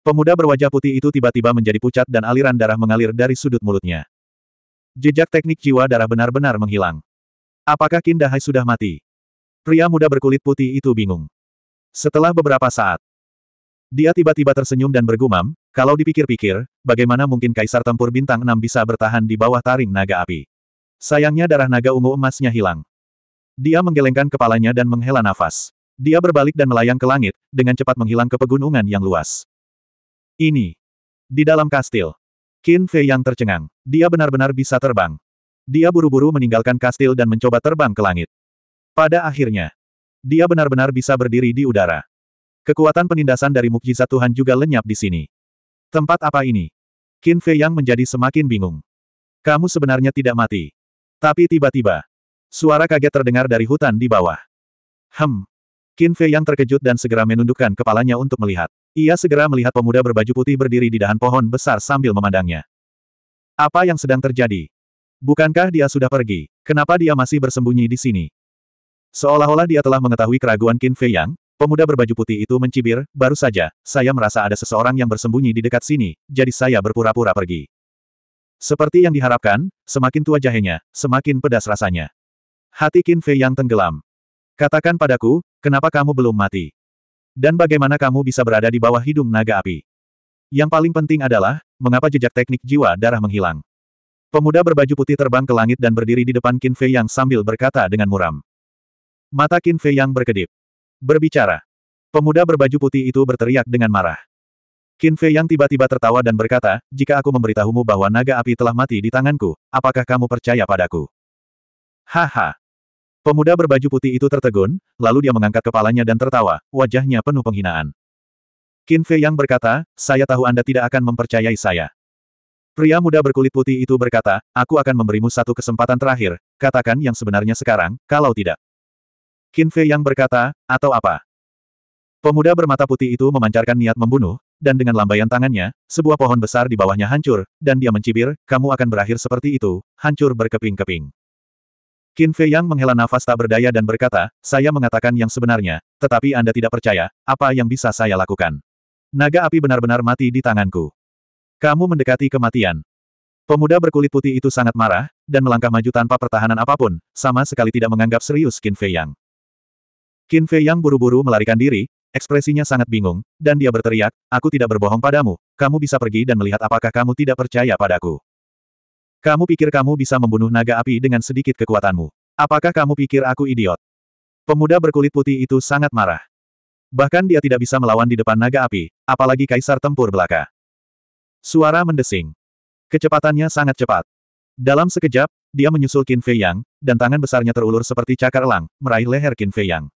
pemuda berwajah putih itu tiba-tiba menjadi pucat dan aliran darah mengalir dari sudut mulutnya. Jejak teknik jiwa darah benar-benar menghilang. Apakah Qin Dahai sudah mati? Pria muda berkulit putih itu bingung. Setelah beberapa saat, dia tiba-tiba tersenyum dan bergumam, kalau dipikir-pikir, bagaimana mungkin Kaisar Tempur Bintang 6 bisa bertahan di bawah taring naga api. Sayangnya darah naga ungu emasnya hilang. Dia menggelengkan kepalanya dan menghela nafas. Dia berbalik dan melayang ke langit, dengan cepat menghilang ke pegunungan yang luas. Ini. Di dalam kastil. Qin Fei yang tercengang. Dia benar-benar bisa terbang. Dia buru-buru meninggalkan kastil dan mencoba terbang ke langit. Pada akhirnya, dia benar-benar bisa berdiri di udara. Kekuatan penindasan dari mukjizat Tuhan juga lenyap di sini. Tempat apa ini? Qin Fei Yang menjadi semakin bingung. Kamu sebenarnya tidak mati. Tapi tiba-tiba, suara kaget terdengar dari hutan di bawah. Hem. Qin Fei Yang terkejut dan segera menundukkan kepalanya untuk melihat. Ia segera melihat pemuda berbaju putih berdiri di dahan pohon besar sambil memandangnya. Apa yang sedang terjadi? Bukankah dia sudah pergi? Kenapa dia masih bersembunyi di sini? Seolah-olah dia telah mengetahui keraguan Qin Fei Yang, Pemuda berbaju putih itu mencibir, baru saja, saya merasa ada seseorang yang bersembunyi di dekat sini, jadi saya berpura-pura pergi. Seperti yang diharapkan, semakin tua jahenya, semakin pedas rasanya. Hati Qin Fei yang tenggelam. Katakan padaku, kenapa kamu belum mati? Dan bagaimana kamu bisa berada di bawah hidung naga api? Yang paling penting adalah, mengapa jejak teknik jiwa darah menghilang? Pemuda berbaju putih terbang ke langit dan berdiri di depan Qin Fei Yang sambil berkata dengan muram. Mata Qin Fei Yang berkedip. Berbicara. Pemuda berbaju putih itu berteriak dengan marah. Qin Fei yang tiba-tiba tertawa dan berkata, jika aku memberitahumu bahwa naga api telah mati di tanganku, apakah kamu percaya padaku? Haha. Pemuda berbaju putih itu tertegun, lalu dia mengangkat kepalanya dan tertawa, wajahnya penuh penghinaan. Qin Fei yang berkata, saya tahu Anda tidak akan mempercayai saya. Pria muda berkulit putih itu berkata, aku akan memberimu satu kesempatan terakhir, katakan yang sebenarnya sekarang, kalau tidak, Qin Fei yang berkata, atau apa? Pemuda bermata putih itu memancarkan niat membunuh, dan dengan lambaian tangannya, sebuah pohon besar di bawahnya hancur, dan dia mencibir, kamu akan berakhir seperti itu, hancur berkeping-keping. Qin Fei Yang menghela nafas tak berdaya dan berkata, saya mengatakan yang sebenarnya, tetapi Anda tidak percaya, apa yang bisa saya lakukan? Naga api benar-benar mati di tanganku. Kamu mendekati kematian. Pemuda berkulit putih itu sangat marah, dan melangkah maju tanpa pertahanan apapun, sama sekali tidak menganggap serius Qin Fei Yang. Qin Fei yang buru-buru melarikan diri, ekspresinya sangat bingung, dan dia berteriak, aku tidak berbohong padamu, kamu bisa pergi dan melihat apakah kamu tidak percaya padaku. Kamu pikir kamu bisa membunuh naga api dengan sedikit kekuatanmu? Apakah kamu pikir aku idiot? Pemuda berkulit putih itu sangat marah. Bahkan dia tidak bisa melawan di depan naga api, apalagi kaisar tempur belaka. Suara mendesing. Kecepatannya sangat cepat. Dalam sekejap, dia menyusul Qin Fei Yang, dan tangan besarnya terulur seperti cakar elang, meraih leher Qin Fei Yang.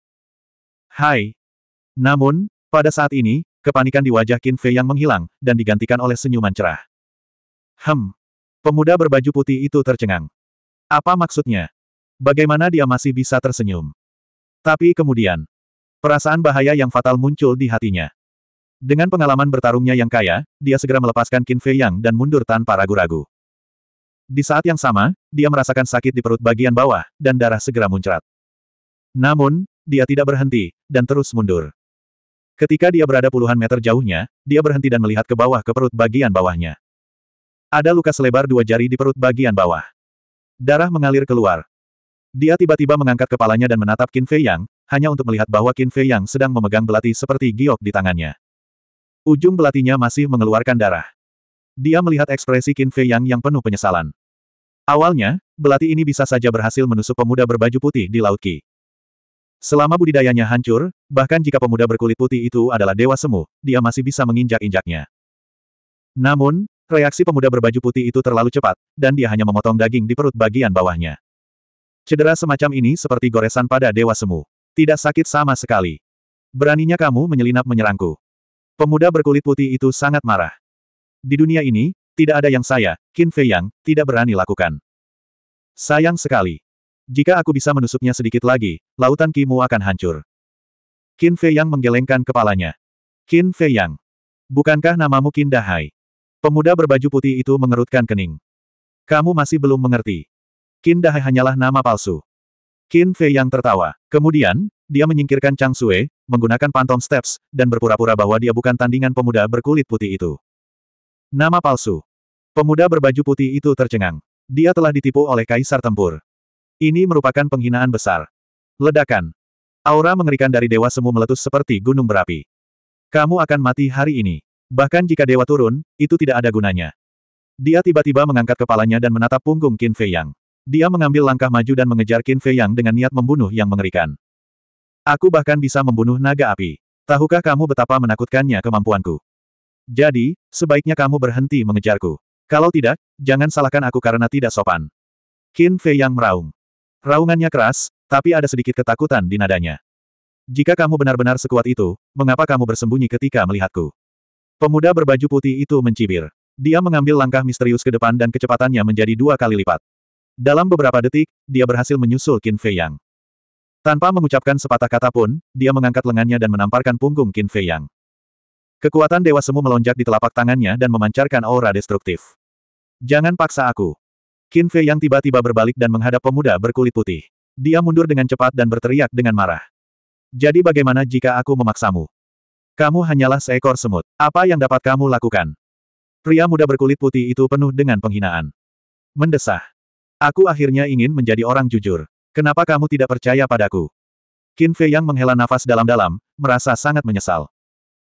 Hai. Namun, pada saat ini, kepanikan di wajah Qin Fei yang menghilang, dan digantikan oleh senyuman cerah. Hem. Pemuda berbaju putih itu tercengang. Apa maksudnya? Bagaimana dia masih bisa tersenyum? Tapi kemudian, perasaan bahaya yang fatal muncul di hatinya. Dengan pengalaman bertarungnya yang kaya, dia segera melepaskan Qin Fei Yang dan mundur tanpa ragu-ragu. Di saat yang sama, dia merasakan sakit di perut bagian bawah, dan darah segera muncrat. Namun, dia tidak berhenti, dan terus mundur. Ketika dia berada puluhan meter jauhnya, dia berhenti dan melihat ke bawah ke perut bagian bawahnya. Ada luka selebar dua jari di perut bagian bawah. Darah mengalir keluar. Dia tiba-tiba mengangkat kepalanya dan menatap Qin Fei Yang, hanya untuk melihat bahwa Qin Fei Yang sedang memegang belati seperti giok di tangannya. Ujung belatinya masih mengeluarkan darah. Dia melihat ekspresi Qin Fei Yang yang penuh penyesalan. Awalnya, belati ini bisa saja berhasil menusuk pemuda berbaju putih di Laut Qi. Selama budidayanya hancur, bahkan jika pemuda berkulit putih itu adalah dewa semu, dia masih bisa menginjak-injaknya. Namun, reaksi pemuda berbaju putih itu terlalu cepat, dan dia hanya memotong daging di perut bagian bawahnya. Cedera semacam ini seperti goresan pada dewa semu. Tidak sakit sama sekali. Beraninya kamu menyelinap menyerangku. Pemuda berkulit putih itu sangat marah. Di dunia ini, tidak ada yang saya, Qin Fei Yang, tidak berani lakukan. Sayang sekali. Jika aku bisa menusuknya sedikit lagi, lautan Kimu akan hancur. Qin Fei Yang menggelengkan kepalanya. Qin Fei Yang. Bukankah namamu Qin Dahai? Pemuda berbaju putih itu mengerutkan kening. Kamu masih belum mengerti. Qin Dahai hanyalah nama palsu. Qin Fei Yang tertawa. Kemudian, dia menyingkirkan Chang Sue, menggunakan pantom steps, dan berpura-pura bahwa dia bukan tandingan pemuda berkulit putih itu. Nama palsu. Pemuda berbaju putih itu tercengang. Dia telah ditipu oleh kaisar tempur. Ini merupakan penghinaan besar. Ledakan. Aura mengerikan dari dewa semu meletus seperti gunung berapi. Kamu akan mati hari ini. Bahkan jika dewa turun, itu tidak ada gunanya. Dia tiba-tiba mengangkat kepalanya dan menatap punggung Qin Fei Yang. Dia mengambil langkah maju dan mengejar Qin Fei Yang dengan niat membunuh yang mengerikan. Aku bahkan bisa membunuh naga api. Tahukah kamu betapa menakutkannya kemampuanku? Jadi, sebaiknya kamu berhenti mengejarku. Kalau tidak, jangan salahkan aku karena tidak sopan. Qin Fei Yang meraung. Raungannya keras, tapi ada sedikit ketakutan di nadanya. Jika kamu benar-benar sekuat itu, mengapa kamu bersembunyi ketika melihatku? Pemuda berbaju putih itu mencibir. Dia mengambil langkah misterius ke depan dan kecepatannya menjadi dua kali lipat. Dalam beberapa detik, dia berhasil menyusul Qin Fei Yang. Tanpa mengucapkan sepatah kata pun, dia mengangkat lengannya dan menamparkan punggung Qin Fei Yang. Kekuatan Dewa Semu melonjak di telapak tangannya dan memancarkan aura destruktif. Jangan paksa aku. Qin Fei yang tiba-tiba berbalik dan menghadap pemuda berkulit putih. Dia mundur dengan cepat dan berteriak dengan marah. Jadi bagaimana jika aku memaksamu? Kamu hanyalah seekor semut. Apa yang dapat kamu lakukan? Pria muda berkulit putih itu penuh dengan penghinaan. Mendesah. Aku akhirnya ingin menjadi orang jujur. Kenapa kamu tidak percaya padaku? Qin Fei yang menghela nafas dalam-dalam, merasa sangat menyesal.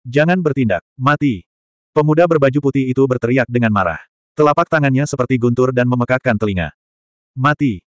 Jangan bertindak, mati. Pemuda berbaju putih itu berteriak dengan marah. Telapak tangannya seperti guntur dan memekakkan telinga. Mati.